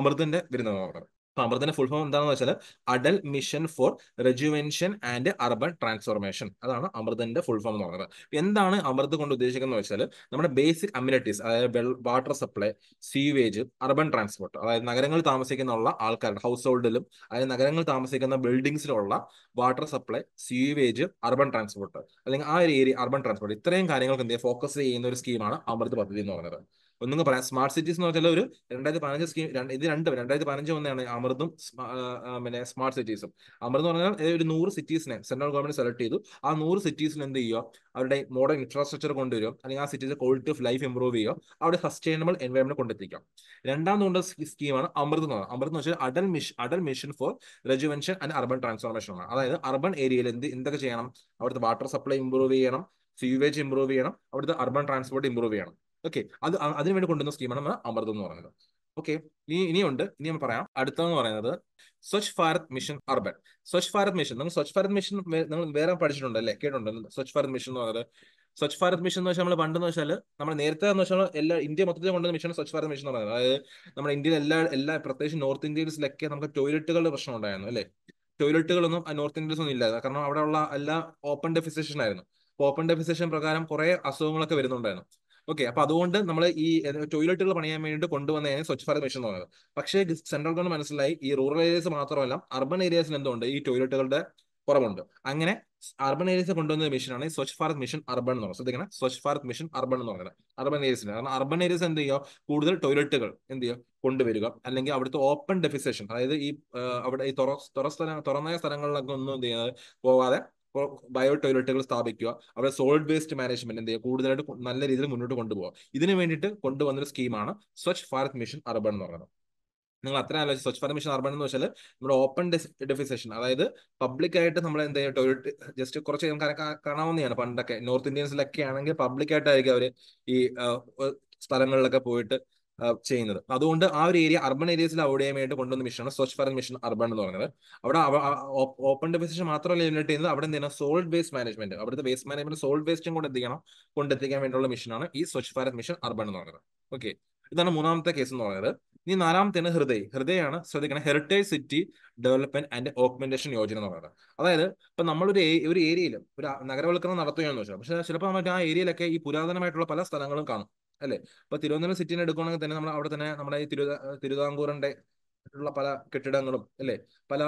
അമൃതിന്റെ വരുന്ന ഓർഡർ അപ്പൊ അമൃതിന്റെ ഫുൾ ഫോം എന്താണെന്ന് വെച്ചാൽ Atal mission for rejuvenation and urban transformation അതാണ് അമൃതിന്റെ ഫുൾ ഫോം എന്ന് പറയുന്നത് എന്താണ് അമൃത് കൊണ്ട് ഉദ്ദേശിക്കുന്നത് വെച്ചാൽ നമ്മുടെ ബേസിക് അമ്യൂണിറ്റീസ് അതായത് water supply sewage urban transport അതായത് നഗരങ്ങളിൽ താമസിക്കുന്നുള്ള ആൾക്കാരുടെ ഹൗസ് ഹോൾഡിലും അതായത് നഗരങ്ങളിൽ താമസിക്കുന്ന ബിൽഡിംഗ്സിലുള്ള water supply sewage urban transport അല്ലെങ്കിൽ ആ ഒരു ഏരിയ അർബൻ ട്രാൻസ്പോർട്ട് ഇത്രയും കാര്യങ്ങൾക്ക് എന്ത് ഫോക്കസ് ചെയ്യുന്ന ഒരു സ്കീമാണ് അമൃത് പദ്ധതി എന്ന് പറയുന്നത് ഒന്നും പറയാം സ്മാർട്ട് സിറ്റീസ് എന്ന് പറഞ്ഞാൽ ഒരു രണ്ടായിരത്തി പതിനഞ്ച് സ്കീം ഇത് രണ്ടും രണ്ടായിരത്തി പതിനഞ്ച് ഒന്നാണ് അമൃതും പിന്നെ സ്മാർട്ട് സിറ്റീസും അമൃത് എന്ന് പറഞ്ഞാൽ ഒരു നൂറ് സിറ്റീസിനെ സെൻട്രൽ ഗവൺമെന്റ് സെലക്ട് ചെയ്തു ആ നൂറ് സിറ്റീസിന് എന്ത് ചെയ്യുക അവരുടെ മോഡേൺ ഇൻഫ്രാസ്ട്രക്ചർ കൊണ്ടുവരും അല്ലെങ്കിൽ ആ cities quality of life improve ചെയ്യുക അവിടെ സസ്റ്റൈനബിൾ എൻവയോൺമെന്റ് കൊണ്ടെത്തിക്കാം രണ്ടാമതുകൊണ്ട് സ്കീമാണ് അമൃത് എന്ന് പറഞ്ഞാൽ അമൃത് എന്ന് വെച്ചാൽ Atal mission Atal mission for rejuvenation and urban transformation ആണ് അതായത് അർബൺ ഏരിയയിൽ എന്ത് എന്തൊക്കെ ചെയ്യണം അവിടുത്തെ വാട്ടർ സപ്ലൈ ഇംപ്രൂവ് ചെയ്യണം സ്യൂവേജ് ഇംപ്രൂവ് ചെയ്യണം അവിടുത്തെ അർബൺ ട്രാൻസ്പോർട്ട് ഇംപ്രൂവ് ചെയ്യണം ഓക്കെ അത് അതിനുവേണ്ടി കൊണ്ടുവന്ന സ്കീമാണ് നമ്മൾ അമൃതം എന്ന് പറയുന്നത് ഓക്കെ ഇനി ഇനിയുണ്ട് ഇനി നമ്മൾ പറയാം അടുത്തതെന്ന് പറയുന്നത് Swachh Bharat mission urban Swachh Bharat mission നമ്മൾ സ്വച്ഛ് ഭാരത് മിഷൻ നിങ്ങൾ വേറെ പഠിച്ചിട്ടുണ്ട് അല്ലേ കേട്ടിട്ടുണ്ട് സ്വച്ഛ് ഭാരത് മിഷൻ എന്ന് പറയുന്നത് സ്വച്ഛ് ഭാരത് മിഷൻ എന്ന് വെച്ചാൽ നമ്മൾ പണ്ടെന്ന് വെച്ചാൽ നമ്മൾ നേരത്തെ എന്ന് വെച്ചാൽ എല്ലാ ഇന്ത്യ മൊത്തത്തിൽ കൊണ്ടുവന്ന മിഷൻ സ്വച്ഛ് ഭാരത് മിഷൻ എന്ന് പറയുന്നത് അതായത് നമ്മുടെ ഇന്ത്യയിൽ എല്ലാ എല്ലാ പ്രത്യേകിച്ച് നോർത്ത് ഇന്ത്യയിലൊക്കെ നമുക്ക് ടോയ്ലറ്റുകളുടെ പ്രശ്നം ഉണ്ടായിരുന്നു അല്ലേ ടോയ്ലറ്റുകളൊന്നും നോർത്ത് ഇന്ത്യൻസ് ഒന്നും ഇല്ലായിരുന്നു കാരണം അവിടെ ഉള്ള എല്ലാ ഓപ്പൺ ഡെഫിസേഷൻ ആയിരുന്നു ഓപ്പൺ ഡെഫിസേഷൻ പ്രകാരം കുറെ അസുഖങ്ങളൊക്കെ വരുന്നുണ്ടായിരുന്നു ഓക്കെ അപ്പൊ അതുകൊണ്ട് നമ്മൾ ഈ ടോയ്ലറ്റുകൾ പണിയാൻ വേണ്ടി കൊണ്ടുവന്നതാണ് സ്വച്ഛ് ഭാരത് മിഷൻ എന്ന് പറയുന്നത് പക്ഷേ സെൻട്രൽ ഗവൺമെന്റ് മനസ്സിലായി ഈ റൂറൽ ഏരിയസ് മാത്രമല്ല അർബൻ ഏരിയാസിൽ എന്തുകൊണ്ട് ഈ ടോയ്ലറ്റുകളുടെ കുറവുണ്ട് അങ്ങനെ അർബൻ ഏരിയസ് കൊണ്ടുവന്ന മിഷനാണ് സ്വച്ഛ് ഭാരത് മിഷൻ അർബൺ എന്ന് പറയുന്നത് ശ്രദ്ധിക്കണം സ്വച്ഛ് ഭാരത് മിഷൻ അർബൺ എന്ന് പറയുന്നത് അർബൻ ഏരിയസിന് കാരണം അർബൻ ഏരിയസ് എന്ത് ചെയ്യുക കൂടുതൽ ടോയ്ലറ്റുകൾ എന്ത് ചെയ്യുക കൊണ്ടുവരിക അല്ലെങ്കിൽ അവിടുത്തെ ഓപ്പൺ ഡെഫിസേഷൻ അതായത് ഈ അവിടെ ഈ തുറ തുറ സ്ഥല തുറന്ന സ്ഥലങ്ങളിലൊക്കെ ഒന്നും എന്ത് ചെയ്യുന്നത് പോവാതെ ബയോ ടോയ്ലറ്റുകൾ സ്ഥാപിക്കുക അവിടെ സോളിഡ് വേസ്റ്റ് മാനേജ്മെന്റ് എന്ത് ചെയ്യുക കൂടുതലായിട്ട് നല്ല രീതിയിൽ മുന്നോട്ട് കൊണ്ടുപോകുക ഇതിനു വേണ്ടിയിട്ട് കൊണ്ടുവന്നൊരു സ്കീമാണ് സ്വച്ഛ് ഭാരത് മിഷൻ അർബൺ എന്ന് പറയുന്നത് നിങ്ങൾ അത്ര ആലോചിച്ച് സ്വച്ഛ് ഭാരത് മിഷൻ അർബൺ എന്ന് വെച്ചാൽ നമ്മുടെ ഓപ്പൺ ഡെഫിസേഷൻ അതായത് പബ്ലിക്കായിട്ട് നമ്മൾ എന്ത് ചെയ്യുക ടോയ്ലറ്റ് ജസ്റ്റ് കുറച്ച് കാണാവുന്നതാണ് പണ്ടൊക്കെ നോർത്ത് ഇന്ത്യൻസിലൊക്കെ ആണെങ്കിൽ പബ്ലിക്കായിട്ടായിരിക്കും അവർ ഈ സ്ഥലങ്ങളിലൊക്കെ പോയിട്ട് ചെയ്യുന്നത് അതുകൊണ്ട് ആ ഒരു ഏരിയ അർബൻ ഏരിയസിൽ അവോയ്ഡ് ചെയ്യാൻ വേണ്ടി കൊണ്ടുവന്ന മിഷനാണ് സ്വച്ഛ് ഭാരത് മിഷൻ അർബൺ എന്ന് പറയുന്നത് അവിടെ ഓപ്പൺ ഡെഫിസിഷൻ മാത്രമല്ല ലിമിറ്റ് ചെയ്യുന്നത് അവിടെ എന്താണ് സോൾഡ് വേസ്റ്റ് മാനേജ്മെന്റ് അവിടുത്തെ വേസ്റ്റ് മാനേജ്മെന്റ് സോൾഡ് വേസ്റ്റും കൊണ്ടെത്തിക്കണം കൊണ്ടെത്തിക്കാൻ വേണ്ടിയുള്ള മിഷനാണ് ഈ സ്വച്ഛ് ഭാരത് മിഷൻ അർബൺ എന്ന് പറയുന്നത് ഓക്കെ ഇതാണ് മൂന്നാമത്തെ കേസ് എന്ന് പറയുന്നത് ഇനി നാലാമത്തേന് ഹൃദയ ഹൃദയമാണ് ശ്രദ്ധിക്കണം heritage city development and augmentation Yojana എന്ന് പറയുന്നത് അതായത് ഇപ്പൊ നമ്മളൊരു ഒരു ഏരിയയിലും ഒരു നഗരവൽക്കരണം നടത്തുകയാണെന്ന് വെച്ചാൽ പക്ഷെ ചിലപ്പോൾ ആ ഏരിയയിലൊക്കെ ഈ പുരാതനമായിട്ടുള്ള പല സ്ഥലങ്ങളും കാണും അല്ലേ ഇപ്പൊ തിരുവനന്തപുരം സിറ്റിനെ എടുക്കുകയാണെങ്കിൽ തന്നെ നമ്മൾ അവിടെ തന്നെ നമ്മുടെ ഈ തിരുവിതാ തിരുവിതാംകൂറിന്റെ ഉള്ള പല കെട്ടിടങ്ങളും അല്ലെ പല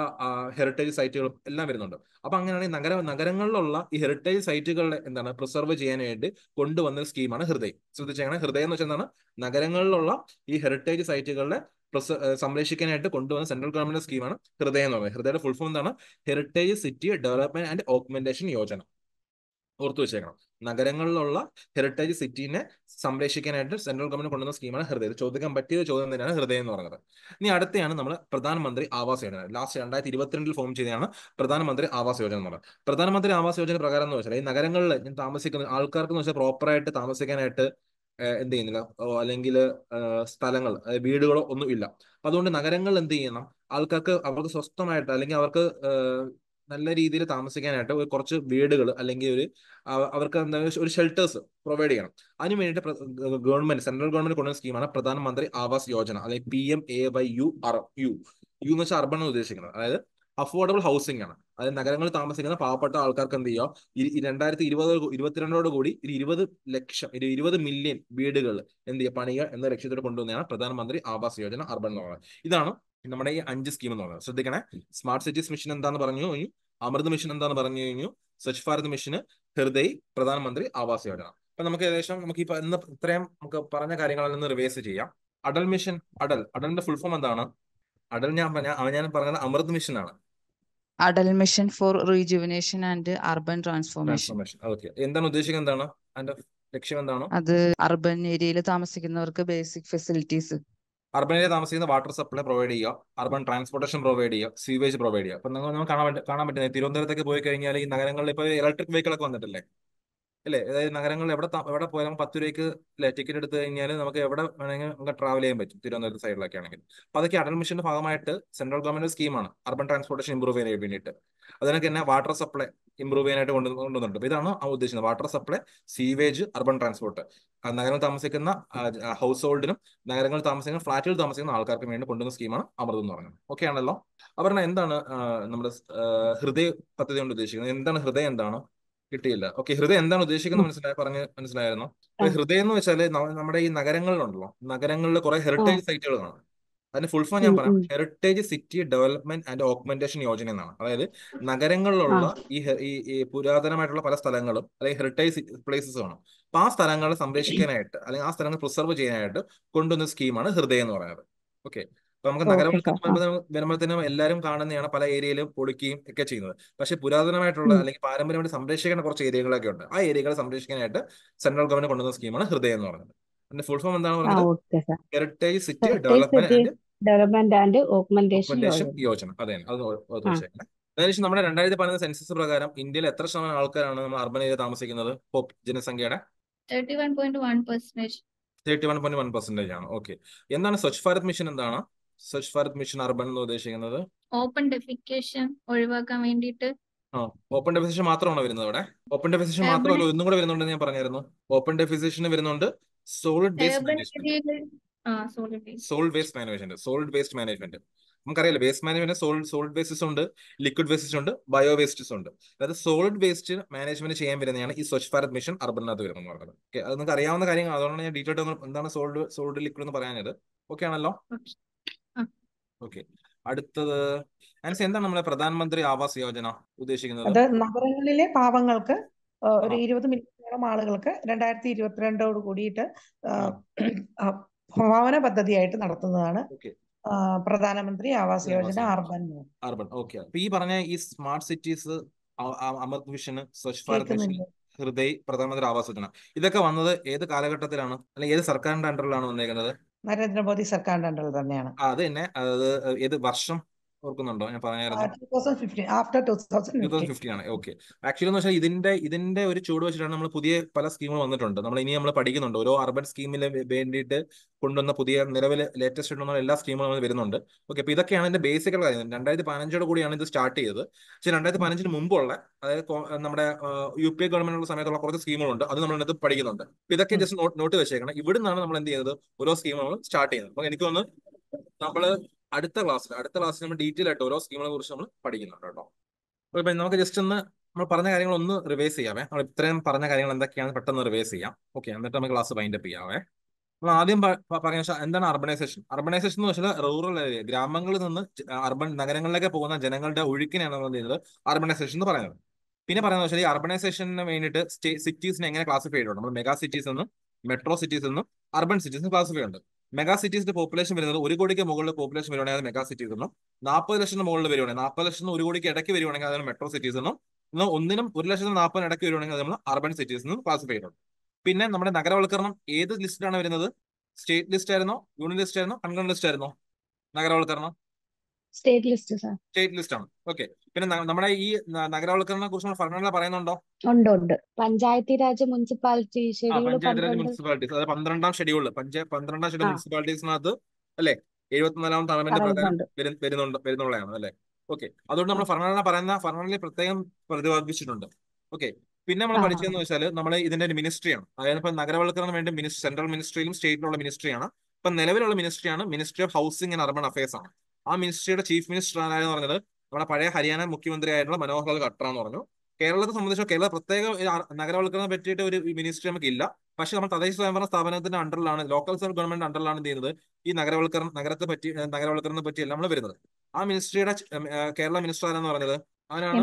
ഹെറിറ്റേജ് സൈറ്റുകളും എല്ലാം വരുന്നുണ്ട് അപ്പൊ അങ്ങനെയാണെങ്കിൽ നഗര നഗരങ്ങളിലുള്ള ഈ ഹെറിറ്റേജ് സൈറ്റുകളെ എന്താണ് പ്രിസർവ് ചെയ്യാനായിട്ട് കൊണ്ടുവന്ന സ്കീമാണ് ഹൃദയം ശ്രദ്ധിച്ചാണ് ഹൃദയം എന്ന് വെച്ചാൽ എന്താണ് നഗരങ്ങളിലുള്ള ഈ ഹെറിറ്റേജ് സൈറ്റുകളുടെ സംരക്ഷിക്കാനായിട്ട് കൊണ്ടുവന്ന സെൻട്രൽ ഗവൺമെന്റ് സ്കീമാണ് ഹൃദയം എന്ന് പറയുന്നത് ഹൃദയയുടെ ഫുൾ ഫോം എന്താണ് heritage city development and augmentation Yojana ഓർത്തു വെച്ചേക്കണം നഗരങ്ങളിലുള്ള ഹെറിറ്റേജ് സിറ്റീനെ സംരക്ഷിക്കാനായിട്ട് സെൻട്രൽ ഗവൺമെന്റ് കൊണ്ടുവന്ന സ്കീമാണ് ഹൃദയ ചോദിക്കാൻ പറ്റിയ ചോദ്യം തന്നെയാണ് ഹൃദയം എന്ന് പറയുന്നത് ഇനി അടുത്തയാണ് നമ്മൾ പ്രധാനമന്ത്രി ആവാസ് യോജന ലാസ്റ്റ് രണ്ടായിരത്തി ഇരുപത്തിരണ്ടിൽ ഫോം ചെയ്തതാണ് പ്രധാനമന്ത്രി ആവാസ് യോജന എന്ന് പറയുന്നത് പ്രധാനമന്ത്രി ആവാസ് യോജന പ്രകാരം എന്ന് വെച്ചാൽ ഈ നഗരങ്ങളിൽ ഞാൻ താമസിക്കുന്ന ആൾക്കാർക്ക് എന്ന് വെച്ചാൽ പ്രോപ്പറായിട്ട് താമസിക്കാനായിട്ട് എന്ത് ചെയ്യുന്നില്ല അല്ലെങ്കിൽ സ്ഥലങ്ങൾ വീടുകളോ ഒന്നും ഇല്ല അതുകൊണ്ട് നഗരങ്ങളിൽ എന്ത് ചെയ്യണം ആൾക്കാർക്ക് അവർക്ക് സ്വസ്ഥമായിട്ട് അല്ലെങ്കിൽ അവർക്ക് നല്ല രീതിയിൽ താമസിക്കാനായിട്ട് ഒരു കുറച്ച് വീടുകൾ അല്ലെങ്കിൽ ഒരു അവർക്ക് എന്താ ഒരു ഷെൽട്ടേഴ്സ് പ്രൊവൈഡ് ചെയ്യണം അതിനു വേണ്ടിയിട്ട് ഗവൺമെന്റ് സെൻട്രൽ ഗവൺമെന്റ് കൊണ്ടുവന്ന സ്കീമാണ് പ്രധാനമന്ത്രി ആവാസ് യോജന അതായത് P M A Y U R U U എന്ന് വെച്ചാൽ അർബൺ ഉദ്ദേശിക്കുന്നത് അതായത് അഫോർഡബിൾ ഹൗസിംഗ് ആണ് അതായത് നഗരങ്ങളിൽ താമസിക്കുന്ന പാവപ്പെട്ട ആൾക്കാർക്ക് എന്ത് ചെയ്യുക രണ്ടായിരത്തി ഇരുപത് ഇരുപത്തിരണ്ടോട് കൂടി ഒരു ഇരുപത് ലക്ഷം ഒരു ഇരുപത് മില്യൺ വീടുകൾ എന്ത് ചെയ്യുക പണിയുക എന്ന ലക്ഷ്യത്തോടെ കൊണ്ടുവന്നതാണ് പ്രധാനമന്ത്രി ആവാസ് യോജന അർബൺ ഇതാണ് നമ്മുടെ ഈ അഞ്ച് സ്കീം എന്ന് പറയുന്നത് ശ്രദ്ധിക്കണേ സ്മാർട്ട് സിറ്റീസ് മിഷൻ എന്താന്ന് പറഞ്ഞു കഴിഞ്ഞു അമൃത് മിഷൻ എന്താന്ന് പറഞ്ഞു കഴിഞ്ഞു സ്വച്ഛ് ഭാരത് മിഷന് ഹൃദയ് പ്രധാനമന്ത്രി ആവാസ് യോജന അപ്പൊ നമുക്ക് ഏകദേശം നമുക്ക് ഇപ്പൊ ഇന്ന് ഇത്രയും നമുക്ക് പറഞ്ഞ കാര്യങ്ങളിൽ നിന്ന് റിവേഴ്സ് ചെയ്യാം അടൽ മിഷൻ അടൽ അടലിന്റെ ഫുൾ ഫോം എന്താണ് അടൽ ഞാൻ പറഞ്ഞ ഞാൻ പറഞ്ഞത് അമൃത് മിഷൻ ആണ് Atal mission for rejuvenation and urban transformation എന്താണ് ഉദ്ദേശിക്കുന്നത് എന്താണ് അതിന്റെ ലക്ഷ്യം എന്താണ് അത് അർബൻ ഏരിയയിൽ താമസിക്കുന്നവർക്ക് ബേസിക് ഫെസിലിറ്റീസ് അർബൻ ഏരിയ താമസിക്കുന്ന വാട്ടർ സപ്ലൈ പ്രൊവൈഡ് ചെയ്യുക അർബൻ ട്രാൻസ്പോർട്ടേഷൻ പ്രൊവൈഡ് ചെയ്യുക സീവേജ് പ്രൊവൈഡ് ചെയ്യുക അപ്പൊ നിങ്ങൾ നമുക്ക് കാണാൻ പറ്റും കാണാൻ പറ്റുന്നത് തിരുവനന്തപുരത്തേക്ക് പോയി കഴിഞ്ഞാൽ ഈ നഗരങ്ങളിൽ ഇപ്പോൾ ഇലക്ട്രിക് വെഹിക്കിളൊക്കെ വന്നിട്ടില്ലേ അല്ലേ അതായത് നഗരങ്ങളിൽ എവിടെ എവിടെ പോയാലും പത്ത് രൂപയ്ക്ക് അല്ലെ ടിക്കറ്റ് എടുത്തു കഴിഞ്ഞാൽ നമുക്ക് എവിടെ വേണമെങ്കിൽ നമുക്ക് ട്രാവൽ ചെയ്യാൻ പറ്റും തിരുവനന്തപുരത്ത് സൈഡിലൊക്കെ ആണെങ്കിൽ അപ്പൊ അതൊക്കെ അടൽ മിഷന്റെ ഭാഗമായിട്ട് സെൻട്രൽ ഗവൺമെന്റ് സ്കീമാണ് അർബൻ ട്രാൻസ്പോർട്ടേഷൻ ഇംപ്രൂവ് ചെയ്യാൻ വേണ്ടിയിട്ട് അതിനൊക്കെ തന്നെ വാട്ടർ സപ്ലൈ ഇമ്പ്രൂവ് ചെയ്യാനായിട്ട് കൊണ്ടു കൊണ്ടുവന്നിട്ടുണ്ട് അപ്പൊ ഇതാണ് ആ ഉദ്ദേശിക്കുന്നത് water supply sewage urban transport നഗരങ്ങൾ താമസിക്കുന്ന ഹൗസ് ഹോൾഡിനും നഗരങ്ങളിൽ താമസിക്കുന്ന ഫ്ളാറ്റുകൾ താമസിക്കുന്ന ആൾക്കാർക്കും വേണ്ടി കൊണ്ടുവന്ന സ്കീമാണ് അമൃത് എന്ന് പറയുന്നത് ഓക്കെ ആണല്ലോ അപർണ എന്താണ് നമ്മുടെ ഹൃദയ പദ്ധതി കൊണ്ട് ഉദ്ദേശിക്കുന്നത് എന്താണ് ഹൃദയം എന്താണ് കിട്ടിയില്ല ഓക്കെ ഹൃദയം എന്താണ് ഉദ്ദേശിക്കുന്നത് മനസ്സിലായി പറഞ്ഞ് മനസ്സിലായിരുന്നു ഹൃദയം എന്ന് വെച്ചാൽ നമ്മുടെ ഈ നഗരങ്ങളിലുണ്ടല്ലോ നഗരങ്ങളിൽ കുറെ ഹെറിറ്റേജ് സൈറ്റുകൾ കാണും അതിന്റെ ഫുൾ ഫോം ഞാൻ പറയാം heritage city development and augmentation Yojana എന്നാണ് അതായത് നഗരങ്ങളിലുള്ള ഈ ഈ പുരാതനമായിട്ടുള്ള പല സ്ഥലങ്ങളും അല്ലെങ്കിൽ ഹെറിറ്റേജ് പ്ലേസസ് ആണ് അപ്പൊ ആ സ്ഥലങ്ങളെ സംരക്ഷിക്കാനായിട്ട് അല്ലെങ്കിൽ ആ സ്ഥലങ്ങൾ പ്രിസർവ് ചെയ്യാനായിട്ട് കൊണ്ടുവന്ന സ്കീമാണ് ഹൃദയം എന്ന് പറയുന്നത് ഓക്കെ അപ്പൊ നമുക്ക് നഗരം വരുമ്പോഴത്തേനും എല്ലാവരും കാണുന്നതാണ് പല ഏരിയയിലും പൊളിക്കുകയും ഒക്കെ ചെയ്യുന്നത് പക്ഷെ പുരാതനമായിട്ടുള്ള അല്ലെങ്കിൽ പാരമ്പര്യമായിട്ട് സംരക്ഷിക്കേണ്ട കുറച്ച് ഏരിയകളൊക്കെ ഉണ്ട് ആ ഏരിയകളെ സംരക്ഷിക്കാനായിട്ട് സെൻട്രൽ ഗവൺമെന്റ് കൊണ്ടുവന്ന സ്കീമാണ് ഹൃദയം എന്ന് പറയുന്നത് അതിന്റെ ഫുൾ ഫോം എന്താണ് പറയുന്നത് heritage city development and development and augmentation Yojana അതെ അതിനുശേഷം നമ്മുടെ രണ്ടായിരത്തി പതിനൊന്ന് സെൻസസ് പ്രകാരം ഇന്ത്യയിൽ എത്ര ശതമാനം ആൾക്കാരാണ് നമ്മൾ അർബൻ ഏരിയ താമസിക്കുന്നത് ജനസംഖ്യയുടെ thirty one point one percentage ആണ് ഓക്കെ എന്താണ് സ്വച്ഛ് ഭാരത് മിഷൻ എന്താണ് സ്വച്ഛ് ഭാരത് മിഷൻ അർബൻ എന്ന് ഉദ്ദേശിക്കുന്നത് ഓപ്പൺ ഡെഫിക്കേഷൻ ഒഴിവാക്കാൻ വേണ്ടിയിട്ട് ഓപ്പൺ ഡെഫിസിഷൻ മാത്രമാണ് വരുന്നത് അവിടെ ഓപ്പൺ ഡെഫിസിഷൻ മാത്രമല്ല ഒന്നും കൂടെ വരുന്നുണ്ടെന്ന് ഞാൻ പറഞ്ഞായിരുന്നു ഓപ്പൺ ഡെഫിസിഷന് വരുന്നുണ്ട് solid waste solid waste management solid waste management നമുക്കറിയാലോ waste management solid solid wastes ഉണ്ട് ലിക്വിഡ് വേസ്റ്റസ് ഉണ്ട് ബയോ വേസ്റ്റസ് ഉണ്ട് അതായത് സോളിഡ് വേസ്റ്റ് മാനേജ്മെന്റ് ചെയ്യാൻ വരുന്നതാണ് ഈ സ്വച്ഛ് ഭാരത് മിഷൻ അർബൻനാഥ് വരും എന്ന് ഓക്കെ അത് നിങ്ങൾക്ക് അറിയാവുന്ന കാര്യങ്ങൾ അതുകൊണ്ടാണ് ഞാൻ ഡീറ്റെയിൽ എന്താണ് സോളിഡ് സോളിഡ് ലിക്വിഡ് എന്ന് പറയാനത് ഓക്കെ ആണല്ലോ ഓക്കെ അടുത്തത് ആൻസ് എന്താണ് നമ്മുടെ പ്രധാനമന്ത്രി ആവാസ് യോജന ഉദ്ദേശിക്കുന്നത് നഗരങ്ങളിലെ പാവങ്ങൾക്ക് ഒരു ഇരുപത് മില്യണോളം ആളുകൾക്ക് രണ്ടായിരത്തി ഇരുപത്തിരണ്ടോട് കൂടിയിട്ട് സംഭാവന പദ്ധതിയായിട്ട് നടത്തുന്നതാണ് Pradhan Mantri Awas Yojana urban urban okay ഈ പറഞ്ഞ ഈ smart cities Amrut mission Swachh Bharat mission Hriday Pradhan Mantri Awas Yojana ഇതൊക്കെ വന്നത് ഏത് കാലഘട്ടത്തിലാണ് അല്ലെങ്കിൽ ഏത് സർക്കാരിന്റെ അണ്ടറിലാണ് വന്നേക്കുന്നത് നരേന്ദ്രമോദി സർക്കാരിന്റെ അണ്ടറിൽ തന്നെയാണ് അത് തന്നെ അത് ഏത് വർഷം ഓർക്കുന്നുണ്ടോ ഞാൻ പറഞ്ഞായിരുന്നു ആണ് ഓക്കെ ആക്ച്വലി എന്ന് വെച്ചാൽ ഇതിന്റെ ഇതിന്റെ ഒരു ചൂട് വെച്ചിട്ടാണ് നമ്മൾ പുതിയ പല സ്കീമുകൾ വന്നിട്ടുണ്ട് നമ്മൾ ഇനി നമ്മൾ പഠിക്കുന്നുണ്ട് ഓരോ അർബൻ സ്കീമിൽ വേണ്ടിയിട്ട് കൊണ്ടുവന്ന പുതിയ നിലവിൽ ലേറ്റസ്റ്റ് കൊണ്ടുവന്ന എല്ലാ സ്കീമുകളും നമ്മൾ വരുന്നുണ്ട് ഓക്കെ അപ്പൊ ഇതൊക്കെയാണ് ഇതിന്റെ ബേസിക്കൽ കാര്യം രണ്ടായിരത്തി പതിനഞ്ചോട് കൂടിയാണ് ഇത് സ്റ്റാർട്ട് ചെയ്തത് പക്ഷെ രണ്ടായിരത്തി പതിനഞ്ചിന് മുമ്പുള്ള അതായത് നമ്മുടെ യു പി എ ഗവൺമെന്റുള്ള സമയത്തുള്ള കുറച്ച് സ്കീമുകളുണ്ട് അത് നമ്മൾ ഇതിനകത്ത് പഠിക്കുന്നുണ്ട് ഇതൊക്കെ ജസ്റ്റ് നോട്ട് വെച്ചേക്കണം ഇവിടുന്നാണ് നമ്മൾ എന്ത് ചെയ്യുന്നത് ഓരോ സ്കീമുകളും സ്റ്റാർട്ട് ചെയ്യുന്നത് അപ്പൊ എനിക്ക് തോന്നുന്നു നമ്മള് അടുത്ത ക്ലാസ്സിൽ അടുത്ത ക്ലാസ്സിൽ നമ്മൾ ഡീറ്റെയിൽ ആയിട്ട് ഓരോ സ്കീമുകളെ കുറിച്ച് നമ്മൾ പഠിക്കുന്നുണ്ട് കേട്ടോ അപ്പൊ നമുക്ക് ജസ്റ്റ് ഒന്ന് നമ്മൾ പറഞ്ഞ കാര്യങ്ങൾ ഒന്ന് റിവേഴ്സ് ചെയ്യാമേ നമ്മൾ ഇത്രയും പറഞ്ഞ കാര്യങ്ങൾ എന്തൊക്കെയാണ് പെട്ടെന്ന് റിവേഴ്സ് ചെയ്യാം ഓക്കെ എന്നിട്ട് നമുക്ക് ക്ലാസ് വൈൻഡ് അപ്പ് ചെയ്യാവേ നമ്മൾ ആദ്യം പറയുന്ന എന്താണ് അർബനൈസേഷൻ അർബനൈസേഷൻ എന്ന് വെച്ചാൽ റൂറൽ ഏരിയ ഗ്രാമങ്ങളിൽ നിന്ന് അർബൻ നഗരങ്ങളിലേക്ക് പോകുന്ന ജനങ്ങളുടെ ഒഴുക്കിനെയാണ് നമ്മൾ ചെയ്യുന്നത് അർബനൈസേഷൻ എന്ന് പറയുന്നത് പിന്നെ പറയുന്നത് വെച്ചാൽ ഈ അർബനൈസേഷന് വേണ്ടിയിട്ട് സ്റ്റേ സിറ്റീസിനെ എങ്ങനെ ക്ലാസിഫൈ ചെയ്തിട്ടുണ്ട് നമ്മൾ മെഗാ സിറ്റീസ് എന്നും മെട്രോ സിറ്റീസ് എന്നും അർബൻ സിറ്റീസ് ക്ലാസിഫൈ ഉണ്ട് മെഗാ സിറ്റീസിന്റെ പോപ്പുലേഷൻ വരുന്നത് ഒരു കോടിക്ക് മുകളിൽ പോപ്പുലേഷൻ വരുവാണെങ്കിൽ അത് മെഗാ സിറ്റീസ് എന്നും നാൽപ്പത് ലക്ഷം മുകളിൽ വരുവാണെങ്കിൽ നാൽപ്പത് ലക്ഷം ഒരു കോടിക്ക് ഇടയ്ക്ക് വരുവാണെങ്കിൽ അതായത് മെട്രോ സിറ്റീസ് എന്നും എന്നാൽ ഒന്നിനും ഒരു ലക്ഷത്തിന് നാൽപ്പത് ഇടയ്ക്ക് വരുവാണെങ്കിൽ അത് നമ്മൾ അർബൻ സിറ്റീസ് എന്നും ക്ലാസിഫൈ ചെയ്യുന്നത് പിന്നെ നമ്മുടെ നഗരവൽക്കരണം ഏത് ലിസ്റ്റിലാണ് വരുന്നത് സ്റ്റേറ്റ് ലിസ്റ്റ് ആയിരുന്നോ യൂണിയൻ ലിസ്റ്റ് ആയിരുന്നോ അൺഗൺ ലിസ്റ്റ് ആയിരുന്നോ നഗരവൽക്കരണം state list sir state list ആണ് ഓക്കെ പിന്നെ നമ്മുടെ ഈ നഗരവൽക്കരണത്തെ കുറിച്ച് ഫർണാല പറയുന്നുണ്ടോ ഉണ്ട് ഉണ്ട് പഞ്ചായത്തി രാജ് മുനിസിപ്പാലിറ്റി പഞ്ചായത്തി രാജ് മുനിസിപ്പാലിറ്റീസ് അതായത് പന്ത്രണ്ടാം ഷെഡ്യൂളിൽ പഞ്ചായത്ത് പന്ത്രണ്ടാം ഷെഡ്യൂൾ മുനിസിപ്പാലിറ്റീസിനകത്ത് അല്ലേ എഴുപത്തിനാലാം തലമെന്റ് പ്രകാരം വരുന്നുണ്ട് വരുന്നുള്ളതാണ് അല്ലേ ഓക്കെ അതുകൊണ്ട് നമ്മൾ ഫർണാല പറയുന്ന ഫർണാലിനെ പ്രത്യേകം പ്രതിപാദിച്ചിട്ടുണ്ട് ഓക്കെ പിന്നെ നമ്മൾ പഠിച്ചതെന്ന് വെച്ചാൽ നമ്മൾ ഇതിന്റെ ഒരു മിനിസ്ട്രിയാണ് അതായത് ഇപ്പൊ നഗരവൽക്കരണം വേണ്ടി സെൻട്രൽ മിനിസ്ട്രിയിലും സ്റ്റേറ്റിലുള്ള മിനിസ്ട്രിയാണ് ഇപ്പൊ നിലവിലുള്ള മിനിസ്ട്രിയാണ് ministry of housing and urban affairs ആണ് ആ മിനിസ്ട്രിയുടെ ചീഫ് മിനിസ്റ്റർ ആരായെന്ന് പറഞ്ഞത് നമ്മുടെ പഴയ ഹരിയാന മുഖ്യമന്ത്രിയായിട്ടുള്ള മനോഹർ ലാൽ ഖട്ടർ എന്ന് പറഞ്ഞു കേരളത്തെ സംബന്ധിച്ചോ കേരള പ്രത്യേക നഗരവൽക്കരണം പറ്റിയിട്ട് ഒരു മിനിസ്ട്രി നമുക്കില്ല പക്ഷെ നമ്മൾ തദ്ദേശ സ്വയംഭരണ സ്ഥാപനത്തിന്റെ അണ്ടറിലാണ് ലോക്കൽ സെൽഫ് ഗവൺമെന്റ് അണ്ടറിലാണ് എന്ത് ചെയ്യുന്നത് ഈ നഗരവൽക്കരണം നഗരത്തെ പറ്റി നഗരവൽക്കരണത്തെ പറ്റി നമ്മൾ വരുന്നത് ആ മിനിസ്ട്രിയുടെ കേരള മിനിസ്റ്റർ ആരാന്ന് പറഞ്ഞത് അവനാണ്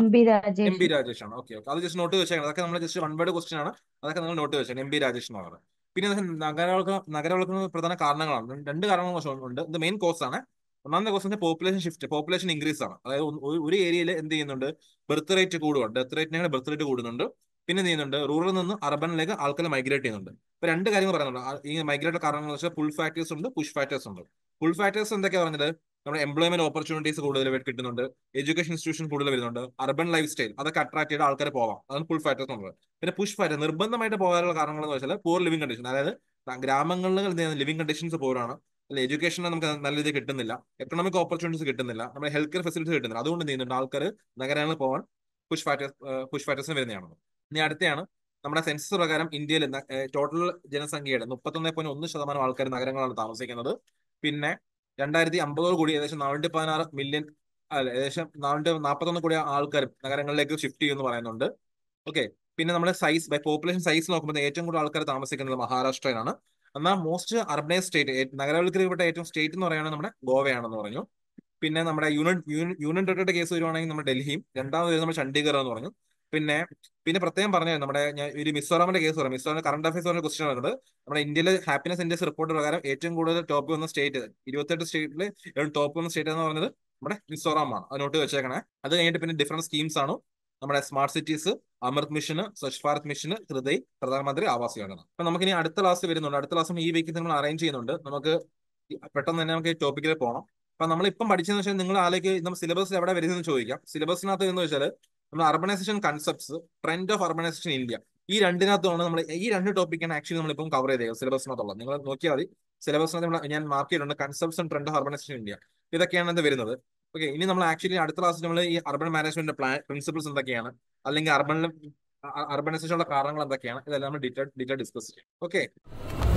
എം പി രാജേഷ് ആണ് ഓക്കെ അത് ജസ്റ്റ് നോട്ട് വെച്ചേക്കണം അതൊക്കെ നമ്മൾ ജസ്റ്റ് വൺ വേർഡ് ക്വസ്റ്റ്യൻ ആണ് അതൊക്കെ നിങ്ങൾ നോട്ട് വെച്ചേക്കണം എം പി രാജേഷ് എന്ന് പറഞ്ഞത് പിന്നെ നഗരവൽക്കരണം നഗരവൽക്കരണ പ്രധാന കാരണങ്ങളാണ് രണ്ട് കാരണങ്ങൾ ഉണ്ട് ഇത് മെയിൻ കോസ് ആണ് ഒന്നാമത്തെ question population shift population increase ആണ് അതായത് ഒരു ഏരിയയിൽ എന്ത് ചെയ്യുന്നുണ്ട് ബർത്ത് റേറ്റ് കൂടുകയാണ് ഡെത്ത് റേറ്റിനെ ബർത്ത് റേറ്റ് കൂടുന്നുണ്ട് പിന്നെ ചെയ്യുന്നുണ്ട് റൂറൽ നിന്ന് അർബനിലേക്ക് ആൾക്കാർ മൈഗ്രേറ്റ് ചെയ്യുന്നുണ്ട് ഇപ്പൊ രണ്ട് കാര്യങ്ങൾ പറയുന്നുണ്ട് ഈ മൈഗ്രേറ്റ് കാരണങ്ങൾ വെച്ചാൽ ഫുൾ ഫാക്ടേഴ്സ് ഉണ്ട് പുഷ് ഫാക്ടേഴ്സ് ഉണ്ട് ഫുൾ ഫാക്ടേഴ്സ് എന്തൊക്കെയാ പറഞ്ഞത് നമ്മുടെ എംപ്ലോയ്മെന്റ് ഓപ്പർച്യൂണിറ്റീസ് കൂടുതൽ കിട്ടുന്നുണ്ട് എഡ്യൂക്കേഷൻ ഇൻസ്റ്റിറ്റ്യൂഷൻ കൂടുതൽ വരുന്നുണ്ട് അർബൻ ലൈഫ് സ്റ്റൈൽ അതൊക്കെ അട്രാക്ട് ചെയ്ത് ആൾക്കാർ പോവാം അതാണ് ഫുൾ ഫാക്ടേഴ്സ് ഉള്ളത് പിന്നെ പുഷ് ഫാക്ടർ നിർബന്ധമായിട്ട് പോകാനുള്ള കാരണങ്ങൾ എന്ന് വെച്ചാൽ പൂർ ലിവിംഗ് കണ്ടീഷൻ അതായത് ഗ്രാമങ്ങളിൽ ലിവിംഗ് കണ്ടീഷൻസ് പോരാണ് എഡ്യൂക്കേഷൻ നമുക്ക് നല്ല രീതിയിൽ കിട്ടുന്നില്ല എക്കണോമിക് ഓപ്പർച്യൂണിറ്റീസ് കിട്ടുന്നില്ല നമ്മുടെ ഹെൽത്ത് കെയർ ഫെസിലിറ്റീസ് കിട്ടുന്നില്ല അതുകൊണ്ട് എന്ത് ചെയ്യുന്നുണ്ട് ആൾക്കാർ നഗരങ്ങളിൽ പോകാൻ പുഷ് ഫാക്ടേഴ്സ് പുഷ് ഫാക്ടേഴ്സിന് വരുന്നതാണ് ഇനി അടുത്തയാണ് നമ്മുടെ സെൻസസ് പ്രകാരം ഇന്ത്യയിൽ ടോട്ടൽ ജനസംഖ്യയുടെ മുപ്പത്തൊന്ന് പോയിന്റ് ഒന്ന് ശതമാനം ആൾക്കാർ നഗരങ്ങളാണ് താമസിക്കുന്നത് പിന്നെ രണ്ടായിരത്തി അമ്പതോട് കൂടി ഏകദേശം നാനൂറ്റി പതിനാറ് മില്യൺ അല്ല ഏകദേശം നാനൂറ്റി നാൽപ്പത്തൊന്ന് കൂടി ആൾക്കാർ നഗരങ്ങളിലേക്ക് ഷിഫ്റ്റ് ചെയ്യുമെന്ന് പറയുന്നുണ്ട് ഓക്കെ പിന്നെ നമ്മുടെ സൈസ് ബൈ പോപ്പുലേഷൻ സൈസ് നോക്കുമ്പോൾ ഏറ്റവും കൂടുതൽ ആൾക്കാർ താമസിക്കുന്നത് മഹാരാഷ്ട്രയിലാണ് എന്നാൽ മോസ്റ്റ് അർബനൈസ് സ്റ്റേറ്റ് നഗരവൽക്കരിക്കപ്പെട്ട ഏറ്റവും സ്റ്റേറ്റ് എന്ന് പറയുന്നത് നമ്മുടെ ഗോവയാണെന്ന് പറഞ്ഞു പിന്നെ നമ്മുടെ യൂണിയൻ യൂണിയൻ ടെറിട്ടറി കേസ് വരുവാണെങ്കിൽ നമ്മുടെ ഡൽഹിയും രണ്ടാമത് വരുന്നത് നമ്മുടെ ചണ്ഡീഗഡ് എന്ന് പറഞ്ഞു പിന്നെ പിന്നെ പ്രത്യേകം പറഞ്ഞു നമ്മുടെ ഞാൻ ഒരു മിസോറാമിന്റെ കേസ് പറയാം മിസോറാം കറണ്ട് അഫയേഴ്സ് പറഞ്ഞ ക്വസ്റ്റ്യൻ വരുന്നത് നമ്മുടെ ഇന്ത്യയിലെ ഹാപ്പിനെസ് ഇൻഡെക്സ് റിപ്പോർട്ട് പ്രകാരം ഏറ്റവും കൂടുതൽ ടോപ്പ് വന്ന സ്റ്റേറ്റ് ഇരുപത്തെട്ട് സ്റ്റേറ്റിൽ ടോപ്പ് വന്ന സ്റ്റേറ്റ് എന്ന് പറഞ്ഞത് നമ്മുടെ മിസോറാം ആണ് അത് നോട്ട് വെച്ചേക്കണേ അത് കഴിഞ്ഞിട്ട് പിന്നെ ഡിഫറെന്റ് സ്കീംസ് ആണ് നമ്മുടെ smart cities Amrut mission Swachh Bharat mission Hriday Pradhan Mantri Awas Yojana അപ്പൊ നമുക്ക് ഇനി അടുത്ത ക്ലാസ് വരുന്നുണ്ട് അടുത്ത ക്ലാസ് ഈ വീക്ക് നമ്മൾ അറേഞ്ച് ചെയ്യുന്നുണ്ട് നമുക്ക് പെട്ടെന്ന് തന്നെ നമുക്ക് ടോപ്പിക്കിൽ പോകണം അപ്പൊ ഇപ്പം പഠിച്ചതെന്ന് വെച്ചാൽ നിങ്ങൾ ആലേക്ക് നമ്മൾ സിലബസ് എവിടെ വരുന്നതെന്ന് ചോദിക്കാം സിലബസിനകത്ത് എന്ന് വെച്ചാൽ നമ്മൾ urbanisation concepts trend of urbanisation India ഈ രണ്ടിനകത്താണ് നമ്മൾ ഈ രണ്ട് ടോപ്പിക്കാണ് ആക്ച്വലി ഇപ്പം കവർ ചെയ്തത് സിലബസിനകത്തുള്ളത് നിങ്ങൾ നോക്കിയാൽ മതി സിലബസിനകത്ത് ഞാൻ മാർക്ക് ചെയ്തിട്ടുണ്ട് concepts and trend of urbanisation India ഇതൊക്കെയാണ് ഇത് വരുന്നത് ഓക്കെ ഇനി നമ്മൾ ആക്ച്വലി അടുത്ത ക്ലാസ് നമ്മൾ ഈ അർബൻ മാനേജ്മെന്റ് പ്ലാൻ പ്രിൻസിപ്പിൾസ് എന്തൊക്കെയാണ് അല്ലെങ്കിൽ അർബണിൽ അർബനൈസേഷനുള്ള കാരണങ്ങൾ എന്തൊക്കെയാണ് ഇതെല്ലാം നമ്മൾ ഡീറ്റെയിൽ ഡീറ്റെയിൽ ഡിസ്കസ് ചെയ്യും ഓക്കെ